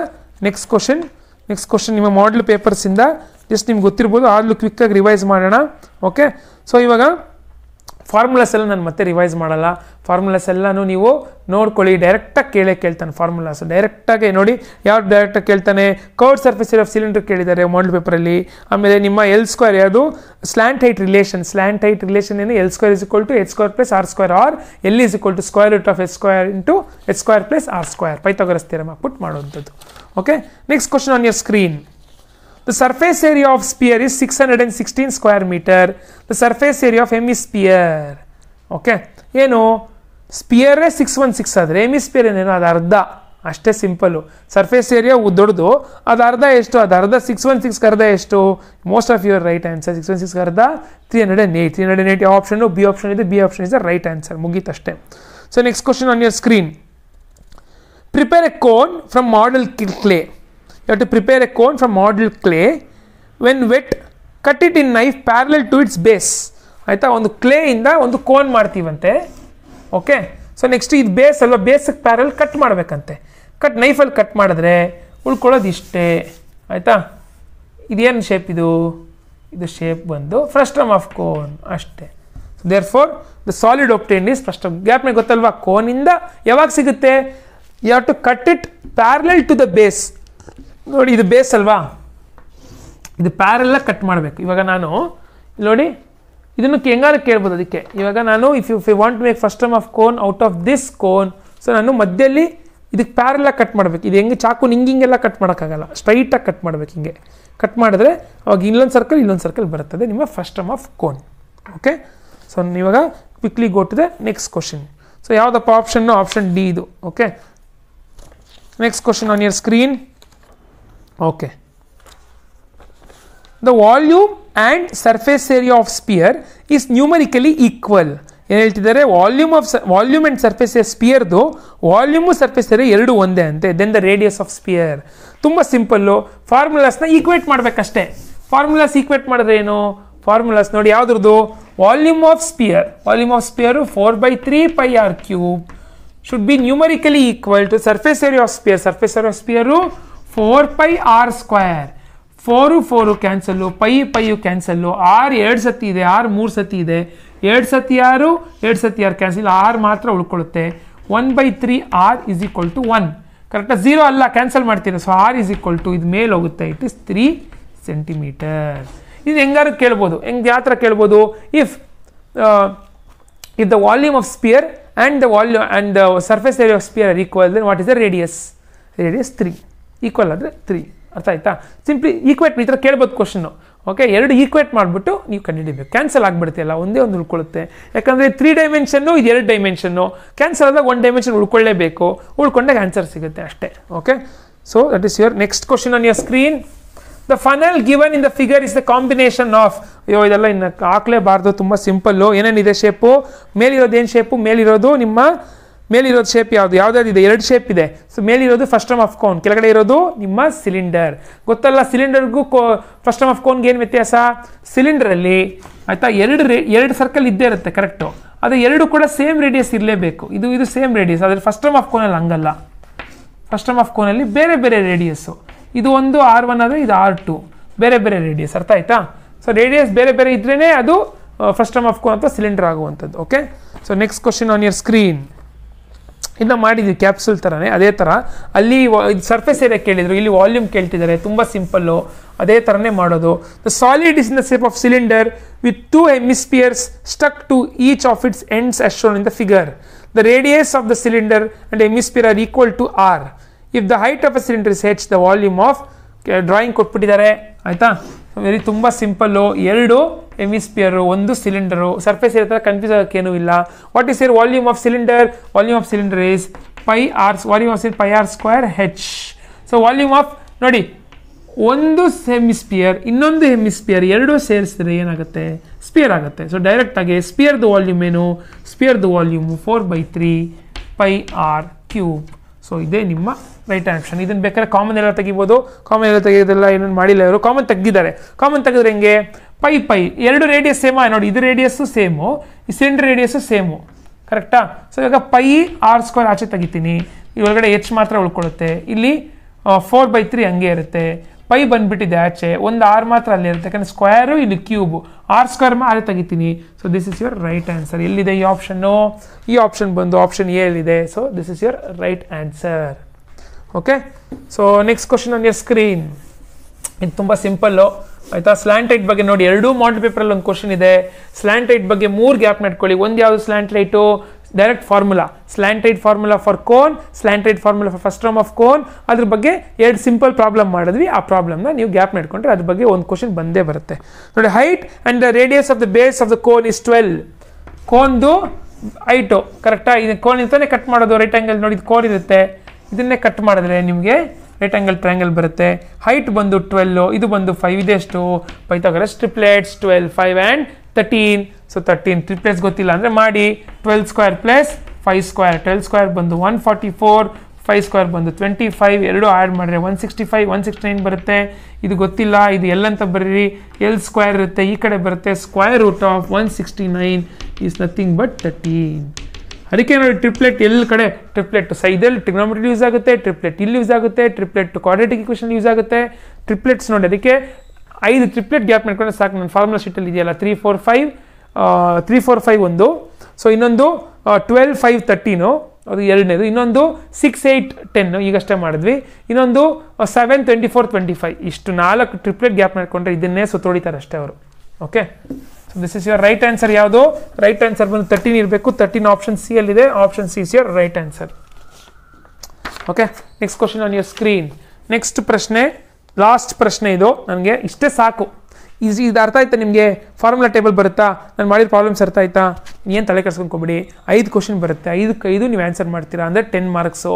next question next question ನಿಮ್ಮ ಮಾಡಲ್ ಪೇಪರ್ಸಿಂದ ಜಸ್ಟ್ ನಿಮ್ಗೆ ಗೊತ್ತಿರ್ಬೋದು ಕ್ವಿಕ್ ಕ್ವಿಕ್ಕಾಗಿ ರಿವೈಸ್ ಮಾಡೋಣ ಓಕೆ ಸೊ ಇವಾಗ ಫಾರ್ಮುಲಾಸ್ ಎಲ್ಲ ನಾನು ಮತ್ತೆ ರಿವೈಸ್ ಮಾಡಲ್ಲ ಫಾರ್ಮುಲಾಸ್ ಎಲ್ಲನೂ ನೀವು ನೋಡ್ಕೊಳ್ಳಿ ಡೈರೆಕ್ಟಾಗಿ ಕೇಳೇ ಕೇಳ್ತಾನೆ ಫಾರ್ಮುಲಾಸ್ ಡೈರೆಕ್ಟಾಗಿ ನೋಡಿ ಯಾವ ಡೈರೆಕ್ಟಾಗಿ ಕೇಳ್ತಾನೆ ಕೌಡ್ ಸರ್ಫೇಸ್ ಆಫ್ ಸಿಲಿಂಡರ್ ಕೇಳಿದ್ದಾರೆ ಮಾಡಲ್ ಪೇಪರಲ್ಲಿ ಆಮೇಲೆ ನಿಮ್ಮ ಎಲ್ ಸ್ಕ್ವೇರ್ ಯಾವುದು slant height relation slant height relation ಏನು l square is equal to h square plus r square r l is equal to square root of s square into h square plus r square ಪೈತಗೊರಸ್ತೀರ ಹಾಕ್ಬಿಟ್ಟು ಮಾಡುವಂಥದ್ದು okay next on Okay, screen the surface area of sphere surface six hundred sphere sixteen square metre the surface area of hemisphere okay ಏನು ಸ್ಪಿಯರೇ six one six ಆದರೆ ಎಮಿ hemisphere ಏನೇನು ಅದು ಅರ್ಧ ಅಷ್ಟೇ ಸಿಂಪಲ್ಲು ಸರ್ಫೇಸ್ ಏರಿಯಾ ದೊಡ್ಡದು ಅದು ಅರ್ಧ ಎಷ್ಟು ಅದು ಅರ್ಧ ಸಿಕ್ಸ್ ಒನ್ ಸಿಕ್ಸ್ ಅರ್ಧ ಎಷ್ಟು most of your right answer six one six ಅರ್ಧ three hundred and eight three hundred eight option B option ಇದೆ B option is the right answer ಮುಗೀತಷ್ಟೇ so next question on your screen prepare a cone from model clay. You have to prepare a cone from model clay. When wet, cut it in knife parallel to its base ಆಯಿತಾ ಒಂದು ಕ್ಲೇಯಿಂದ ಒಂದು cone ಮಾಡ್ತೀವಂತೆ okay so next ಇದು base ಅಲ್ವಾ ಬೇಸಿಗೆ parallel cut ಮಾಡಬೇಕಂತೆ cut ನೈಫಲ್ಲಿ ಕಟ್ ಮಾಡಿದ್ರೆ ಉಳ್ಕೊಳ್ಳೋದು ಇಷ್ಟೇ ಆಯಿತಾ ಇದೇನು ಶೇಪ್ ಇದು ಇದು ಶೇಪ್ ಬಂದು ಫ್ರಸ್ಟ್ರಮ್ ಆಫ್ ಕೋನ್ ಅಷ್ಟೇ therefore the solid obtained is frustum ಗ್ಯಾಪ್ನಾಗ ಗೊತ್ತಲ್ವಾ ಕೋನಿಂದ ಯಾವಾಗ ಸಿಗುತ್ತೆ you have to cut it parallel to the base ನೋಡಿ ಇದು ಬೇಸ್ ಅಲ್ವಾ ಇದು ಪ್ಯಾರಲ್ಲ ಕಟ್ ಮಾಡಬೇಕು ಇವಾಗ ನಾನು ನೋಡಿ ಇದನ್ನು ಹೆಂಗಾರು ಕೇಳ್ಬೋದು ಅದಕ್ಕೆ ಇವಾಗ ನಾನು if if you want make first term of cone out of this cone so ನಾನು ಮಧ್ಯದಲ್ಲಿ ಇದಕ್ಕೆ ಪ್ಯಾರಲ್ಲ ಕಟ್ ಮಾಡಬೇಕು ಇದು ಹೆಂಗೆ ಚಾಕು ನಿಂಗಿಂಗೆಲ್ಲ ಹಿಂಗೆಲ್ಲ ಕಟ್ ಮಾಡೋಕ್ಕಾಗಲ್ಲ ಸ್ಟ್ರೈಟಾಗಿ ಕಟ್ ಮಾಡಬೇಕು ಹಿಂಗೆ ಕಟ್ ಮಾಡಿದ್ರೆ ಅವಾಗ ಇಲ್ಲೊಂದು ಸರ್ಕಲ್ ಇಲ್ಲೊಂದು ಸರ್ಕಲ್ ಬರುತ್ತದೆ ನಿಮ್ಮ first term of cone okay so ಇವಾಗ quickly go to the next question so ಯಾವುದಪ್ಪ ಆಪ್ಷನ್ನು ಆಪ್ಷನ್ ಡಿ ಇದು okay Next question on your screen. Okay. The volume and surface area of sphere is numerically equal. ಏನು ಹೇಳ್ತಿದ್ದಾರೆ volume of volume and surface a ಸ್ಪಿಯರ್ದು volume surface area ಎರಡು ಒಂದೇ ಅಂತೆ then the radius of sphere ತುಂಬ simple ಫಾರ್ಮುಲಾಸ್ನ equate ಮಾಡಬೇಕಷ್ಟೇ formulas equate ಮಾಡಿದ್ರೆ ಏನು ಫಾರ್ಮುಲಾಸ್ ನೋಡಿ ಯಾವುದ್ರದ್ದು volume of sphere volume of sphere four by three pi r cube should be numerically equal to surface area of sphere Surface area of sphere 4 pi r four four cancel pi ಪೈಯು cancel r ಎರಡು ಸತಿ ಇದೆ ಆರು ಮೂರು ಸತಿ ಇದೆ ಎರಡು ಸತಿ ಆರು ಎರಡು ಸತಿ ಆರು ಕ್ಯಾನ್ಸಲ್ ಆರು ಮಾತ್ರ ಉಳ್ಕೊಳ್ಳುತ್ತೆ one by three r is equal to one ಕರೆಕ್ಟಾಗಿ ಝೀರೋ ಅಲ್ಲ ಕ್ಯಾನ್ಸಲ್ ಮಾಡ್ತೀನಿ so r is equal to ಇದು ಮೇಲೆ ಹೋಗುತ್ತೆ ಇಟ್ ಇಸ್ ತ್ರೀ ಸೆಂಟಿಮೀಟರ್ ಇದು ಹೆಂಗಾರು ಕೇಳ್ಬೋದು ಹೆಂಗೆ ಯಾವ ಥರ ಕೇಳ್ಬೋದು if if the volume of sphere and the volume and the surface area of sphere are equal then what is the radius radius 3 equal ಆದರೆ ತ್ರೀ ಅರ್ಥ ಆಯ್ತಾ ಸಿಂಪ್ಲಿ ಈಕ್ವೇಟ್ ಈ ಥರ ಕೇಳ್ಬೋದು ಕ್ವಶನ್ನು ಓಕೆ ಎರಡು ಈಕ್ವೇಟ್ ಮಾಡಿಬಿಟ್ಟು ನೀವು ಕಂಡುಹಿಡಿಬೇಕು ಕ್ಯಾನ್ಸಲ್ ಆಗಿಬಿಡ್ತಿಲ್ಲ ಒಂದೇ ಒಂದು ಉಳ್ಕೊಳ್ಳುತ್ತೆ ಯಾಕಂದರೆ ತ್ರೀ ಡೈಮೆನ್ಷನ್ನು ಇದು ಎರಡು ಡೈಮೆನ್ಷನ್ನು ಕ್ಯಾನ್ಸಲ್ ಆದಾಗ ಒಂದು ಡೈಮೆನ್ಷನ್ ಉಳ್ಕೊಳ್ಳೇಬೇಕು ಉಳ್ಕೊಂಡಾಗ ಆನ್ಸರ್ ಸಿಗುತ್ತೆ ಅಷ್ಟೇ okay so that is your next question on your screen the funnel given in the figure is the combination of ಅಯ್ಯೋ ಇದೆಲ್ಲ ಇನ್ನು ಹಾಕ್ಲೇಬಾರ್ದು ತುಂಬ ಸಿಂಪಲ್ಲು ಏನೇನಿದೆ ಶೇಪು ಮೇಲಿರೋದು ಏನು ಶೇಪು ಮೇಲಿರೋದು ನಿಮ್ಮ ಮೇಲಿರೋದು ಶೇಪ್ ಯಾವುದು ಯಾವ್ದಾದ್ರು ಇದೆ ಎರಡು ಶೇಪ್ ಇದೆ ಸೊ ಮೇಲಿರೋದು ಫಸ್ಟ್ ಟರ್ಮ್ ಆಫ್ ಕೋನ್ ಕೆಳಗಡೆ ಇರೋದು ನಿಮ್ಮ ಸಿಲಿಂಡರ್ ಗೊತ್ತಲ್ಲ ಸಿಲಿಂಡರ್ಗೂ ಕೋ ಫಸ್ಟ್ ಟರ್ಮ್ ಆಫ್ ಕೋನ್ಗೆ ಏನು ವ್ಯತ್ಯಾಸ ಸಿಲಿಂಡರಲ್ಲಿ ಆಯಿತಾ ಎರಡು ಎರಡು ಸರ್ಕಲ್ ಇದ್ದೇ ಇರುತ್ತೆ ಕರೆಕ್ಟು ಅದು ಎರಡು ಕೂಡ ಸೇಮ್ ರೇಡಿಯಸ್ ಇರಲೇಬೇಕು ಇದು ಇದು ಸೇಮ್ ರೇಡಿಯಸ್ ಆದರೆ ಫಸ್ಟ್ ಟರ್ಮ್ ಆಫ್ ಕೋನಲ್ಲಿ ಹಂಗಲ್ಲ ಫಸ್ಟ್ ಟರ್ಮ್ ಆಫ್ ಕೋನಲ್ಲಿ ಬೇರೆ ಬೇರೆ ರೇಡಿಯಸ್ಸು ಇದು ಒಂದು ಆರ್ ಒನ್ ಆದರೆ ಇದು ಆರ್ ಟು ಬೇರೆ ಬೇರೆ ರೇಡಿಯಸ್ ಅರ್ಥ ಆಯ್ತಾ ಸೊ ರೇಡಿಯಸ್ ಬೇರೆ ಬೇರೆ ಇದ್ರೇ ಅದು ಫಸ್ಟ್ ಟೈಮ್ ಆಫ್ ಕೋನ್ ಅಂತ ಸಿಲಿಂಡರ್ ಆಗುವಂಥದ್ದು okay so next question on your screen ಇದನ್ನ ಮಾಡಿದ್ವಿ ಕ್ಯಾಪ್ಸುಲ್ ಥರನೇ ಅದೇ ಥರ ಅಲ್ಲಿ ಸರ್ಫೇಸ್ ಏರಿಯಾ ಕೇಳಿದರು ಇಲ್ಲಿ ವಾಲ್ಯೂಮ್ ಕೇಳ್ತಿದ್ದಾರೆ ತುಂಬ ಸಿಂಪಲ್ಲು ಅದೇ ಥರನೇ ಮಾಡೋದು the solid is in the shape of cylinder with two hemispheres stuck to each of its ends as shown in the figure the radius of the cylinder and hemisphere are equal to r if the height of the cylinder is h the volume of drawing ಕೊಟ್ಬಿಟ್ಟಿದ್ದಾರೆ ಆಯಿತಾ very ತುಂಬ simple ಎರಡು hemisphere ಒಂದು cylinder surface ಇರೋ confuse ಆಗೋಕ್ಕೇನು ಇಲ್ಲ what is your volume of cylinder volume of cylinder is pi r volume of ಸಿಲ್ pi r square h so volume of ನೋಡಿ ಒಂದು ಹೆಮಿಸ್ಪಿಯರ್ ಇನ್ನೊಂದು ಹೆಮಿಸ್ಪಿಯರ್ ಎರಡೂ ಸೇರಿಸಿದ್ರೆ ಏನಾಗುತ್ತೆ ಸ್ಪಿಯರ್ ಆಗುತ್ತೆ ಸೊ ಡೈರೆಕ್ಟಾಗಿ ದ ವಾಲ್ಯೂಮ್ ಏನು sphere the volume four by three pi r cube so ಇದೇ ನಿಮ್ಮ ರೈಟ್ ಆಪ್ಷನ್ ಇದನ್ನು ಬೇಕಾದ್ರೆ ಕಾಮನ್ ಎಲ್ಲ ತೆಗಿಬೋದು ಕಾಮನ್ ಎಲ್ಲ ತೆಗೆಯೋದೆಲ್ಲ ಏನೇನು ಮಾಡಿಲ್ಲ ಇವರು ಕಾಮನ್ ತೆಗ್ದಿದ್ದಾರೆ ಕಾಮನ್ ತೆಗೆದ್ರೆ ಹೆಂಗೆ ಪೈ ಪೈ ಎರಡು ರೇಡಿಯಸ್ ಸೇಮ್ ನೋಡಿ ಇದು ರೇಡಿಯಸ್ಸು ಸೇಮು ಈ ಸಿಲಿಂಡರ್ ರೇಡಿಯಸ್ಸು ಸೇಮು ಕರೆಕ್ಟಾ ಸೊ ಇವಾಗ ಪೈ ಆರ್ ಸ್ಕ್ವೇರ್ ಆಚೆ ತೆಗಿತೀನಿ ಈ ಒಳಗಡೆ ಎಚ್ ಮಾತ್ರ ಉಳ್ಕೊಳ್ಳುತ್ತೆ ಇಲ್ಲಿ ಫೋರ್ ಬೈ ತ್ರೀ ಹಂಗೆ ಇರುತ್ತೆ ಪೈ ಬಂದುಬಿಟ್ಟಿದೆ ಆಚೆ ಒಂದು ಆರ್ ಮಾತ್ರ ಅಲ್ಲಿ ಇರುತ್ತೆ ಯಾಕಂದರೆ ಸ್ಕ್ವೇರು ಇಲ್ಲಿ ಕ್ಯೂಬು ಆರ್ ಸ್ಕ್ವೇರ್ ಆರೆ ತೆಗಿತೀನಿ so this is your right answer ಎಲ್ಲಿದೆ ಈ ಆಪ್ಷನ್ನು ಈ ಆಪ್ಷನ್ ಬಂದು ಆಪ್ಷನ್ ಎಲ್ಲಿದೆ so this is your right answer okay so next question on your screen ಇದು ತುಂಬ ಸಿಂಪಲ್ಲು ಆಯಿತಾ ಸ್ಲ್ಯಾಂಟೈಟ್ ಬಗ್ಗೆ ನೋಡಿ ಎರಡೂ ಪೇಪರ್ ಪೇಪರಲ್ಲಿ ಒಂದು ಕ್ವಶನ್ ಇದೆ ಸ್ಲ್ಯಾಂಟೈಟ್ ಬಗ್ಗೆ ಮೂರು ಗ್ಯಾಪ್ ಮಾಡ್ಕೊಳ್ಳಿ ಒಂದು ಯಾವುದು slant height direct formula slant height formula for cone slant height formula for first term of cone ಅದ್ರ ಬಗ್ಗೆ ಎರಡು ಸಿಂಪಲ್ ಪ್ರಾಬ್ಲಮ್ ಮಾಡಿದ್ವಿ ಆ ಪ್ರಾಬ್ಲಮ್ನ ನೀವು ಗ್ಯಾಪ್ ಮಾಡಿಕೊಂಡ್ರೆ ಅದ್ರ ಬಗ್ಗೆ ಒಂದು ಕ್ವಶನ್ ಬಂದೇ ಬರುತ್ತೆ ನೋಡಿ height and the radius of the base of the cone is twelve ಕೋನ್ದು ಹೈಟು ಕರೆಕ್ಟಾಗಿ ಇದು ಕೋನ್ ಇಂತಾನೆ ಕಟ್ ಮಾಡೋದು ರೈಟ್ ಆ್ಯಂಗಲ್ ನೋಡಿ ಕೋನ್ ಇರುತ್ತೆ ಇದನ್ನೇ ಕಟ್ ಮಾಡಿದ್ರೆ ನಿಮಗೆ ರೈಟ್ ಆ್ಯಂಗಲ್ ಟ್ರಯಾಂಗಲ್ ಬರುತ್ತೆ ಹೈಟ್ ಬಂದು ಟ್ವೆಲ್ಲು ಇದು ಬಂದು ಫೈವ್ ಇದೆ ಎಷ್ಟು Pythagoras triplets twelve five and thirteen so thirteen triplets ಗೊತ್ತಿಲ್ಲ ಅಂದರೆ ಮಾಡಿ twelve square plus five square twelve square ಬಂದು one forty four five square ಬಂದು ಟ್ವೆಂಟಿ ಫೈವ್ ಎರಡು ಆ್ಯಡ್ ಮಾಡಿದ್ರೆ one sixty five one sixty nine ಬರುತ್ತೆ ಇದು ಗೊತ್ತಿಲ್ಲ ಇದು ಎಲ್ಲಂತ ಅಂತ ಬರೀರಿ ಎಲ್ ಸ್ಕ್ವೇರ್ ಇರುತ್ತೆ ಈ ಕಡೆ ಬರುತ್ತೆ square root of one sixty nine is nothing but thirteen ಅದಕ್ಕೆ ನೋಡಿ ಟ್ರಿಪ್ಲೆಟ್ ಎಲ್ಲ ಕಡೆ ಟ್ರಿಪ್ಲೆಟ್ ಸ ಇದರಲ್ಲಿ ಟ್ರಿಗ್ನೋಮೆಟ್ರಿ ಯೂಸ್ ಆಗುತ್ತೆ ಟ್ರಿಪ್ಲೆಟ್ ಇಲ್ಲಿ ಯೂಸ್ ಆಗುತ್ತೆ ಟ್ರಿಪ್ಲೆಟ್ ಕ್ವಾಡ್ರೆಟಿಕ್ ಇಕ್ವೇಷನ್ ಯೂಸ್ ಆಗುತ್ತೆ ಟ್ರಿಪ್ಲೆಟ್ಸ್ ನೋಡಿ ಅದಕ್ಕೆ ಐದು ಟ್ರಿಪ್ಲೆಟ್ ಗ್ಯಾಪ್ ಮಾಡ್ಕೊಂಡ್ರೆ ಸಾಕು ನನ್ನ ಫಾರ್ಮುಲಾ ಶೀಟಲ್ಲಿ ಇದೆಯಲ್ಲ three four five three four five ಒಂದು ಸೊ ಇನ್ನೊಂದು ಟ್ವೆಲ್ ಫೈವ್ ತರ್ಟೀನು ಅದು ಎರಡನೇದು ಇನ್ನೊಂದು ಸಿಕ್ಸ್ ಏಯ್ಟ್ ಟೆನ್ ಈಗಷ್ಟೇ ಮಾಡಿದ್ವಿ ಇನ್ನೊಂದು seven twenty four twenty five ಇಷ್ಟು ನಾಲ್ಕು ಟ್ರಿಪ್ಲೆಟ್ ಗ್ಯಾಪ್ ಮಾಡಿಕೊಂಡ್ರೆ ಇದನ್ನೇ ಸುತ್ತೋಡಿತಾರೆ ಅಷ್ಟೇ ಅವರು okay this is your right answer ಯಾವುದು ರೈಟ್ ಆನ್ಸರ್ ಬಂದು ತರ್ಟೀನ್ ಇರಬೇಕು ತರ್ಟೀನ್ ಆಪ್ಷನ್ ಸಿ ಅಲ್ಲಿದೆ option C is your right answer okay next question on your screen ನೆಕ್ಸ್ಟ್ ಪ್ರಶ್ನೆ ಲಾಸ್ಟ್ ಪ್ರಶ್ನೆ ಇದು ನನಗೆ ಇಷ್ಟೇ ಸಾಕು ಈಸಿ ಇದು ಅರ್ಥ ಆಯ್ತಾ ನಿಮಗೆ ಫಾರ್ಮುಲಾ ಟೇಬಲ್ ಬರುತ್ತಾ ನಾನು ಮಾಡಿದ ಪ್ರಾಬ್ಲಮ್ಸ್ ಅರ್ಥ ಆಯ್ತಾ ಏನು ತಲೆ ಕರ್ಸ್ಕೊಂಡ್ಕೊಬಿಡಿ ಐದು ಕ್ವಶನ್ ಬರುತ್ತೆ ಐದಕ್ಕೆ ಐದು ನೀವು ಆನ್ಸರ್ ಮಾಡ್ತೀರಾ ಅಂದರೆ ಟೆನ್ ಮಾರ್ಕ್ಸು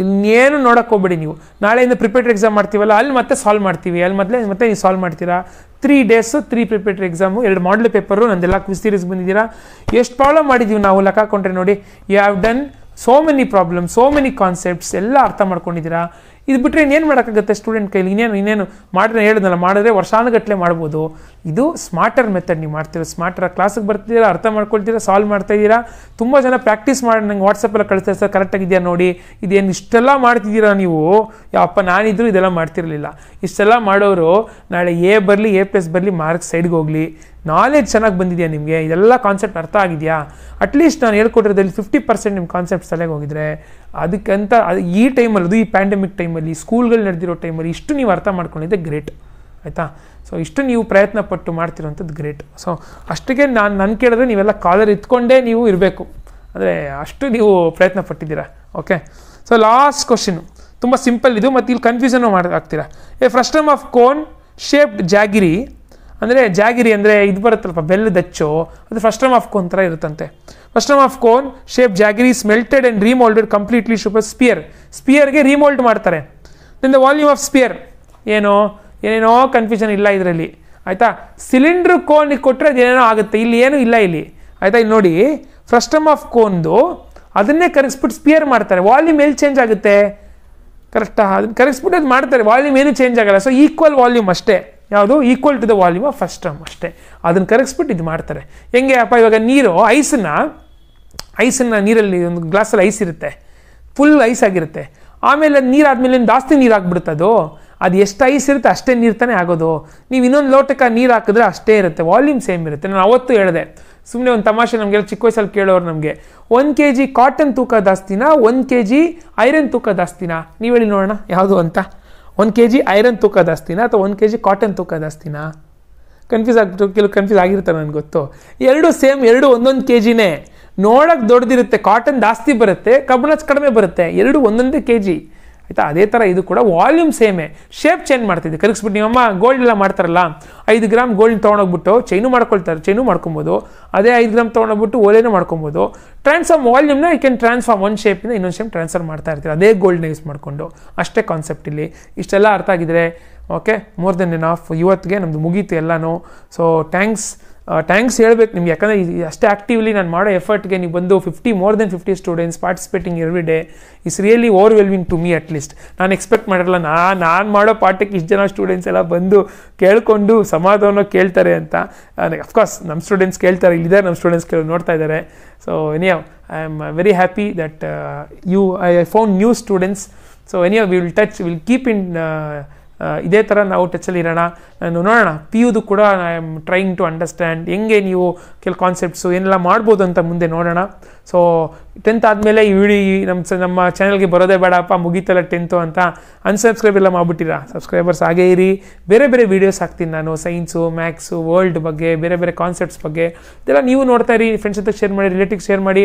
ಇನ್ನೇನು ನೋಡೋಕ್ಕೆ ಹೋಗ್ಬೇಡಿ ನೀವು ನಾಳೆಯಿಂದ ಪ್ರಿಪೇಟರ್ ಎಕ್ಸಾಮ್ ಮಾಡ್ತೀವಲ್ಲ ಅಲ್ಲಿ ಮತ್ತೆ ಸಾಲ್ವ್ ಮಾಡ್ತೀವಿ ಅಲ್ಲಿ ಮೊದಲೇ ಮತ್ತೆ ನೀವು ಸಾಲ್ವ್ ಮಾಡ್ತೀರಾ three days three preparatory exam ಎರಡು ಮಾಡಲ್ ಪೇಪರು ನಂದೆಲ್ಲ ಕ್ವಿಸ್ ಸೀರೀಸ್ ಬಂದಿದ್ದೀರಾ ಎಷ್ಟು ಪ್ರಾಬ್ಲಮ್ ಮಾಡಿದ್ದೀವಿ ನಾವು ಲೆಕ್ಕ ಹಾಕೊಂಡ್ರೆ ನೋಡಿ you have done so many problem so many concepts ಎಲ್ಲ ಅರ್ಥ ಮಾಡ್ಕೊಂಡಿದ್ದೀರಾ ಇದು ಬಿಟ್ಟರೆ ಇನ್ನೇನು ಮಾಡೋಕ್ಕಾಗುತ್ತೆ ಸ್ಟೂಡೆಂಟ್ ಕೈಲಿ ಇನ್ನೇನು ಇನ್ನೇನು ಮಾಡಿದ್ರೆ ಹೇಳಿದ್ನಲ್ಲ ಮಾಡಿದ್ರೆ ವರ್ಷಾನುಗಟ್ಟಲೆ ಮಾಡ್ಬೋದು ಇದು ಸ್ಮಾರ್ಟರ್ ಮೆಥಡ್ ನೀವು ಮಾಡ್ತೀರ ಸ್ಮಾರ್ಟರ್ ಕ್ಲಾಸಿಗೆ ಬರ್ತಿದ್ದೀರಾ ಅರ್ಥ ಮಾಡ್ಕೊಳ್ತೀರಾ ಸಾಲ್ವ್ ಮಾಡ್ತಾಯಿದ್ದೀರಾ ತುಂಬ ಜನ ಪ್ರಾಕ್ಟೀಸ್ ಮಾಡಿ ನಂಗೆ ವಾಟ್ಸಪ್ಪಲ್ಲಿ ಕಳಿಸ್ತಾರೆ ಸರ್ ಕರೆಕ್ಟಾಗಿದೆಯಾ ನೋಡಿ ಇದೇನು ಇಷ್ಟೆಲ್ಲ ಮಾಡ್ತಿದ್ದೀರಾ ನೀವು ಯಾವಪ್ಪ ನಾನಿದ್ರು ಇದೆಲ್ಲ ಮಾಡ್ತಿರಲಿಲ್ಲ ಇಷ್ಟೆಲ್ಲ ಮಾಡೋರು ನಾಳೆ ಎ ಬರಲಿ ಎ ಪ್ಲಸ್ ಬರಲಿ ಮಾರ್ಕ್ಸ್ ಸೈಡ್ಗೆ ಹೋಗಲಿ ನಾಲೆಜ್ ಚೆನ್ನಾಗಿ ಬಂದಿದೆಯಾ ನಿಮಗೆ ಇದೆಲ್ಲ ಕಾನ್ಸೆಪ್ಟ್ ಅರ್ಥ ಆಗಿದೆಯಾ ಅಟ್ಲೀಸ್ಟ್ ನಾನು ಹೇಳ್ಕೊಟ್ಟಿರೋದ್ರಲ್ಲಿ ಫಿಫ್ಟಿ ಪರ್ಸೆಂಟ್ ನಿಮ್ಮ ಕಾನ್ಸೆಪ್ಟ್ಸ್ ತಲೆಗೆ ಹೋಗಿದ್ರೆ ಅದಕ್ಕಂತ ಅದು ಈ ಟೈಮಲ್ಲಿ ಅದು ಈ ಪ್ಯಾಂಡಮಿಕ್ ಟೈಮಲ್ಲಿ ಸ್ಕೂಲ್ಗಳು ನಡೆದಿರೋ ಟೈಮಲ್ಲಿ ಇಷ್ಟು ನೀವು ಅರ್ಥ ಮಾಡ್ಕೊಂಡಿದ್ದೆ ಗ್ರೇಟ್ ಆಯಿತಾ ಸೊ ಇಷ್ಟು ನೀವು ಪ್ರಯತ್ನ ಪಟ್ಟು ಮಾಡ್ತಿರೋಂಥದ್ದು ಗ್ರೇಟ್ ಸೊ ಅಷ್ಟಕ್ಕೆ ನಾನು ನನ್ನ ಕೇಳಿದ್ರೆ ನೀವೆಲ್ಲ ಕಾಲರ್ ಇತ್ಕೊಂಡೇ ನೀವು ಇರಬೇಕು ಅಂದರೆ ಅಷ್ಟು ನೀವು ಪ್ರಯತ್ನ ಪಟ್ಟಿದ್ದೀರಾ ಓಕೆ ಸೊ ಲಾಸ್ಟ್ ಕ್ವಶನು ತುಂಬ ಸಿಂಪಲ್ ಇದು ಮತ್ತು ಇಲ್ಲಿ ಕನ್ಫ್ಯೂಷನು ಮಾಡಿ ಆಗ್ತೀರಾ first time of cone shaped jaggery ಅಂದರೆ ಜಾಗಿರಿ ಅಂದರೆ ಇದು ಬರುತ್ತಲ್ಪ ಬೆಲ್ಲದಚ್ಚು ಅದು ಫಸ್ಟ್ ಟೈಮ್ ಆಫ್ ಕೋನ್ ಥರ ಇರುತ್ತಂತೆ frustum of cone shape jaggeries melted and remoulded completely ಶುಪ್ ಸ್ಪಿಯರ್ ಸ್ಪಿಯರ್ಗೆ ರೀಮೋಲ್ಡ್ ಮಾಡ್ತಾರೆ then the volume of sphere ಏನೋ ಏನೇನೋ ಕನ್ಫ್ಯೂಷನ್ ಇಲ್ಲ ಇದರಲ್ಲಿ ಆಯಿತಾ ಸಿಲಿಂಡ್ರ್ ಕೋನಿಗೆ ಕೊಟ್ಟರೆ ಅದೇನೋ ಆಗುತ್ತೆ ಇಲ್ಲಿ ಏನೂ ಇಲ್ಲ ಇಲ್ಲಿ ಆಯ್ತಾ ಇಲ್ಲಿ ನೋಡಿ ಫ್ರಸ್ಟಮ್ ಆಫ್ ಕೋನ್ದು ಅದನ್ನೇ ಕರಗಿಸ್ಬಿಟ್ಟು ಸ್ಪಿಯರ್ ಮಾಡ್ತಾರೆ ವಾಲ್ಯೂಮ್ ಎಲ್ಲಿ ಚೇಂಜ್ ಆಗುತ್ತೆ ಕರೆಕ್ಟಾ ಅದನ್ನ ಕರೆಸ್ಬಿಟ್ಟು ಅದು ಮಾಡ್ತಾರೆ ವಾಲ್ಯೂಮ್ ಏನೂ ಚೇಂಜ್ ಆಗಲ್ಲ ಸೊ ಈಕ್ವಲ್ ವಾಲ್ಯೂಮ್ ಅಷ್ಟೇ ಯಾವುದು equal to the volume of frustum ಅಷ್ಟೇ ಅದನ್ನು ಕರಗಿಸ್ಬಿಟ್ಟು ಇದು ಮಾಡ್ತಾರೆ ಹೆಂಗೆ ಅಪ್ಪ ಇವಾಗ ನೀರು ಐಸನ್ನ ಐಸನ್ನು ನೀರಲ್ಲಿ ಒಂದು ಗ್ಲಾಸಲ್ಲಿ ಐಸ್ ಇರುತ್ತೆ ಫುಲ್ ಐಸ್ ಆಗಿರುತ್ತೆ ಆಮೇಲೆ ಅದು ಆದಮೇಲೆ ಜಾಸ್ತಿ ನೀರು ಹಾಕ್ಬಿಡ್ತದು ಅದು ಎಷ್ಟು ಐಸ್ ಇರುತ್ತೆ ಅಷ್ಟೇ ನೀರು ತಾನೇ ಆಗೋದು ನೀವು ಇನ್ನೊಂದು ಲೋಟಕ್ಕೆ ನೀರು ಹಾಕಿದ್ರೆ ಅಷ್ಟೇ ಇರುತ್ತೆ ವಾಲ್ಯೂಮ್ ಸೇಮ್ ಇರುತ್ತೆ ನಾನು ಅವತ್ತು ಹೇಳಿದೆ ಸುಮ್ಮನೆ ಒಂದು ತಮಾಷೆ ನಮಗೆಲ್ಲ ಚಿಕ್ಕ ವಯಸ್ಸಲ್ಲಿ ಕೇಳೋರು ನಮಗೆ ಒಂದು ಕೆ ಜಿ ಕಾಟನ್ ತೂಕ ಜಾಸ್ತಿನಾ ಒಂದು ಕೆ ಜಿ ಐರನ್ ತೂಕ ಜಾಸ್ತಿನಾ ನೀವು ಹೇಳಿ ನೋಡೋಣ ಯಾವುದು ಅಂತ ಒಂದು ಕೆ ಜಿ ಐರನ್ ತೂಕ ಜಾಸ್ತಿನಾ ಅಥವಾ ಒಂದು ಕೆ ಜಿ ಕಾಟನ್ ತೂಕ ಜಾಸ್ತಿನಾ ಕನ್ಫ್ಯೂಸ್ ಆಗ್ಬಿಟ್ಟು ಕೆಲವು ಕನ್ಫ್ಯೂಸ್ ಆಗಿರ್ತಾರೆ ನನಗೆ ಗೊತ್ತು ಎರಡು ಸೇಮ್ ಎರಡು ಒಂದೊಂದು ಕೆ ಜಿನೇ ನೋಡಕ್ಕೆ ದೊಡ್ಡದಿರುತ್ತೆ ಕಾಟನ್ ಜಾಸ್ತಿ ಬರುತ್ತೆ ಕಬನಚ್ ಕಡಿಮೆ ಬರುತ್ತೆ ಎರಡು ಒಂದೊಂದೇ ಕೆ ಜಿ ಆಯಿತಾ ಅದೇ ಥರ ಇದು ಕೂಡ ವಾಲ್ಯೂಮ್ ಸೇಮೇ ಶೇಪ್ ಚೇಂಜ್ ಮಾಡ್ತಿದ್ದೆ ಕರಗಿಸ್ಬಿಟ್ಟು ನೀವಮ್ಮ ಗೋಲ್ಡ್ ಎಲ್ಲ ಮಾಡ್ತಾರಲ್ಲ ಐದು ಗ್ರಾಮ್ ಗೋಲ್ಡ್ ತೊಗೊಂಡೋಗ್ಬಿಟ್ಟು ಚೈನು ಮಾಡ್ಕೊಳ್ತಾರೆ ಚೈನು ಮಾಡ್ಕೊಬೋದು ಅದೇ ಐದು ಗ್ರಾಮ್ ತೊಗೊಂಡೋಗ್ಬಿಟ್ಟು ಓಲೆನೂ ಮಾಡ್ಕೊಬೋದು ಟ್ರಾನ್ಸ್ಫಾರ್ಮ್ ವಾಲ್ಯೂಮ್ನ ಐ ಕ್ಯಾನ್ ಟ್ರಾನ್ಸ್ಫಾರ್ಮ್ ಒನ್ ಶೇಪಿಂದ ಇನ್ನೊಂದು ಶೇಪ್ ಟ್ರಾನ್ಸ್ಫರ್ ಮಾಡ್ತಾ ಇರ್ತೀವಿ ಅದೇ ಗೋಲ್ಡ್ನ ಯೂಸ್ ಮಾಡಿಕೊಂಡು ಅಷ್ಟೇ ಕಾನ್ಸೆಪ್ಟ್ ಇಲ್ಲಿ ಇಷ್ಟೆಲ್ಲ ಅರ್ಥ ಆಗಿದ್ರೆ okay more than enough ಇವತ್ತಿಗೆ ನಮ್ದು ಮುಗೀತು ಎಲ್ಲನೂ ಸೊ ಥ್ಯಾಂಕ್ಸ್ ಥ್ಯಾಂಕ್ಸ್ ಹೇಳಬೇಕು ನಿಮ್ಗೆ ಯಾಕಂದರೆ ಅಷ್ಟೇ ಆ್ಯಕ್ಟಿವ್ಲಿ ನಾನು ಮಾಡೋ ಎಫರ್ಟ್ಗೆ ನೀವು ಬಂದು fifty more than fifty students participating every day is really overwhelming to me least ನಾನು ಎಕ್ಸ್ಪೆಕ್ಟ್ ಮಾಡಿರಲ್ಲ ನಾನು ನಾನು ಮಾಡೋ ಪಾಠಕ್ಕೆ ಇಷ್ಟು ಜನ ಸ್ಟೂಡೆಂಟ್ಸ್ ಎಲ್ಲ ಬಂದು ಕೇಳಿಕೊಂಡು ಸಮಾಧಾನ ಕೇಳ್ತಾರೆ ಅಂತ ಅಫ್ಕೋರ್ಸ್ ನಮ್ಮ ಸ್ಟೂಡೆಂಟ್ಸ್ ಕೇಳ್ತಾರೆ ಇಲ್ಲಿದ್ದಾರೆ ನಮ್ಮ ಸ್ಟೂಡೆಂಟ್ಸ್ ಕೇಳಿ ನೋಡ್ತಾ ಇದ್ದಾರೆ so any I am very happy that you I I found new students so any will touch will keep in ಇದೇ ಥರ ನಾವು ಟಚ್ಚಲ್ಲಿ ಇರೋಣ ನೋಡೋಣ ಪಿ ಯುದು ಕೂಡ I am trying to understand ಹೆಂಗೆ ನೀವು ಕೆಲವು ಕಾನ್ಸೆಪ್ಟ್ಸು ಏನೆಲ್ಲ ಮಾಡ್ಬೋದು ಅಂತ ಮುಂದೆ ನೋಡೋಣ ಸೊ ಟೆಂತ್ ಆದಮೇಲೆ ಈ ವಿಡಿಯೋ ನಮ್ಮ ನಮ್ಮ ಚಾನಲ್ಗೆ ಬರೋದೇ ಬೇಡಪ್ಪ ಮುಗೀತಲ್ಲ ಟೆಂತು ಅಂತ ಅನ್ಸಬ್ಸ್ಕ್ರೈಬ್ ಎಲ್ಲ ಮಾಡಿಬಿಟ್ಟಿರ ಸಬ್ಸ್ಕ್ರೈಬರ್ಸ್ ಹಾಗೇ ಇರಿ ಬೇರೆ ಬೇರೆ ವೀಡಿಯೋಸ್ ಹಾಕ್ತೀನಿ ನಾನು ಸೈನ್ಸು ಮ್ಯಾಥ್ಸು ವರ್ಲ್ಡ್ ಬಗ್ಗೆ ಬೇರೆ ಬೇರೆ ಕಾನ್ಸೆಪ್ಟ್ಸ್ ಬಗ್ಗೆ ಇದೆಲ್ಲ ನೀವು ನೋಡ್ತಾ ಇರಿ ಫ್ರೆಂಡ್ಸ್ ಜೊತೆ ಶೇರ್ ಮಾಡಿ ರಿಲೇಟಿವ್ಸ್ ಶೇರ್ ಮಾಡಿ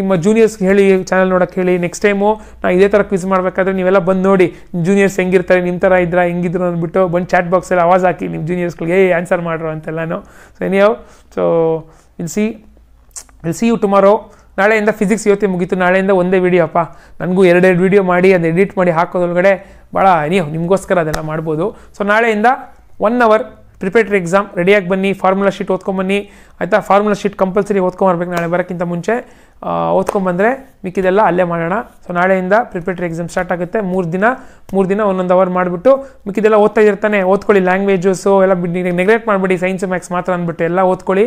ನಿಮ್ಮ ಜೂನಿಯರ್ಸ್ಗೆ ಹೇಳಿ ಚಾನಲ್ ನೋಡೋಕ್ಕೆ ಹೇಳಿ ನೆಕ್ಸ್ಟ್ ಟೈಮು ನಾವು ಇದೇ ಥರ ಕ್ವಿಸ್ ಮಾಡಬೇಕಾದ್ರೆ ನೀವೆಲ್ಲ ಬಂದು ನೋಡಿ ಜೂನಿಯರ್ಸ್ ಹೆಂಗಿರ್ತಾರೆ ನಿಮ್ಮ ಥರ ಇದ್ರ ಹೆಂಗಿದ್ರು ಅಂದ್ಬಿಟ್ಟು ಬಂದು ಚಾಟ್ ಬಾಕ್ಸಲ್ಲಿ ಆವಾಜ್ ಹಾಕಿ ನಿಮ್ಮ ಜೂನಿಯರ್ಸ್ಗಳಿಗೆ ಏ ಆನ್ಸರ್ ಮಾಡ್ರು ಅಂತೆಲ್ಲಾನು ಸೊ ಯಾವ so will see will see you tomorrow ನಾಳೆಯಿಂದ ಫಿಸಿಕ್ಸ್ ಇವತ್ತಿ ಮುಗೀತು ನಾಳೆಯಿಂದ ಒಂದೇ ವಿಡಿಯೋ ಅಪ್ಪ ನನಗೂ ಎರಡೆರಡು ವಿಡಿಯೋ ಮಾಡಿ ಅದು ಎಡಿಟ್ ಮಾಡಿ ಹಾಕೋದೊಳಗಡೆ ಭಾಳ ಎನಿಯವ್ ನಿಮಗೋಸ್ಕರ ಅದೆಲ್ಲ ಮಾಡ್ಬೋದು ಸೊ ನಾಳೆಯಿಂದ ಒನ್ ಅವರ್ ಪ್ರಿಪೇಟರಿ ಎಕ್ಸಾಮ್ ರೆಡಿಯಾಗಿ ಬನ್ನಿ ಫಾರ್ಮುಲಾ ಶೀಟ್ ಓದ್ಕೊಂಬನ್ನಿ ಆಯಿತಾ ಫಾರ್ಮುಲಾ ಶೀಟ್ ಕಂಪಲ್ಸರಿ ಓದ್ಕೊಂಬರ್ಬೇಕು ನಾಳೆ ಬರೋಕ್ಕಿಂತ ಮುಂಚೆ ಓದ್ಕೊಂಬಂದರೆ ಮಿಕ್ಕಿದೆಲ್ಲ ಅಲ್ಲೇ ಮಾಡೋಣ ಸೊ ನಾಳೆಯಿಂದ ಪ್ರಿಪ್ರೇಟರಿ ಎಕ್ಸಾಮ್ ಸ್ಟಾರ್ಟ್ ಆಗುತ್ತೆ ಮೂರು ದಿನ ಮೂರು ದಿನ ಒಂದೊಂದು ಅವರ್ ಮಾಡಿಬಿಟ್ಟು ಮಿಕ್ಕಿದೆಲ್ಲ ಓದ್ತಾ ಇರ್ತಾನೆ ಓದ್ಕೊಳ್ಳಿ ಲ್ಯಾಂಗ್ವೇಜಸ್ಸು ಎಲ್ಲ ನೆಗ್ಲೆಕ್ಟ್ ಮಾಡಿಬಿಡಿ ಸೈನ್ಸ್ ಮ್ಯಾಕ್ಸ್ ಮಾತ್ರ ಅಂದ್ಬಿಟ್ಟು ಎಲ್ಲ ಓದ್ಕೊಳ್ಳಿ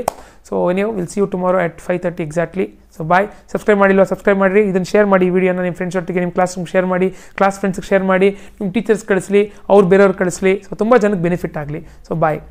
ಸೊ ನೀವು will see you tomorrow at five thirty exactly so bye subscribe ಮಾಡಿಲ್ಲ ಸಬ್ಸ್ಕ್ರೈಬ್ ಮಾಡಿರಿ ಇದನ್ನು ಶೇರ್ ಮಾಡಿ ಈ ವಿಡಿಯೋನ ನಿಮ್ಮ ಫ್ರೆಂಡ್ಸ್ ಒಟ್ಟಿಗೆ ನಿಮ್ಮ ಕ್ಲಾಸ್ ರೂಮ್ ಶೇರ್ ಮಾಡಿ ಕ್ಲಾಸ್ ಫ್ರೆಂಡ್ಸ್ಗೆ ಶೇರ್ ಮಾಡಿ ನಿಮ್ಮ ಟೀಚರ್ಸ್ ಕಳಿಸಲಿ ಅವ್ರು ಬೇರೆಯವ್ರು ಕಳಿಸಲಿ ಸೊ ತುಂಬ ಜನಕ್ಕೆ ಬೆನಿಫಿಟ್ ಆಗಲಿ ಸೊ ಬಾಯ್